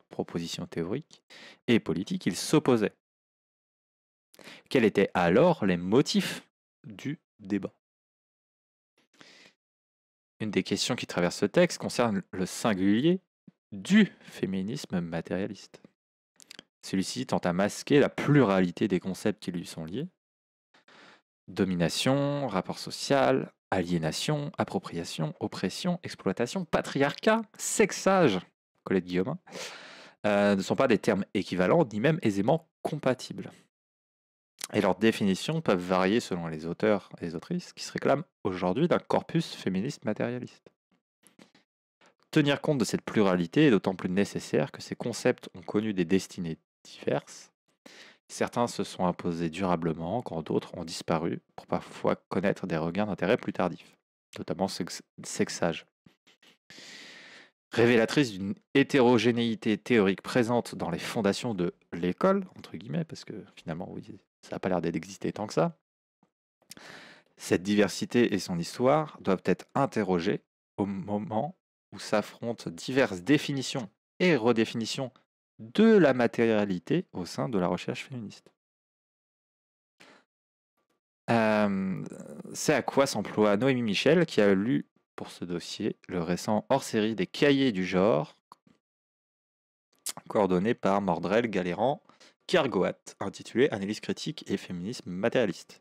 proposition théorique et politique il s'opposait. Quels étaient alors les motifs du débat une des questions qui traverse ce texte concerne le singulier du féminisme matérialiste. Celui-ci tend à masquer la pluralité des concepts qui lui sont liés. Domination, rapport social, aliénation, appropriation, oppression, exploitation, patriarcat, sexage, Collègue Guillaume, hein. euh, ne sont pas des termes équivalents ni même aisément compatibles et leurs définitions peuvent varier selon les auteurs et les autrices qui se réclament aujourd'hui d'un corpus féministe matérialiste. Tenir compte de cette pluralité est d'autant plus nécessaire que ces concepts ont connu des destinées diverses. Certains se sont imposés durablement quand d'autres ont disparu pour parfois connaître des regains d'intérêt plus tardifs, notamment sexage. Révélatrice d'une hétérogénéité théorique présente dans les fondations de l'école, entre guillemets, parce que finalement, oui, ça n'a pas l'air d'exister tant que ça. Cette diversité et son histoire doivent être interrogées au moment où s'affrontent diverses définitions et redéfinitions de la matérialité au sein de la recherche féministe. C'est à quoi s'emploie Noémie Michel, qui a lu pour ce dossier le récent hors-série des cahiers du genre, coordonné par Mordrel Galérant. Kergoat, intitulé Analyse critique et féminisme matérialiste.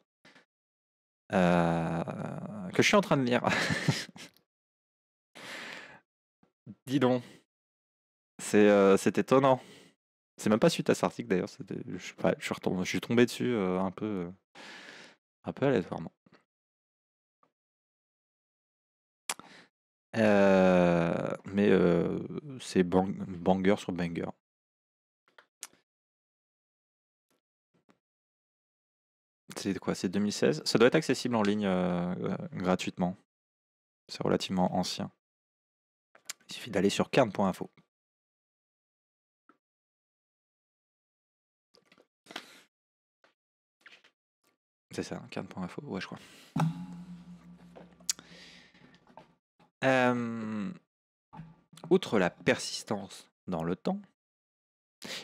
Euh, que je suis en train de lire. [laughs] Dis donc. Euh, c'est étonnant. C'est même pas suite à cet article d'ailleurs. Je, suis tombé dessus euh, un peu un peu aléatoirement. mais c'est banger sur banger. c'est quoi C'est 2016 Ça doit être accessible en ligne euh, euh, gratuitement. C'est relativement ancien. Il suffit d'aller sur carne.info. C'est ça, carne.info, ouais, je crois. outre la persistance dans le temps,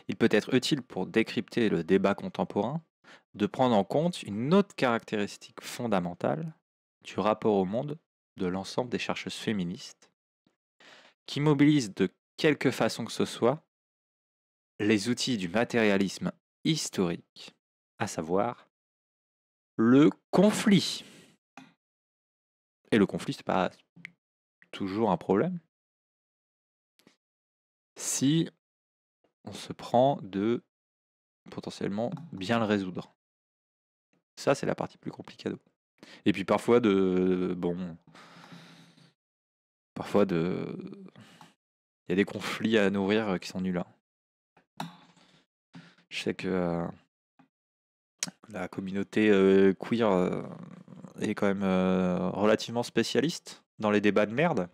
il peut être utile pour décrypter le débat contemporain de prendre en compte une autre caractéristique fondamentale du rapport au monde de l'ensemble des chercheuses féministes, qui mobilisent de quelque façon que ce soit les outils du matérialisme historique, à savoir le conflit. Et le conflit, n'est pas toujours un problème. Si on se prend de potentiellement bien le résoudre. Ça, c'est la partie plus compliquée. Et puis parfois de. Bon. Parfois de. Il y a des conflits à nourrir euh, qui sont nuls. Hein. Je sais que euh, la communauté euh, queer est quand même relativement spécialiste dans les débats de merde.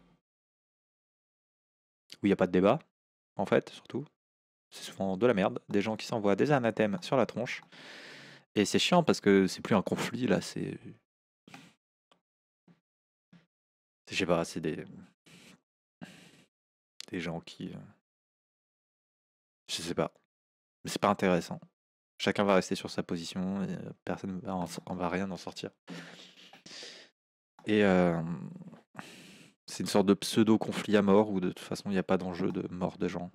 Où il n'y a pas de débat, en fait, surtout. C'est souvent de la merde. Des gens qui s'envoient des anathèmes sur la tronche. Et c'est chiant parce que c'est plus un conflit là, c'est. Je sais pas, c'est des. Des gens qui. Euh, je sais pas. Mais c'est pas intéressant. Chacun va rester sur sa position et euh, personne va rien en sortir. Et c'est une sorte de pseudo-conflit à mort où de toute façon il n'y a pas d'enjeu de mort de gens.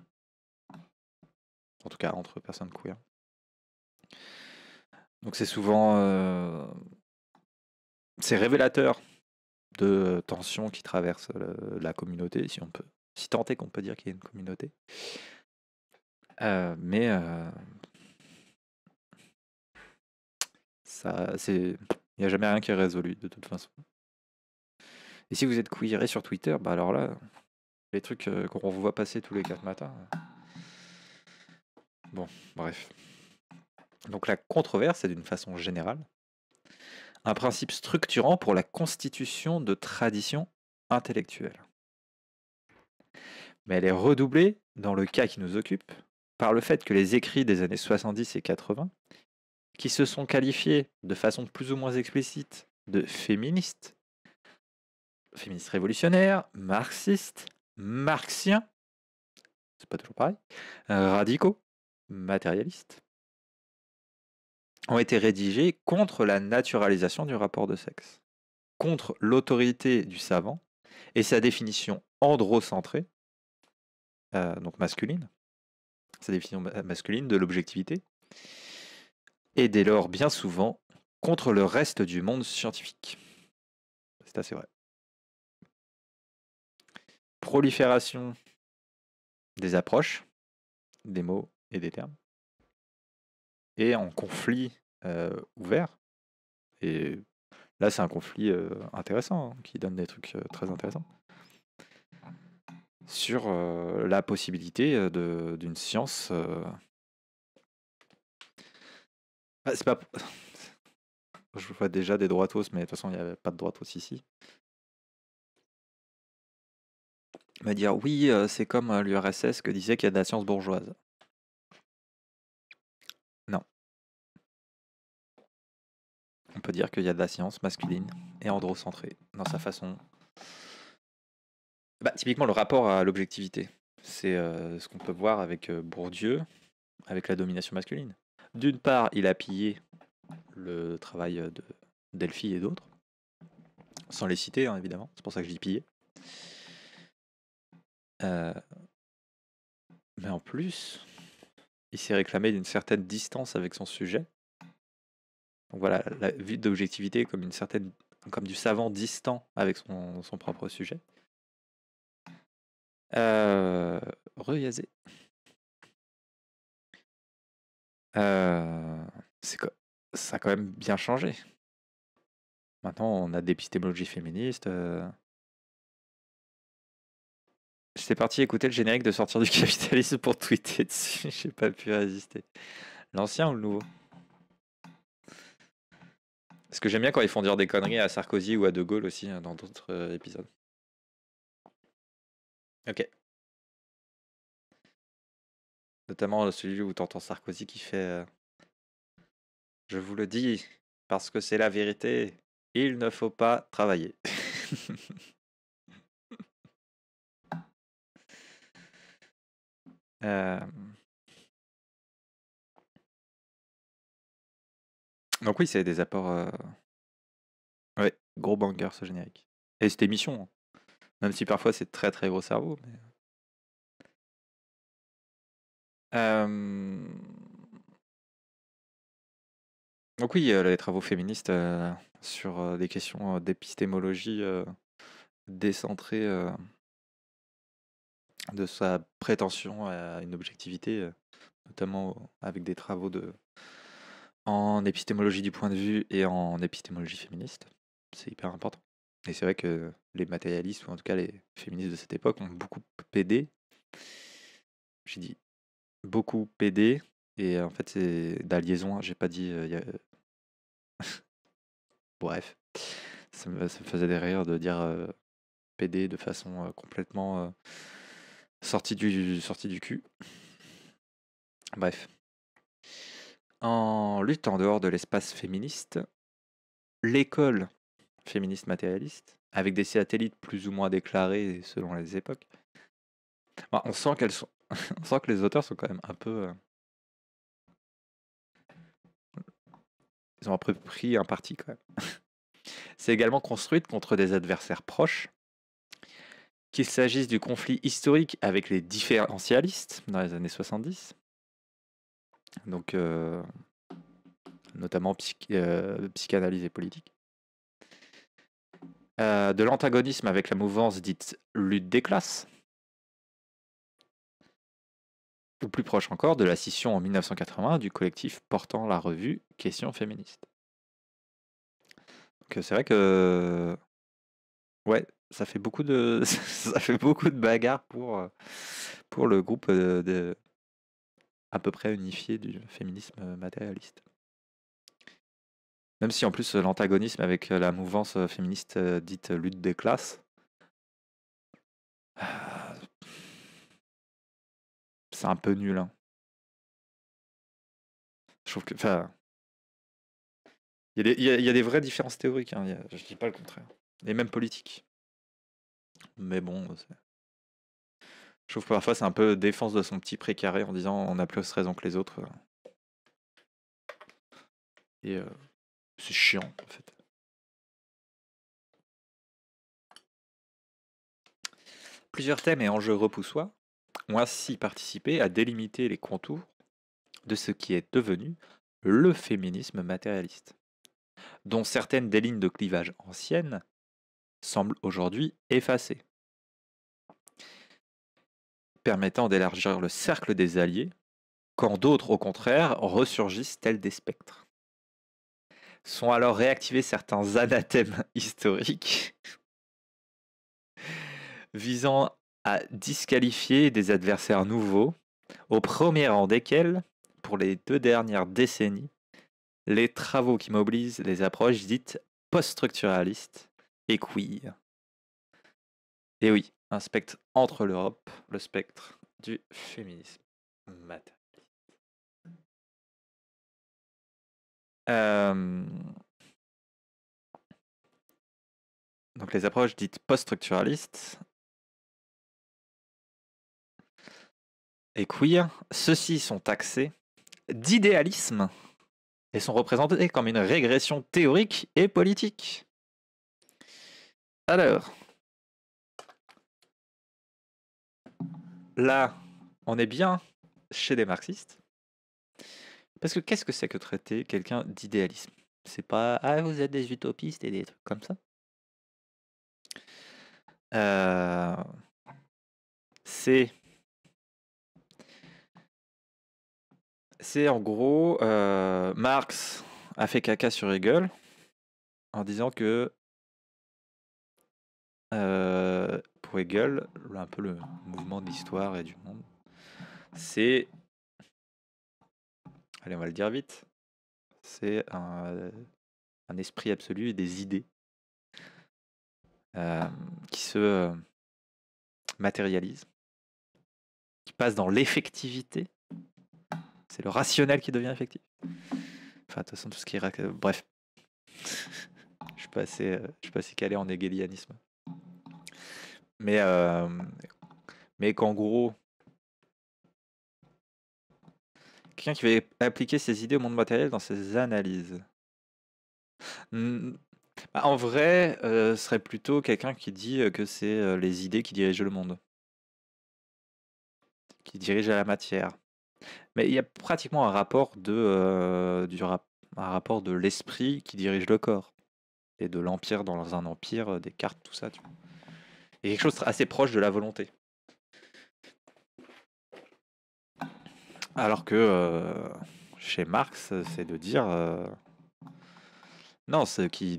En tout cas entre personnes queer. Donc c'est souvent euh, c'est révélateur de tensions qui traversent la communauté, si on peut, si tant est qu'on peut dire qu'il y a une communauté. Euh, mais euh, ça, c'est, il n'y a jamais rien qui est résolu de toute façon. Et si vous êtes queeré sur Twitter, bah alors là, les trucs qu'on vous voit passer tous les quatre matins. Bon, bref. Donc la controverse est d'une façon générale un principe structurant pour la constitution de traditions intellectuelles. Mais elle est redoublée, dans le cas qui nous occupe, par le fait que les écrits des années 70 et 80, qui se sont qualifiés de façon plus ou moins explicite de féministes, féministes révolutionnaires, marxistes, marxiens, c'est pas toujours pareil, euh, radicaux, matérialistes, ont été rédigés contre la naturalisation du rapport de sexe, contre l'autorité du savant et sa définition androcentrée, euh, donc masculine, sa définition masculine de l'objectivité, et dès lors bien souvent contre le reste du monde scientifique. C'est assez vrai. Prolifération des approches, des mots et des termes et en conflit ouvert. Et là, c'est un conflit intéressant, hein, qui donne des trucs très intéressants. Sur la possibilité d'une science. Bah, c'est pas. [sighs] Je vois déjà des droitos, mais de toute façon, il n'y avait pas de droitos ici. va dire, oui, c'est comme l'URSS que disait qu'il y a de la science bourgeoise. on peut dire qu'il y a de la science masculine et androcentrée dans sa façon. Bah, typiquement, le rapport à l'objectivité. C'est euh, ce qu'on peut voir avec euh, Bourdieu, avec la domination masculine. D'une part, il a pillé le travail euh, de Delphi et d'autres, sans les citer, hein, évidemment, c'est pour ça que je dis pillé. Mais en plus, il s'est réclamé d'une certaine distance avec son sujet, donc voilà, la vue d'objectivité comme une certaine, comme du savant distant avec son, son propre sujet. Euh, Reyazé. Euh, ça a quand même bien changé. Maintenant, on a d'épistémologie féministe. féministes euh. J'étais parti écouter le générique de Sortir du [laughs] capitalisme pour tweeter dessus. J'ai pas pu résister. L'ancien ou le nouveau est-ce que j'aime bien quand ils font dire des conneries à Sarkozy ou à De Gaulle aussi hein, dans d'autres euh, épisodes. Ok. Notamment euh, celui où t'entends Sarkozy qui fait euh, Je vous le dis, parce que c'est la vérité, il ne faut pas travailler. [laughs] euh... Donc oui, c'est des apports. Ouais, gros banger ce générique. Et cette émission. Hein. Même si parfois c'est très très gros cerveau. mais- Donc oui, les travaux féministes sur des questions d'épistémologie décentrées de sa prétention à une objectivité, notamment avec des travaux de en épistémologie du point de vue et en épistémologie féministe. C'est hyper important. Et c'est vrai que les matérialistes, ou en tout cas les féministes de cette époque, ont beaucoup pédé. J'ai dit beaucoup pédé. Et en fait, c'est la liaison. Hein. J'ai pas dit. Euh, [laughs] bref, ça me, faisait des rires de dire euh, pédé » PD de façon euh, complètement sortie, du, sortie du cul. Bref en lutte en dehors de l'espace féministe, l'école féministe matérialiste, avec des satellites plus ou moins déclarés selon les époques. Bah, on sent qu'elles sont, [laughs] on sent que les auteurs sont quand même un peu, euh, ils ont un peu pris un parti quand même. [laughs] C'est également construite contre des adversaires proches, qu'il s'agisse du conflit historique avec les différentialistes dans les années 70, donc euh, notamment euh, psychanalyse et politique. Euh, de l'antagonisme avec la mouvance dite lutte des classes, ou plus proche encore, de la scission en 1980 du collectif portant la revue questions féministes c'est vrai que. Ouais, ça fait beaucoup de, [laughs] ça fait beaucoup de bagarres pour, pour le groupe de, à peu près unifié du féminisme euh, matérialiste. Même si en plus l'antagonisme avec euh, la mouvance euh, féministe dite lutte des classes, ah, c'est un peu nul. Hein. Je trouve que, il y, a, des vraies différences théoriques. je hein, ne je dis pas le contraire, et même politiques. Mais bon, je trouve que parfois c'est un peu défense de son petit précaré en disant on a plus raison que les autres. Et euh, c'est chiant en fait. Plusieurs thèmes et enjeux repoussois ont ainsi participé à délimiter les contours de ce qui est devenu le féminisme matérialiste, dont certaines des lignes de clivage anciennes semblent aujourd'hui effacées permettant d'élargir le cercle des alliés, quand d'autres, au contraire, ressurgissent tels des spectres. Sont alors réactivés certains anathèmes [laughs] historiques visant à disqualifier des adversaires nouveaux, au premier rang desquels, pour les deux dernières décennies, les travaux qui mobilisent les approches dites post-structuralistes et queer. Et oui, un spectre entre l'Europe, le spectre du féminisme euh, Donc les approches dites post-structuralistes et queer, ceux-ci sont taxés d'idéalisme et sont représentés comme une régression théorique et politique. Alors, là, on est bien chez des marxistes. Parce que qu'est-ce que c'est que traiter quelqu'un d'idéalisme C'est pas ah vous êtes des utopistes et des trucs comme ça. Euh, c'est c'est en gros euh, Marx a fait caca sur Hegel en disant que euh, pour Hegel, un peu le mouvement de l'histoire et du monde, c'est. Allez, on va le dire vite. C'est un, esprit absolu et des idées euh, qui se euh, matérialisent, qui passent dans l'effectivité. C'est le rationnel qui devient effectif. Enfin, de toute façon, tout ce qui est. Bref. [laughs] je, suis euh, je suis pas assez calé en hegelianisme. Mais, mais qu'en gros, quelqu'un qui veut appliquer ses idées au monde matériel dans ses analyses. Bah, en vrai, ce serait plutôt quelqu'un qui dit que c'est les idées qui dirigent le monde, qui dirigent la matière. Mais il y a pratiquement un rapport de, du un rapport de l'esprit qui dirige le corps et de l'empire dans un empire, des cartes, tout ça. Tu vois. Il quelque chose assez proche de la volonté. Alors que euh, chez Marx, c'est de dire euh, non, ce qui,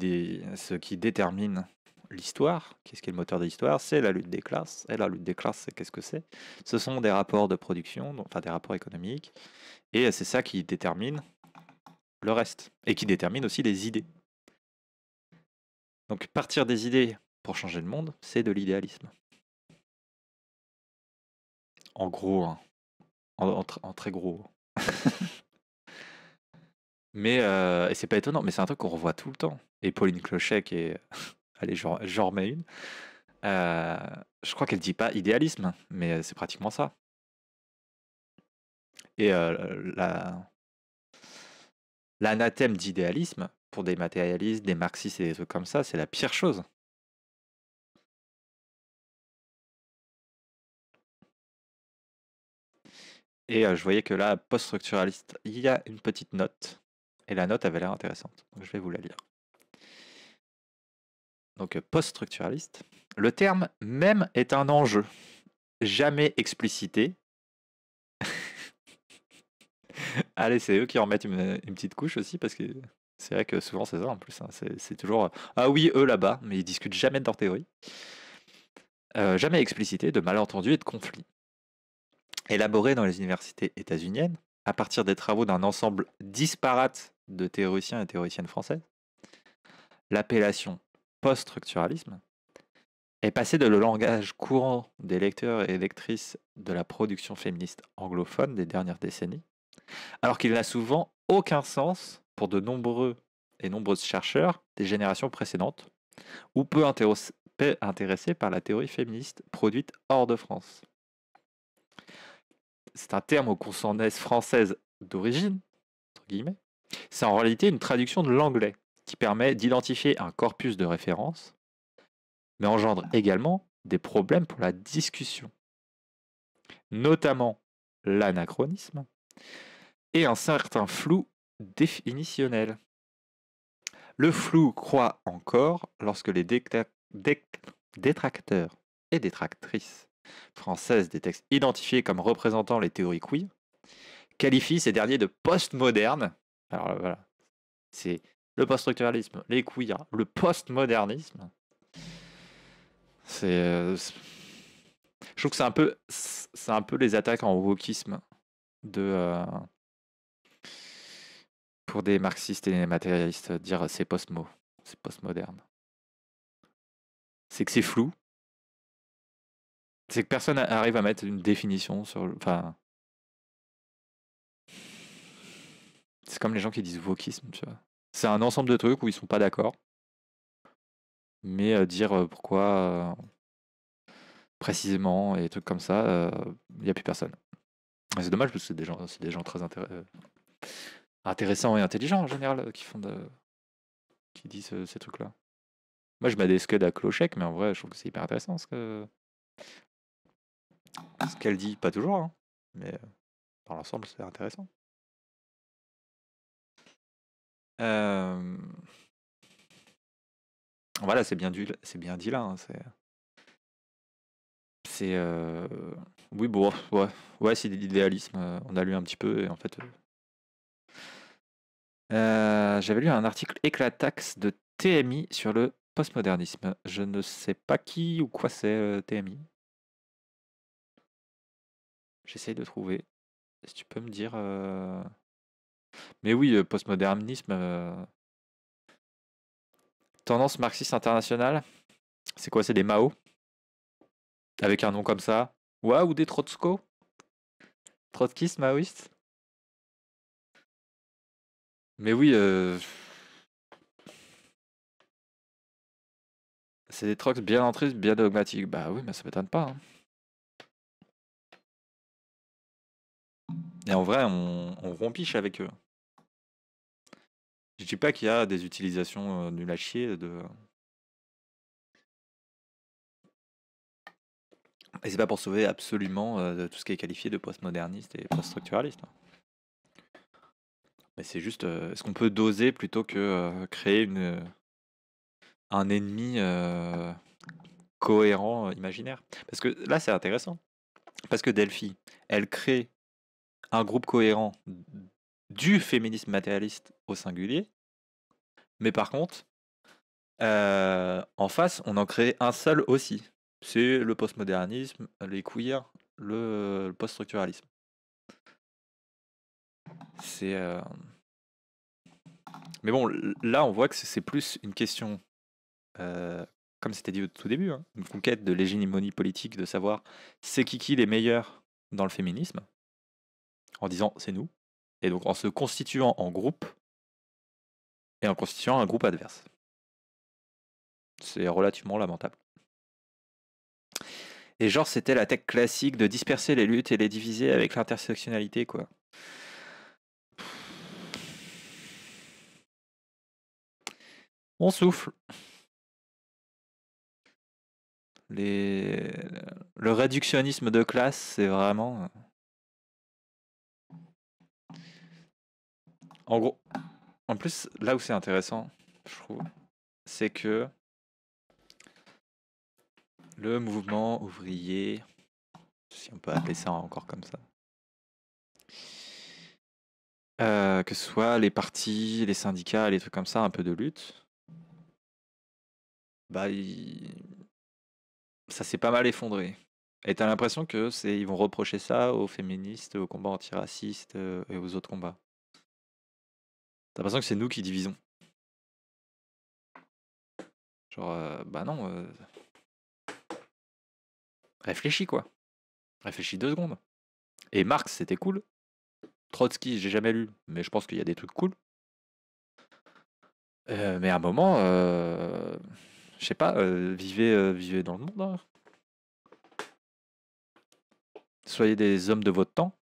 détermine l'histoire, qu'est-ce qui est le moteur de l'histoire, c'est la lutte des classes. Et la lutte des classes, qu'est-ce que c'est Ce sont des rapports de production, enfin des rapports économiques, et c'est ça qui détermine le reste, et qui détermine aussi les idées. Donc partir des idées pour changer le monde, c'est de l'idéalisme. En gros, hein. en, très gros. [laughs] mais euh, et c'est pas étonnant, mais c'est un truc qu'on revoit tout le temps. Et Pauline Clochet, qui est. [laughs] Allez, j'en remets une. Euh, je crois qu'elle dit pas idéalisme, mais c'est pratiquement ça. Et euh, la l'anathème d'idéalisme pour des matérialistes, des marxistes et des trucs comme ça, c'est la pire chose. Et euh, je voyais que là, post-structuraliste, il y a une petite note. Et la note avait l'air intéressante. je vais vous la lire. Donc, euh, post-structuraliste. Le terme même est un enjeu, jamais explicité. [laughs] Allez, c'est eux qui remettent une, une, petite couche aussi, parce que c'est vrai que souvent c'est ça en plus. Hein. C'est toujours Ah oui, eux là-bas, mais ils discutent jamais de leur théorie. Euh, jamais explicité, de malentendus et de conflits élaborée dans les universités états-uniennes à partir des travaux d'un ensemble disparate de théoriciens et théoriciennes françaises, l'appellation post-structuralisme est passée de le langage courant des lecteurs et lectrices de la production féministe anglophone des dernières décennies, alors qu'il n'a souvent aucun sens pour de nombreux et nombreuses chercheurs des générations précédentes, ou peu intéressés par la théorie féministe produite hors de France c'est un terme aux consonances françaises d'origine, entre guillemets. C'est en réalité une traduction de l'anglais qui permet d'identifier un corpus de référence, mais engendre également des problèmes pour la discussion, notamment l'anachronisme et un certain flou définitionnel. Le flou croît encore lorsque les détracteurs et détractrices française des textes identifiés comme représentant les théories queer, qualifie ces derniers de postmodernes. Alors euh, voilà, c'est le post les queers, le postmodernisme. Euh, c'est, je trouve que c'est un peu, c'est un peu les attaques en wokisme de euh, pour des marxistes et des matérialistes dire c'est post c'est postmoderne. C'est que c'est flou, c'est que personne arrive à mettre une définition sur. Enfin. C'est comme les gens qui disent wokisme, tu vois. C'est un ensemble de trucs où ils sont pas d'accord. Mais euh, dire euh, pourquoi euh, précisément et trucs comme ça, il n'y a plus personne. C'est dommage parce que c'est des gens, c'est des gens très intéressants et intelligents en général qui font de, qui disent ces trucs-là. Moi, je mets des scuds à Clochec, mais en vrai, je trouve que c'est hyper intéressant ce que ce qu'elle dit, pas toujours, hein, mais par l'ensemble, c'est intéressant. Voilà, c'est bien, dit là. Hein, c'est. Oui, bon, ouais, c'est de l'idéalisme. On a lu un petit peu et en fait. J'avais lu un article éclataxe de TMI sur le postmodernisme. Je ne sais pas qui ou quoi c'est TMI. J'essaye de trouver. Si tu peux me dire. Euh, mais oui, euh, postmodernisme. Euh, tendance marxiste internationale. C'est quoi C'est des Mao Avec un nom comme ça ou des Trotsko Trotskistes, Maoistes Mais oui, c'est des trocs bien entrés bien dogmatiques. Bah oui, mais ça m'étonne pas. Hein. Et en vrai, on, rompiche avec eux. Je dis pas qu'il y a des utilisations du à chier de. Et c'est pas pour sauver absolument tout ce qui est qualifié de postmoderniste et post-structuraliste. Hein. Mais c'est juste, est-ce qu'on peut doser plutôt que créer un ennemi cohérent, imaginaire Parce que là, c'est intéressant. Parce que Delphi, elle crée un groupe cohérent du féminisme matérialiste au singulier. Mais par contre, euh, en face, on en crée un seul aussi. C'est le postmodernisme, les queers, le, poststructuralisme. C'est. Euh, mais bon, là, on voit que c'est plus une question, euh, comme c'était dit au tout début, hein, une conquête de l'hégémonie politique, de savoir c'est qui qui les meilleur dans le féminisme en disant c'est nous, et donc en se constituant en groupe et en constituant un groupe adverse. C'est relativement lamentable. Et genre, c'était la tech classique de disperser les luttes et les diviser avec l'intersectionnalité, quoi. On souffle. Les... Le réductionnisme de classe, c'est vraiment... Euh, En gros, en plus, là où c'est intéressant, je trouve, c'est que le mouvement ouvrier, si on peut appeler ça encore comme ça, euh, que ce soit les partis, les syndicats, les trucs comme ça, un peu de lutte, bah, ça s'est pas mal effondré. Et t'as l'impression que c'est, ils vont reprocher ça aux féministes, aux combats antiracistes euh, et aux autres combats. C'est l'impression que c'est nous qui divisons. Genre, euh, bah non. Euh. Réfléchis, quoi. Réfléchis deux secondes. Et Marx, c'était cool. Trotsky, j'ai jamais lu, mais je pense qu'il y a des trucs cool. Euh, mais à un moment, je sais pas, vivez, dans le monde. Hein. Soyez des hommes de votre temps.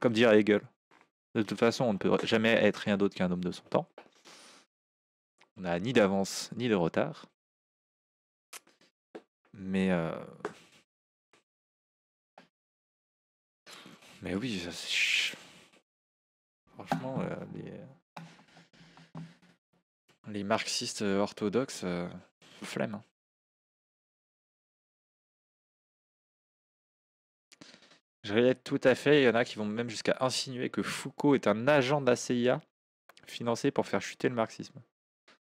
Comme dirait Hegel. De toute façon, on ne peut jamais être rien d'autre qu'un homme de son temps. On n'a ni d'avance ni de retard. Mais. Euh, mais oui, ça, franchement, euh, les... les... marxistes orthodoxes, euh, flemme. Hein. Je réalise tout à fait. Il y en a qui vont même jusqu'à insinuer que Foucault est un agent de la CIA financé pour faire chuter le marxisme.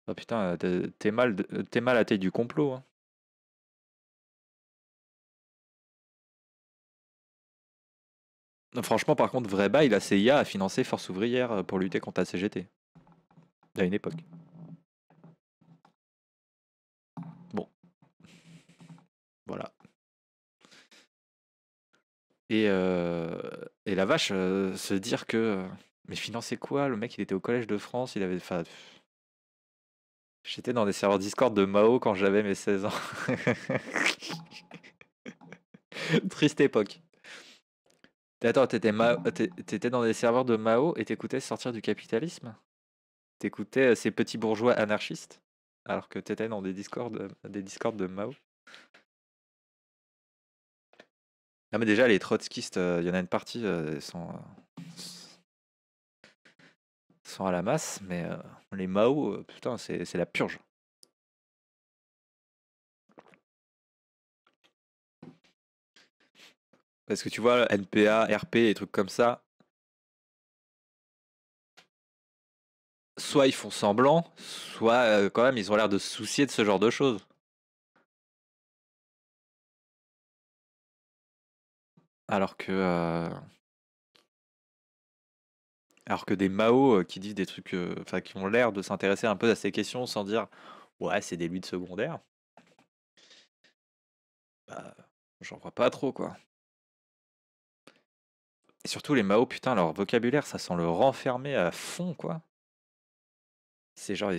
oh, putain, euh, euh, t'es mal, à tête du complot. Hein. franchement, par contre, vrai bail, la CIA a financé Force ouvrière euh, pour lutter contre la CGT. À une époque. Bon. Voilà. Euh, et, la vache, euh, se dire que. Euh, mais financer quoi Le mec, il était au Collège de France, il avait. J'étais dans des serveurs Discord de Mao quand j'avais mes 16 ans. [laughs] Triste époque. Attends, t'étais, t'étais dans des serveurs de Mao et t'écoutais sortir du capitalisme T'écoutais ces petits bourgeois anarchistes Alors que t'étais dans des Discord, des Discord de Mao Non, mais déjà, les trotskistes, euh, il y en a une partie, euh, euh, sont, à la masse, mais les Mao, putain, c'est la purge. Parce que tu vois, NPA, RP et trucs comme ça, soit ils font semblant, soit quand même ils ont l'air de se soucier de ce genre de choses. Alors que, alors que des Mao qui disent des trucs, enfin qui ont l'air de s'intéresser un peu à ces questions sans dire ouais c'est des luttes secondaires, bah j'en vois pas trop quoi. Et surtout les Mao putain leur vocabulaire ça sent le renfermer à fond quoi. C'est genre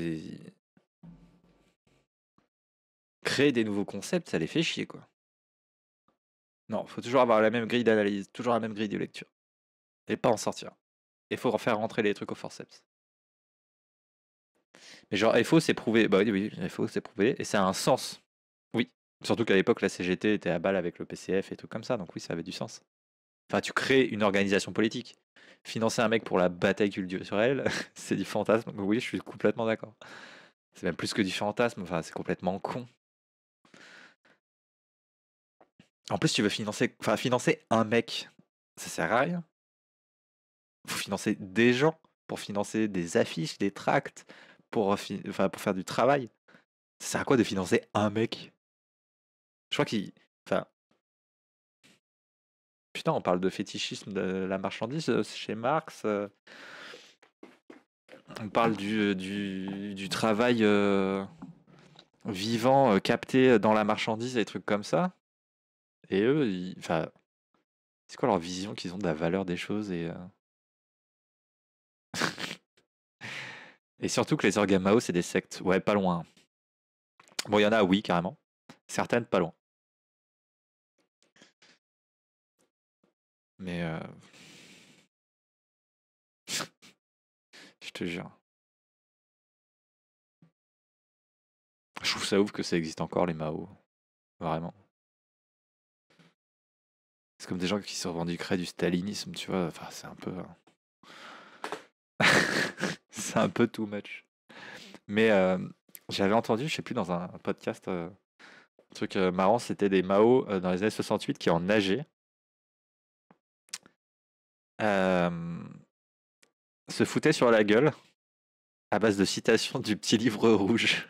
créer des nouveaux concepts ça les fait chier quoi. Non, faut toujours avoir la même grille d'analyse, toujours la même grille de lecture. Et pas en sortir. Il faut faire rentrer les trucs au forceps. Mais genre, il faut prouvé. Bah oui, il faut c'est Et ça a un sens. Oui. Surtout qu'à l'époque, la CGT était à balle avec le PCF et tout comme ça. Donc oui, ça avait du sens. Enfin, tu crées une organisation politique. Financer un mec pour la bataille culturelle, [laughs] c'est du fantasme. Oui, je suis complètement d'accord. C'est même plus que du fantasme. Enfin, c'est complètement con. En plus, tu veux financer, financer un mec, ça sert à rien. Faut financer des gens pour financer des affiches, des tracts, pour, enfin, pour faire du travail. Ça sert à quoi de financer un mec Je crois qu'il. Enfin. Putain, on parle de fétichisme de la marchandise euh, chez Marx. Euh. On parle du, euh, du, du travail vivant capté dans la marchandise et des trucs comme ça. Et eux, enfin, c'est quoi leur vision qu'ils ont de la valeur des choses et, euh [laughs] et surtout que les Mao c'est des sectes. Ouais, pas loin. Bon, il y en a, oui, carrément. Certaines, pas loin. Mais euh [laughs] je te jure. Je trouve ça ouf que ça existe encore, les Mao. Vraiment. C'est comme des gens qui se revendiqueraient du stalinisme, tu vois. Enfin, c'est un peu. Hein. [laughs] c'est un peu too much. Mais j'avais entendu, je sais plus, dans un podcast, euh, un truc euh, marrant, c'était des Mao euh, dans les années 68 qui en nageaient. se foutaient sur la gueule à base de citations du petit livre rouge.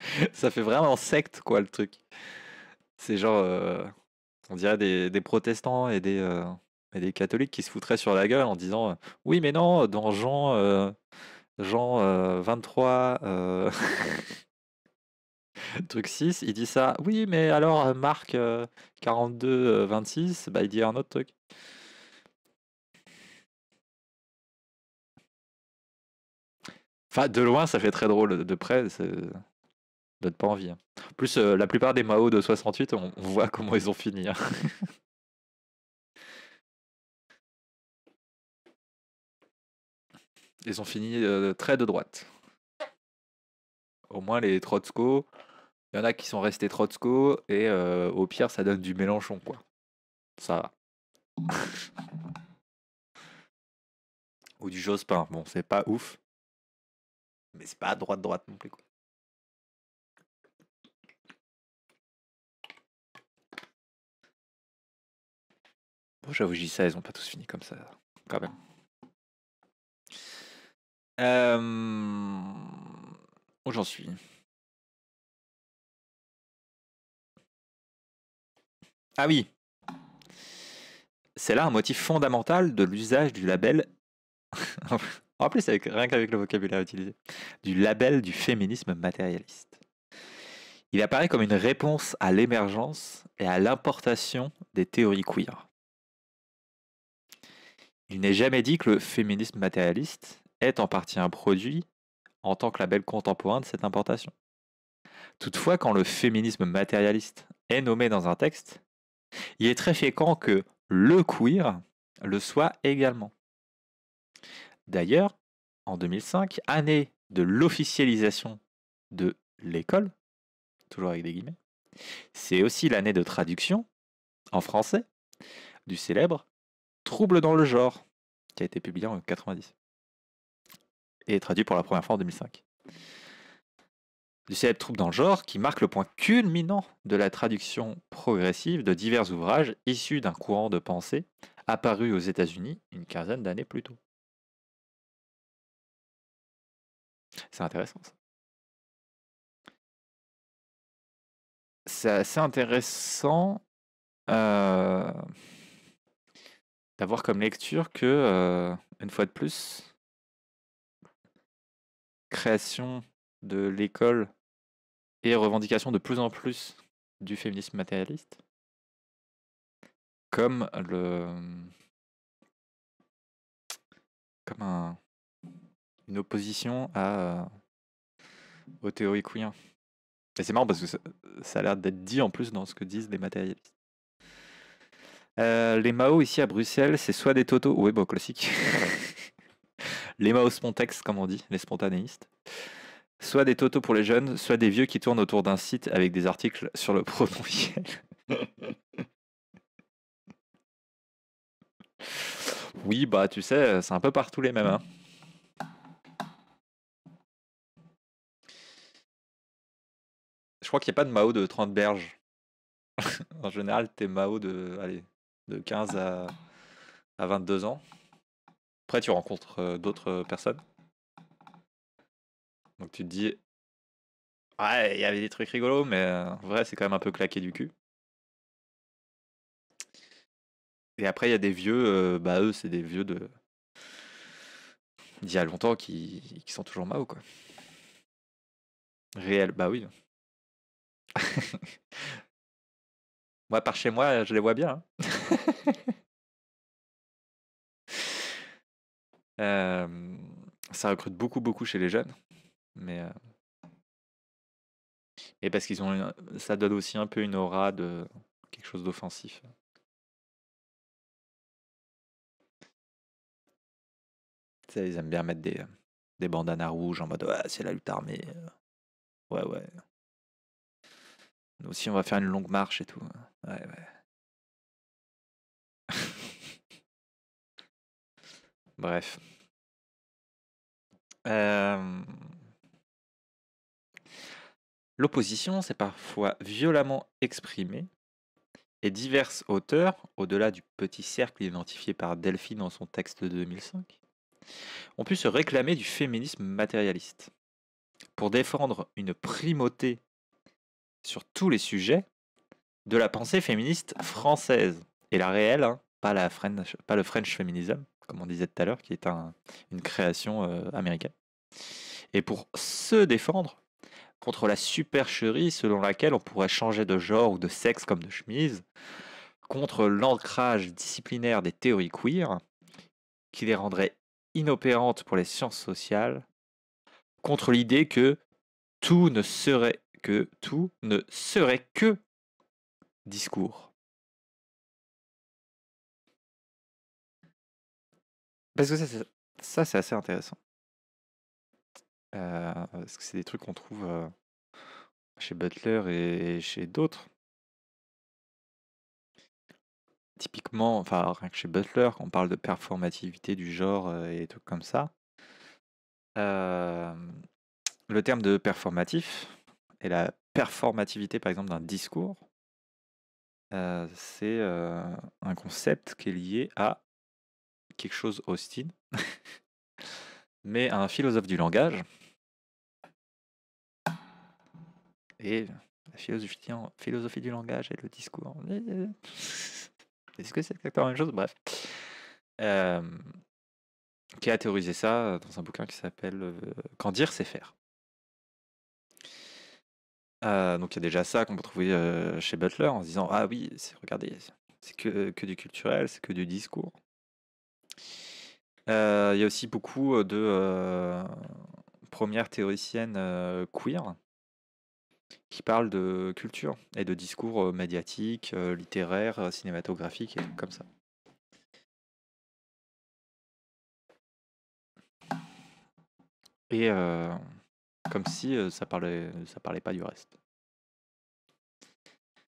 [laughs] Ça fait vraiment secte, quoi, le truc. C'est genre. On dirait des, protestants euh, et des, catholiques qui se foutraient sur la gueule en disant euh, Oui, mais non, dans Jean, 23, euh, [laughs] truc 6, il dit ça. Oui, mais alors Marc 42, 26, bah, il dit un autre truc. Enfin, de loin, ça fait très drôle. De près, donne pas envie. Hein. plus, euh, la plupart des Mao de 68, on, voit comment ils ont fini. Hein. [laughs] ils ont fini euh, très de droite. Au moins, les Trotsko, il y en a qui sont restés Trotsko, et euh, au pire, ça donne du Mélenchon, quoi. Ça va. [laughs] Ou du Jospin. Bon, c'est pas ouf, mais c'est pas à droite-droite non plus, quoi. Bon, oh, j'avoue, je dis ça, ils n'ont pas tous fini comme ça, quand même. Où j'en suis Ah oui C'est là un motif fondamental de l'usage du label. [laughs] en plus, avec, rien qu'avec le vocabulaire utilisé. Du label du féminisme matérialiste. Il apparaît comme une réponse à l'émergence et à l'importation des théories queer. Il n'est jamais dit que le féminisme matérialiste est en partie un produit en tant que label contemporain de cette importation. Toutefois, quand le féminisme matérialiste est nommé dans un texte, il est très fréquent que le queer le soit également. D'ailleurs, en 2005, année de l'officialisation de l'école, toujours avec des guillemets, c'est aussi l'année de traduction en français du célèbre Trouble dans le genre, qui a été publié en 90 et traduit pour la première fois en 2005. Du célèbre trouble dans le genre qui marque le point culminant de la traduction progressive de divers ouvrages issus d'un courant de pensée apparu aux États-Unis une quinzaine d'années plus tôt. C'est intéressant ça. C'est assez intéressant. Euh d'avoir comme lecture que, une fois de plus, création de l'école et revendication de plus en plus du féminisme matérialiste comme le comme un, une opposition à aux théories Et c'est marrant parce que ça, ça a l'air d'être dit en plus dans ce que disent les matérialistes. Euh, les Mao ici à Bruxelles, c'est soit des totos. Oui, bon, classique. [laughs] les Mao spontex, comme on dit, les spontanéistes. Soit des totos pour les jeunes, soit des vieux qui tournent autour d'un site avec des articles sur le [laughs] prononciel. oui, bah tu sais, c'est un peu partout les mêmes. Hein. Je crois qu'il n'y a pas de Mao de 30 berges. [laughs] en général, t'es Mao de. Allez, de 15 à, à 22 ans. Après, tu rencontres euh, d'autres personnes. Donc tu te dis, ouais, il y avait des trucs rigolos, mais en vrai, c'est quand même un peu claqué du cul. Et après, il y a des vieux, euh, bah eux, c'est des vieux de d'il y a longtemps qui, qui sont toujours Mao, quoi. Réel, bah oui. [laughs] Moi, par chez moi, je les vois bien. Hein. [laughs] ça recrute beaucoup, beaucoup chez les jeunes. Mais. Euh et parce qu'ils ont ça donne aussi un peu une aura de quelque chose d'offensif. ils aiment bien mettre des, euh, des bandanas rouges en mode c'est la lutte armée. Euh. Ouais, ouais. Nous aussi, on va faire une longue marche et tout. [laughs] Bref. L'opposition s'est parfois violemment exprimée et diverses auteurs, au-delà du petit cercle identifié par Delphine dans son texte de 2005, ont pu se réclamer du féminisme matérialiste pour défendre une primauté sur tous les sujets de la pensée féministe ah française. Et la réelle, hein, pas, la pas le French Feminism, comme on disait tout à l'heure, qui est une création euh, américaine. Et pour se défendre contre la supercherie selon laquelle on pourrait changer de genre ou de sexe comme de chemise, contre l'ancrage disciplinaire des théories queer, qui les rendrait inopérantes pour les sciences sociales, contre l'idée que tout ne serait que tout ne serait que discours. Parce que ça, c'est assez intéressant. Euh, parce que c'est des trucs qu'on trouve euh, chez Butler et chez d'autres. Typiquement, enfin, rien que chez Butler, on parle de performativité du genre euh, et des trucs comme ça, le terme de performatif, et la performativité, par exemple, d'un discours, euh, c'est euh, un concept qui est lié à quelque chose hostile, [laughs] mais à un philosophe du langage. Et la philosophie, du langage et le discours. [laughs] Est-ce que c'est exactement la même chose Bref. Euh, qui a théorisé ça dans un bouquin qui s'appelle Quand dire, c'est faire. Ah, donc il y a déjà ça qu'on peut trouver euh, chez Butler en se disant ah oui regardez c'est que, que, du culturel c'est que du discours. Euh, il y a aussi beaucoup euh, de premières théoriciennes queer qui parlent de culture et de discours médiatique, littéraire, cinématographique et comme ça. Et comme si euh, ça parlait ça parlait pas du reste.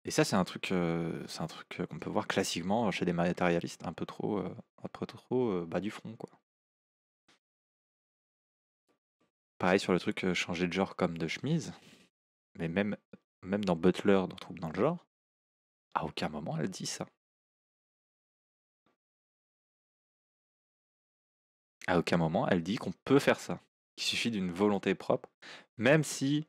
Et ça c'est un truc euh, c'est un truc euh, qu'on peut voir classiquement chez des matérialistes un peu trop peu trop bas du front quoi. Pareil sur le truc changer de genre comme de chemise, mais même même dans Butler dans dans le genre, à aucun moment elle dit ça. À aucun moment elle dit qu'on peut faire ça. Il suffit d'une volonté propre, même si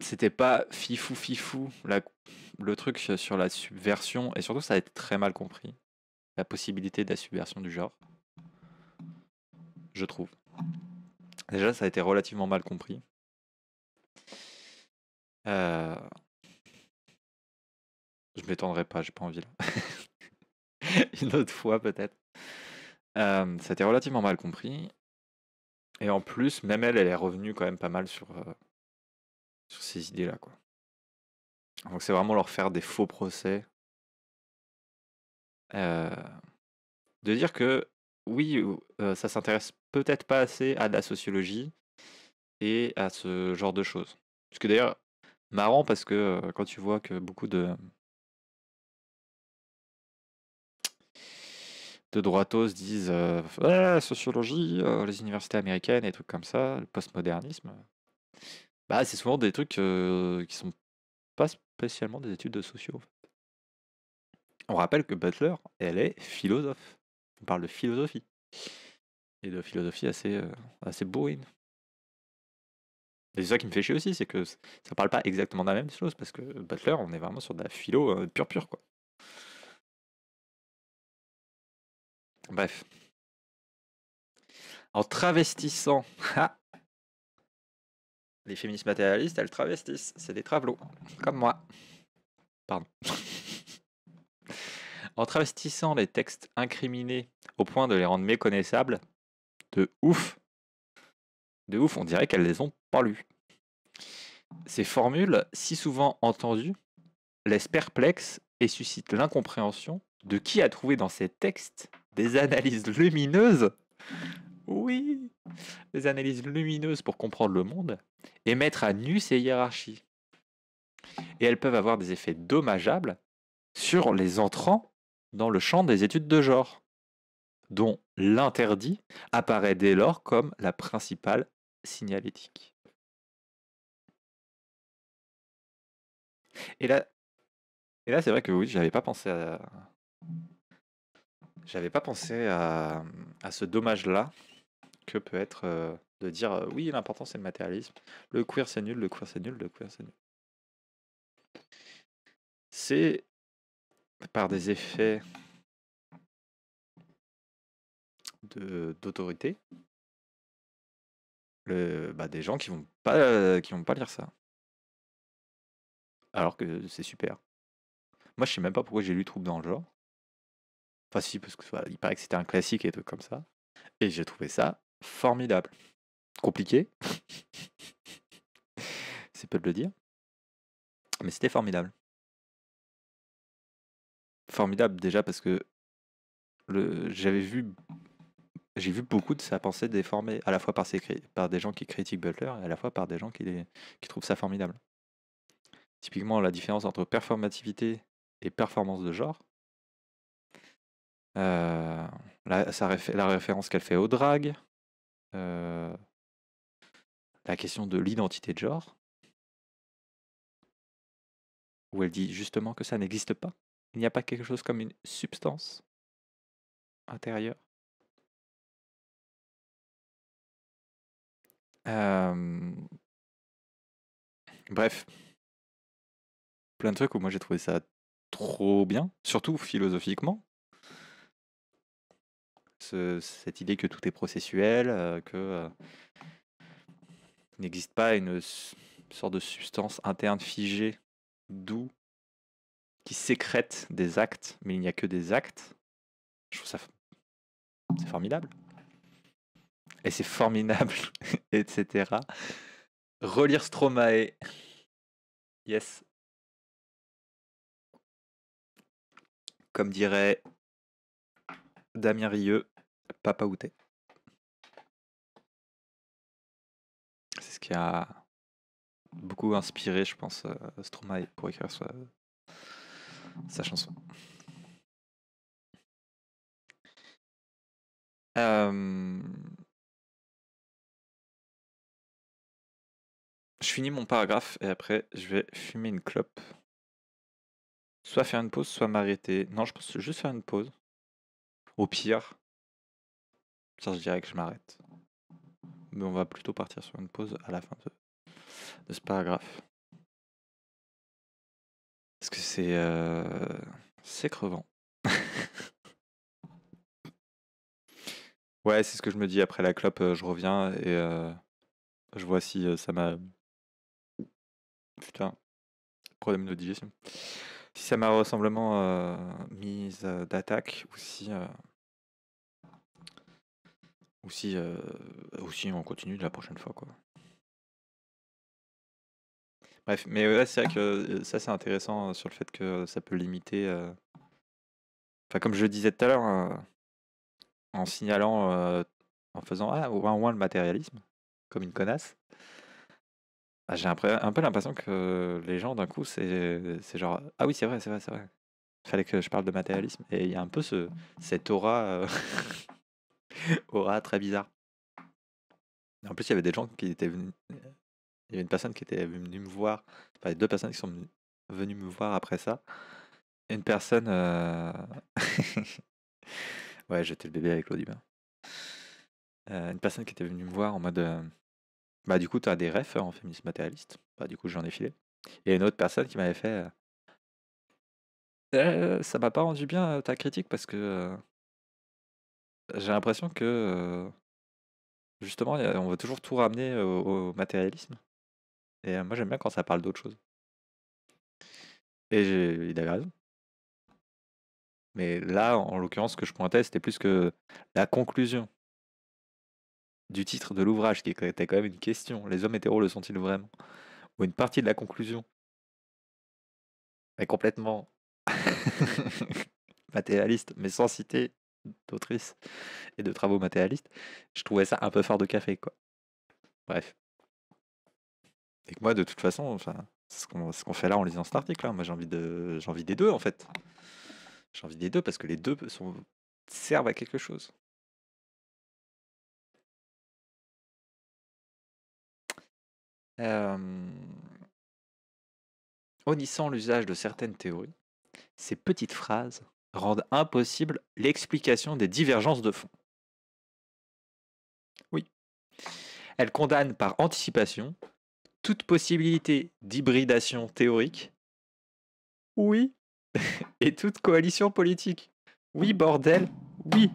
c'était pas fifou fifou le truc sur la subversion et surtout ça a été très mal compris la possibilité de la subversion du genre je trouve déjà ça a été relativement mal compris euh. je m'étendrai pas j'ai pas envie là [laughs] une autre fois peut-être ça a été relativement mal compris. Et en plus, même elle, elle est revenue quand même pas mal sur, sur ces idées-là. Quoi. Donc c'est vraiment leur faire des faux procès. de dire que oui, ça s'intéresse peut-être pas assez à la sociologie et à ce genre de choses. Parce que d'ailleurs, marrant parce que quand tu vois que beaucoup de, de droitos disent euh, sociologie, euh, les universités américaines et trucs comme ça, le postmodernisme. Bah, c'est souvent des trucs euh, qui sont pas spécialement des études de sociaux. On rappelle que Butler, elle est philosophe. On parle de philosophie. Et de philosophie assez, assez bourrine. Et c'est ça qui me fait chier aussi, c'est que ça parle pas exactement de la même chose, parce que Butler, on est vraiment sur de la philo pure pure, quoi. Bref. En travestissant [laughs] ah, les féministes matérialistes, elles travestissent. C'est des travelots comme moi. Pardon. [laughs] en travestissant les textes incriminés au point de les rendre méconnaissables, de ouf, de ouf, on dirait qu'elles les ont pas lus. Ces formules, si souvent entendues, laissent perplexe et suscitent l'incompréhension de qui a trouvé dans ces textes des analyses lumineuses. Oui, des analyses lumineuses pour comprendre le monde et mettre à nu ces hiérarchies. Et elles peuvent avoir des effets dommageables sur les entrants dans le champ des études de genre, dont l'interdit apparaît dès lors comme la principale signalétique. Et là, et là c'est vrai que oui, j'avais pas pensé à, j'avais pas pensé à, ce dommage-là que peut être euh, de dire euh, oui, l'important c'est le matérialisme, le queer c'est nul, le queer c'est nul, le queer c'est nul. C'est par des effets d'autorité bah, des gens qui vont pas euh, qui vont pas lire ça alors que c'est super moi je sais même pas pourquoi j'ai lu Troupe dans le genre Enfin, si, parce que il paraît que c'était un classique et tout comme ça. Et j'ai trouvé ça formidable. Compliqué. [laughs] C'est peu de le dire. Mais c'était formidable. Formidable déjà parce que j'avais vu j'ai vu beaucoup de sa pensée déformée, à la fois par, ses, par des gens qui critiquent Butler et à la fois par des gens qui, les, qui trouvent ça formidable. Typiquement, la différence entre performativité et performance de genre, euh, la, la, référence qu'elle fait au drag, euh, la question de l'identité de genre, où elle dit justement que ça n'existe pas. Il n'y a pas quelque chose comme une substance intérieure. Euh, bref, plein de trucs où moi j'ai trouvé ça trop bien, surtout philosophiquement, cette idée que tout est processuel, euh, que euh, n'existe pas une sorte de substance interne figée, doux qui sécrète des actes, mais il n'y a que des actes. Je trouve ça c'est formidable. Et c'est formidable, [laughs] etc. Relire Stromae. Yes. Comme dirait Damien Rieux, Papa Outé. C'est ce qui a beaucoup inspiré, je pense, euh, Stromae pour écrire sa, chanson. Euh, je finis mon paragraphe et après je vais fumer une clope. Soit faire une pause, soit m'arrêter. Non, je pense juste faire une pause. Au pire, ça je dirais que je m'arrête. Mais on va plutôt partir sur une pause à la fin de, ce paragraphe. Parce que c'est. Euh, c'est crevant. ouais, c'est ce que je me dis après la clope, euh, je reviens et euh, je vois si ça m'a. Putain. Problème de digestion. Si ça m'a ressemblement mise d'attaque ou si aussi euh, si, on continue de la prochaine fois. Quoi. Bref, mais c'est vrai que euh, ça c'est intéressant euh, sur le fait que ça peut limiter. Enfin, comme je le disais tout à l'heure, en signalant, en faisant ah, au moins, le matérialisme, comme une connasse, bah, j'ai un, peu l'impression que les gens d'un coup c'est c'est genre ah oui, c'est vrai, c'est vrai, c'est vrai. Fallait que je parle de matérialisme. Et il y a un peu ce, cette aura. [laughs] [laughs] aura très bizarre. En plus, il y avait des gens qui étaient venus. Euh, il y avait une personne qui était venue me voir. Enfin, deux personnes qui sont venues me voir après ça. Une personne. Euh, [laughs] ouais, j'étais le bébé avec l'eau du euh, une personne qui était venue me voir en mode. Bah, du coup, tu as des refs en féminisme matérialiste. Bah, du coup, j'en ai filé. Et une autre personne qui m'avait fait. ça m'a pas rendu bien ta critique parce que j'ai l'impression que, justement, on va toujours tout ramener au matérialisme et moi, j'aime bien quand ça parle d'autre chose. Et j'ai il avait raison. Mais là, en l'occurrence, ce que je pointais, c'était plus que la conclusion du titre de l'ouvrage qui était quand même une question. Les hommes hétéros le sont-ils vraiment? Ou une partie de la conclusion est complètement [laughs] [laughs] matérialiste, mais sans citer d'autrice et de travaux matérialistes, je trouvais ça un peu fort de café, quoi. Bref. Et que moi, de toute façon, ce qu'on fait là en lisant cet article, là. Hein, moi j'ai envie, de, envie des deux, en fait. J'ai envie des deux parce que les deux sont, servent à quelque chose. Onissant l'usage de certaines théories, ces petites phrases rendent impossible l'explication des divergences de fond. Oui. Elle condamne par anticipation toute possibilité d'hybridation théorique. Oui. [laughs] Et toute coalition politique. Oui, bordel. Oui.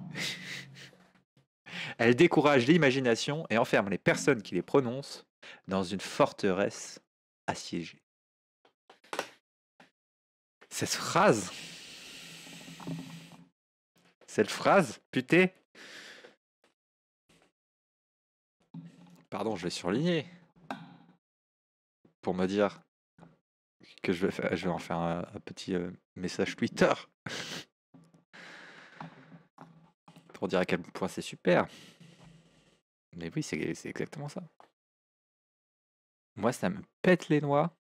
[laughs] Elle décourage l'imagination et enferme les personnes qui les prononcent dans une forteresse assiégée. Cette phrase cette phrase, putain. Pardon, je vais surligner Pour me dire que je vais, en faire un, petit euh, message Twitter. [laughs] pour dire à quel point c'est super. Mais oui, c'est exactement ça. Moi, ça me pète les noix.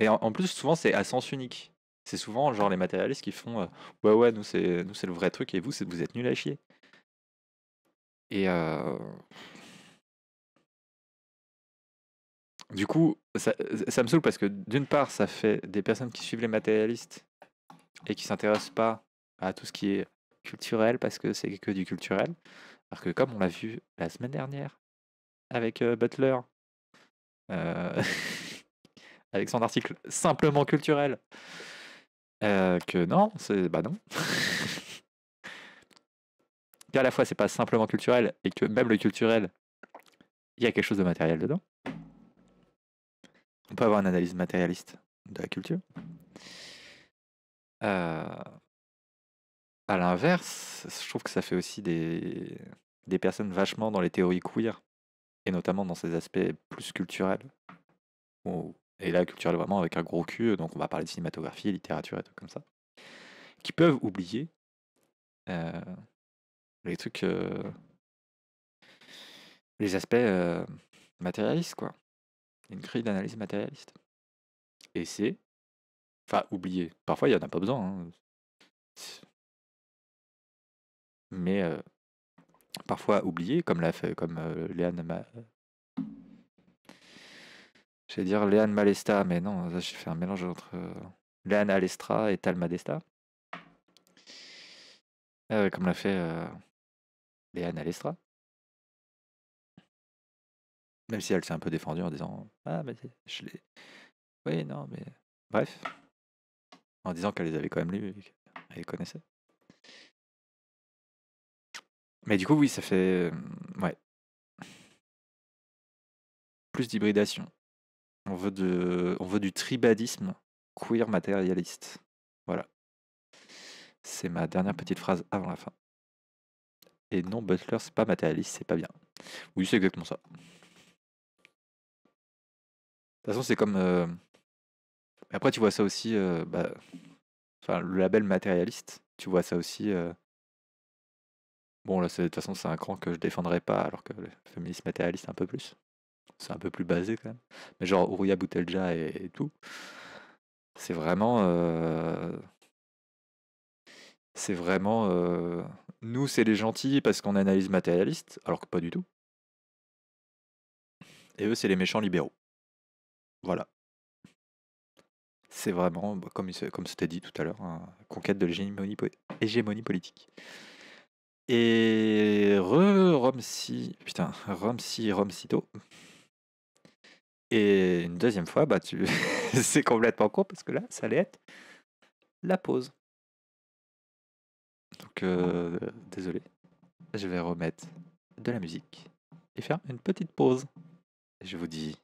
Et en plus, souvent, c'est à sens unique. C'est souvent genre les matérialistes qui font ouais euh, bah ouais nous c'est nous c'est le vrai truc et vous c'est vous êtes nuls à chier. Et du coup ça, me saoule parce que d'une part ça fait des personnes qui suivent les matérialistes et qui s'intéressent pas à tout ce qui est culturel parce que c'est que du culturel. Alors que comme on l'a vu la semaine dernière avec Butler. Euh, [laughs] avec son article simplement culturel, euh, que non, c'est. Bah non. [laughs] Qu'à la fois, c'est pas simplement culturel et que même le culturel, il y a quelque chose de matériel dedans. On peut avoir une analyse matérialiste de la culture. Euh, à l'inverse, je trouve que ça fait aussi des, des personnes vachement dans les théories queer, et notamment dans ces aspects plus culturels, et là, culturel vraiment avec un gros cul, donc on va parler de cinématographie, littérature et tout comme ça. Qui peuvent oublier euh, les trucs. Euh, les aspects euh, matérialistes, quoi. Une crise d'analyse matérialiste. Et c'est. Enfin, oublier. Parfois, il n'y en a pas besoin. Hein. Mais parfois oublier, comme l'a fait, comme J'allais dire Léane Malesta, mais non, j'ai fait un mélange entre euh, Léane Alestra et Talmadesta. Euh, ah comme l'a fait euh, Léane Alestra. Même si elle s'est un peu défendue en disant Ah, mais je l'ai. Oui, non, mais. Bref. En disant qu'elle les avait quand même lus elle qu'elle connaissait. Mais du coup, oui, ça fait. Euh, ouais. Plus d'hybridation. On veut, de, on veut du tribadisme queer matérialiste. Voilà. C'est ma dernière petite phrase avant la fin. Et non, Butler, c'est pas matérialiste, c'est pas bien. Oui, c'est exactement ça. De toute façon, c'est comme. Euh, après, tu vois ça aussi. Euh, bah... Enfin, le label matérialiste, tu vois ça aussi. Euh, bon, là, de toute façon, c'est un cran que je défendrai pas, alors que le féminisme matérialiste, un peu plus c'est un peu plus basé quand même. Mais genre Ourya Boutelja et, tout, c'est vraiment. Euh, c'est vraiment. Euh, nous, c'est les gentils parce qu'on analyse matérialiste, alors que pas du tout. Et eux, c'est les méchants libéraux. Voilà. C'est vraiment, bah, comme, comme c'était dit tout à l'heure, hein, conquête de l'hégémonie politique. Et re, Romsi, putain, Romsi, Romsito, et une deuxième fois, bah, tu... [laughs] c'est complètement court parce que là, ça allait être la pause. Donc, euh, désolé, je vais remettre de la musique et faire une petite pause. Et je vous dis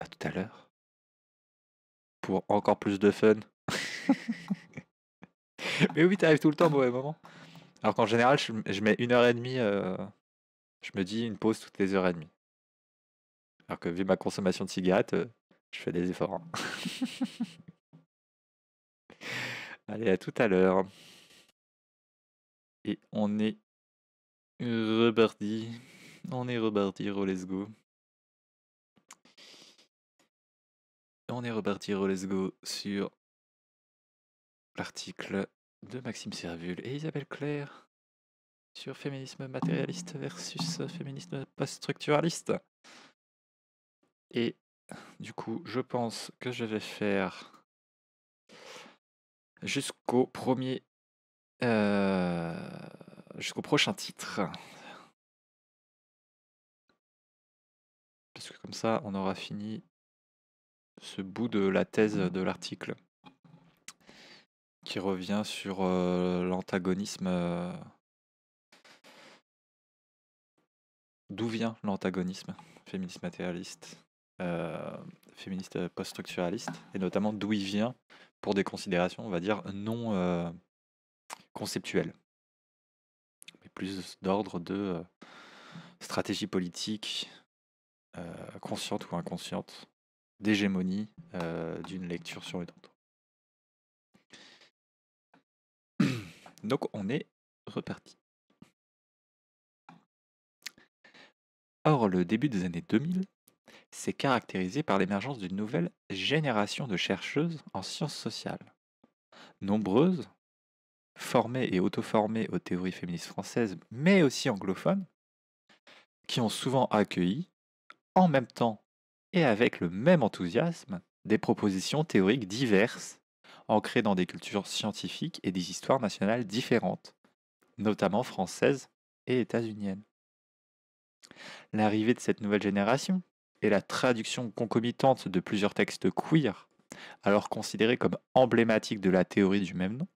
à tout à l'heure pour encore plus de fun. [laughs] Mais oui, t'arrives tout le temps au mauvais moment. Alors qu'en général, je mets une heure et demie, euh, je me dis une pause toutes les heures et demie. Alors que vu ma consommation de cigarettes, euh, je fais des efforts. Hein. [laughs] Allez, à tout à l'heure. Et on est reparti. On est reparti, let's go. On est reparti, go sur l'article de Maxime Servul et Isabelle Claire sur féminisme matérialiste versus féminisme post-structuraliste. Et du coup, je pense que je vais faire jusqu'au premier. Euh, jusqu'au prochain titre. Parce que comme ça, on aura fini ce bout de la thèse de l'article qui revient sur euh, l'antagonisme. Euh, d'où vient l'antagonisme féministe matérialiste euh, féministe post-structuraliste, et notamment d'où il vient pour des considérations, on va dire, non euh, conceptuelles, mais plus d'ordre de euh, stratégie politique consciente ou inconsciente, d'hégémonie d'une lecture sur le autre. [coughs] Donc on est reparti. Or, le début des années 2000 s'est caractérisé par l'émergence d'une nouvelle génération de chercheuses en sciences sociales. Nombreuses, formées et auto-formées aux théories féministes françaises, mais aussi anglophones, qui ont souvent accueilli, en même temps et avec le même enthousiasme, des propositions théoriques diverses, ancrées dans des cultures scientifiques et des histoires nationales différentes, notamment françaises et états-uniennes. L'arrivée de cette nouvelle génération, et la traduction concomitante de plusieurs textes queer, alors considérés comme emblématiques de la théorie du même nom,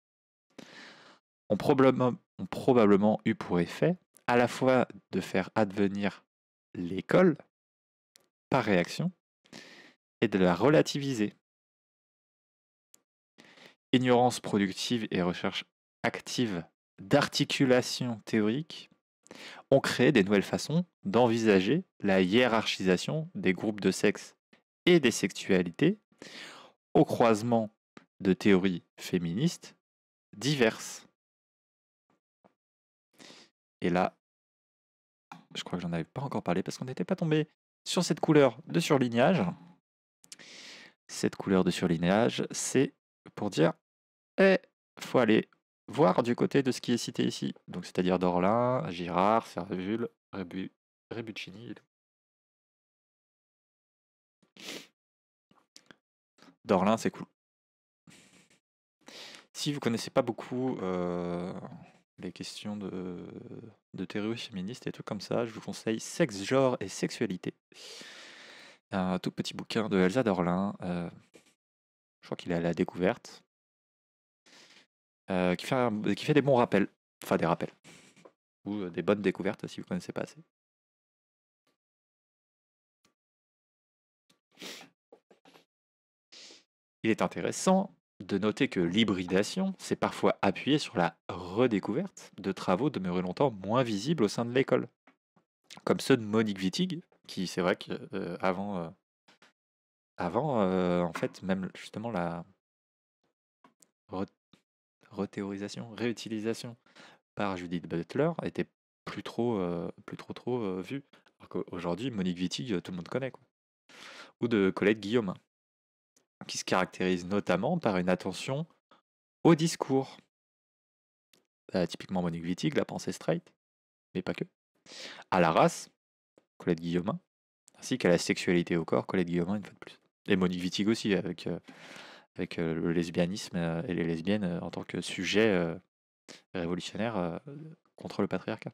ont probablement eu pour effet à la fois de faire advenir l'école par réaction et de la relativiser. Ignorance productive et recherche active d'articulation théorique ont créé des nouvelles façons d'envisager la hiérarchisation des groupes de sexe et des sexualités au croisement de théories féministes diverses. Et là, je crois que j'en avais pas encore parlé parce qu'on n'était pas tombé sur cette couleur de surlignage. Cette couleur de surlignage, c'est pour dire, eh, faut aller Voir du côté de ce qui est cité ici, donc c'est-à-dire d'Orlin, Girard, Servul, Rebu, Rebuccini. D'Orlin, c'est cool. Si vous connaissez pas beaucoup euh, les questions de, de théorie féministe et tout comme ça, je vous conseille Sexe, genre et sexualité. Un tout petit bouquin de Elsa Dorlin. Euh, je crois qu'il est à la découverte. Euh, qui, fait des bons rappels, enfin des rappels, ou euh, des bonnes découvertes si vous ne connaissez pas assez. Il est intéressant de noter que l'hybridation s'est parfois appuyée sur la redécouverte de travaux demeurés longtemps moins visibles au sein de l'école, comme ceux de Monique Wittig, qui c'est vrai que euh, avant, avant en fait, même justement la rethéorisation, réutilisation par Judith Butler était plus trop, euh, plus trop, trop euh, vue. Aujourd'hui, Monique Wittig, euh, tout le monde connaît. Ou de Colette Guillaume, qui se caractérise notamment par une attention au discours. Bah, typiquement Monique Wittig, la pensée straight, mais pas que. À la race, Colette Guillaume, ainsi qu'à la sexualité au corps, Colette Guillaume, une fois de plus. Et Monique Wittig aussi, avec avec euh, le lesbianisme euh, et les lesbiennes euh, en tant que sujet révolutionnaire contre le patriarcat.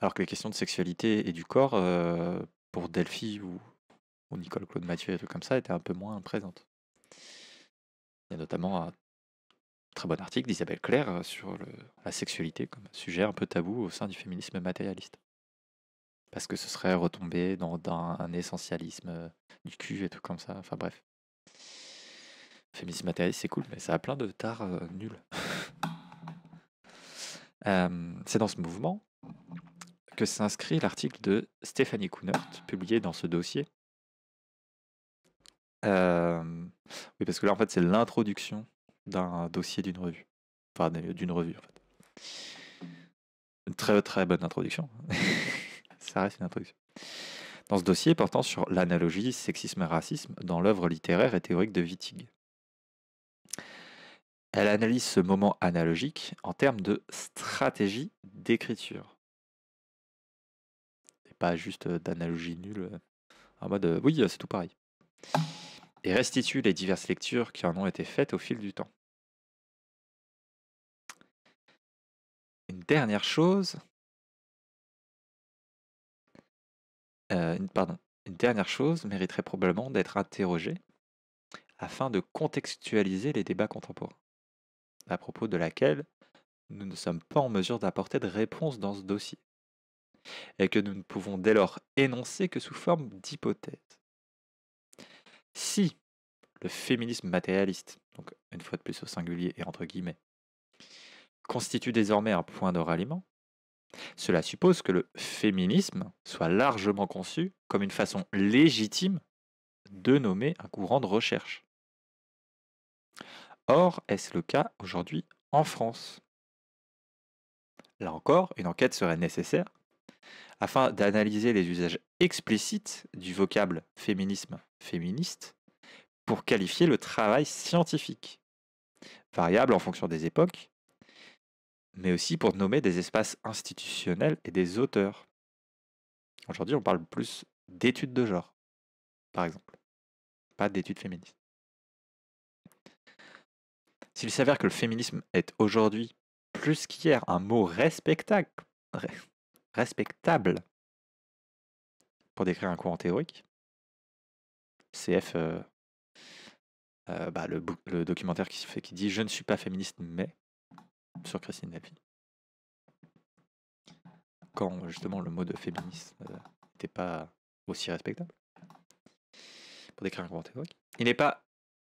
Alors que les questions de sexualité et du corps, pour Delphi ou, Nicole Claude Mathieu et tout comme ça, étaient un peu moins présentes. Il y a notamment un très bon article d'Isabelle Claire sur la sexualité comme sujet un peu tabou au sein du féminisme matérialiste. Parce que ce serait retomber dans, dans un essentialisme du cul et tout comme ça, enfin bref. Féminisme matérialiste, c'est cool, mais ça a plein de tards euh, nuls. [laughs] Euh, c'est dans ce mouvement que s'inscrit l'article de Stéphanie Kuhnert, publié dans ce dossier. Euh, oui, parce que là, en fait, c'est l'introduction d'un dossier d'une revue. Enfin, d'une revue, en fait. Une très, très bonne introduction. [laughs] ça reste une introduction dans ce dossier portant sur l'analogie sexisme-racisme dans l'œuvre littéraire et théorique de Wittig. Elle analyse ce moment analogique en termes de stratégie d'écriture. Et pas juste euh, d'analogie nulle euh, en mode euh, oui, c'est tout pareil. Et restitue les diverses lectures qui en ont été faites au fil du temps. Une dernière chose. Une dernière chose mériterait probablement d'être interrogée afin de contextualiser les débats contemporains, à propos de laquelle nous ne sommes pas en mesure d'apporter de réponse dans ce dossier, et que nous ne pouvons dès lors énoncer que sous forme d'hypothèse. Si le féminisme matérialiste, donc une fois de plus au singulier et entre guillemets, constitue désormais un point de ralliement, cela suppose que le féminisme soit largement conçu comme une façon légitime de nommer un courant de recherche. Or, est-ce le cas aujourd'hui en France Là encore, une enquête serait nécessaire afin d'analyser les usages explicites du vocable féminisme féministe pour qualifier le travail scientifique, variable en fonction des époques, mais aussi pour nommer des espaces institutionnels et des auteurs. Aujourd'hui, on parle plus d'études de genre, par exemple, pas d'études féministes. S'il s'avère que le féminisme est aujourd'hui plus qu'hier un mot respectable, respectable pour décrire un courant théorique, CF, euh, euh, bah, le, documentaire qui, dit Je ne suis pas féministe, mais sur Christine napi Quand justement le mot de féministe euh, n'était pas aussi respectable pour décrire un courant théorique. Il n'est pas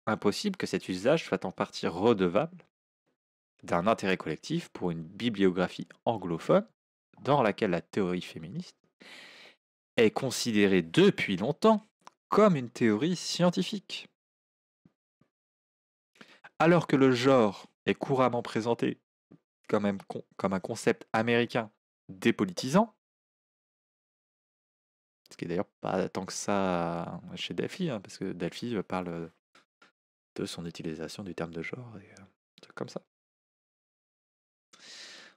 impossible que cet usage soit en partie redevable d'un intérêt collectif pour une bibliographie anglophone dans laquelle la théorie féministe est considérée depuis longtemps comme une théorie scientifique. Alors que le genre est couramment présenté comme un, concept américain dépolitisant, ce qui est d'ailleurs pas tant que ça chez Delphi, hein, parce que Delphi parle de son utilisation du terme de genre et euh, comme ça.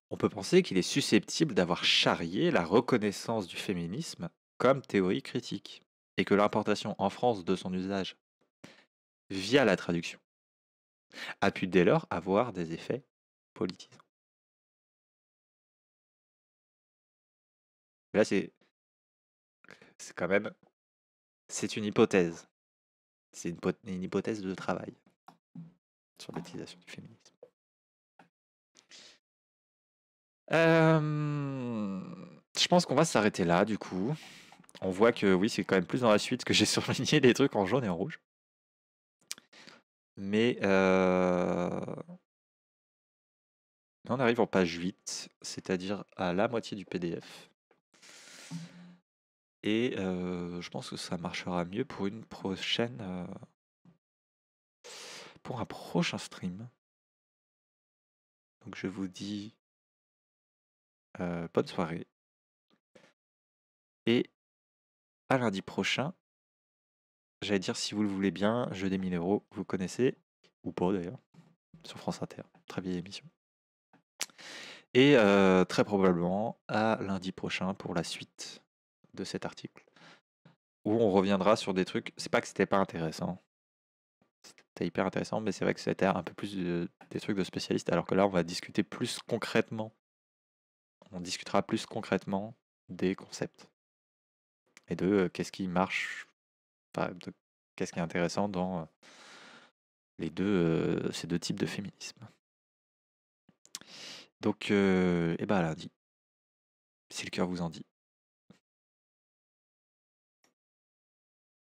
On peut penser qu'il est susceptible d'avoir charrié la reconnaissance du féminisme comme théorie critique, et que l'importation en France de son usage via la traduction a pu dès lors avoir des effets politisants. Là, c'est quand même c'est une hypothèse. C'est une, hypothèse de travail sur l'utilisation du féminisme. Euh, je pense qu'on va s'arrêter là, du coup. On voit que oui, c'est quand même plus dans la suite que j'ai [laughs] surligné des trucs en jaune et en rouge. Mais euh, on arrive en page 8, c'est-à-dire à la moitié du PDF. Et je pense que ça marchera mieux pour une prochaine. pour un prochain stream. Donc je vous dis bonne soirée. Et à lundi prochain, j'allais dire si vous le voulez bien, jeu des 1000 euros, vous connaissez, ou pas d'ailleurs, sur France Inter. Très vieille émission. Et très probablement à lundi prochain pour la suite de cet article, où on reviendra sur des trucs. C'est pas que c'était pas intéressant, c'était hyper intéressant, mais c'est vrai que c'était un peu plus des trucs de spécialistes, alors que là, on va discuter plus concrètement. On discutera plus concrètement des concepts et de euh, qu'est-ce qui marche, qu'est-ce qui est intéressant dans euh, les deux, euh, ces deux types de féminisme. Donc, et eh ben lundi, si le cœur vous en dit.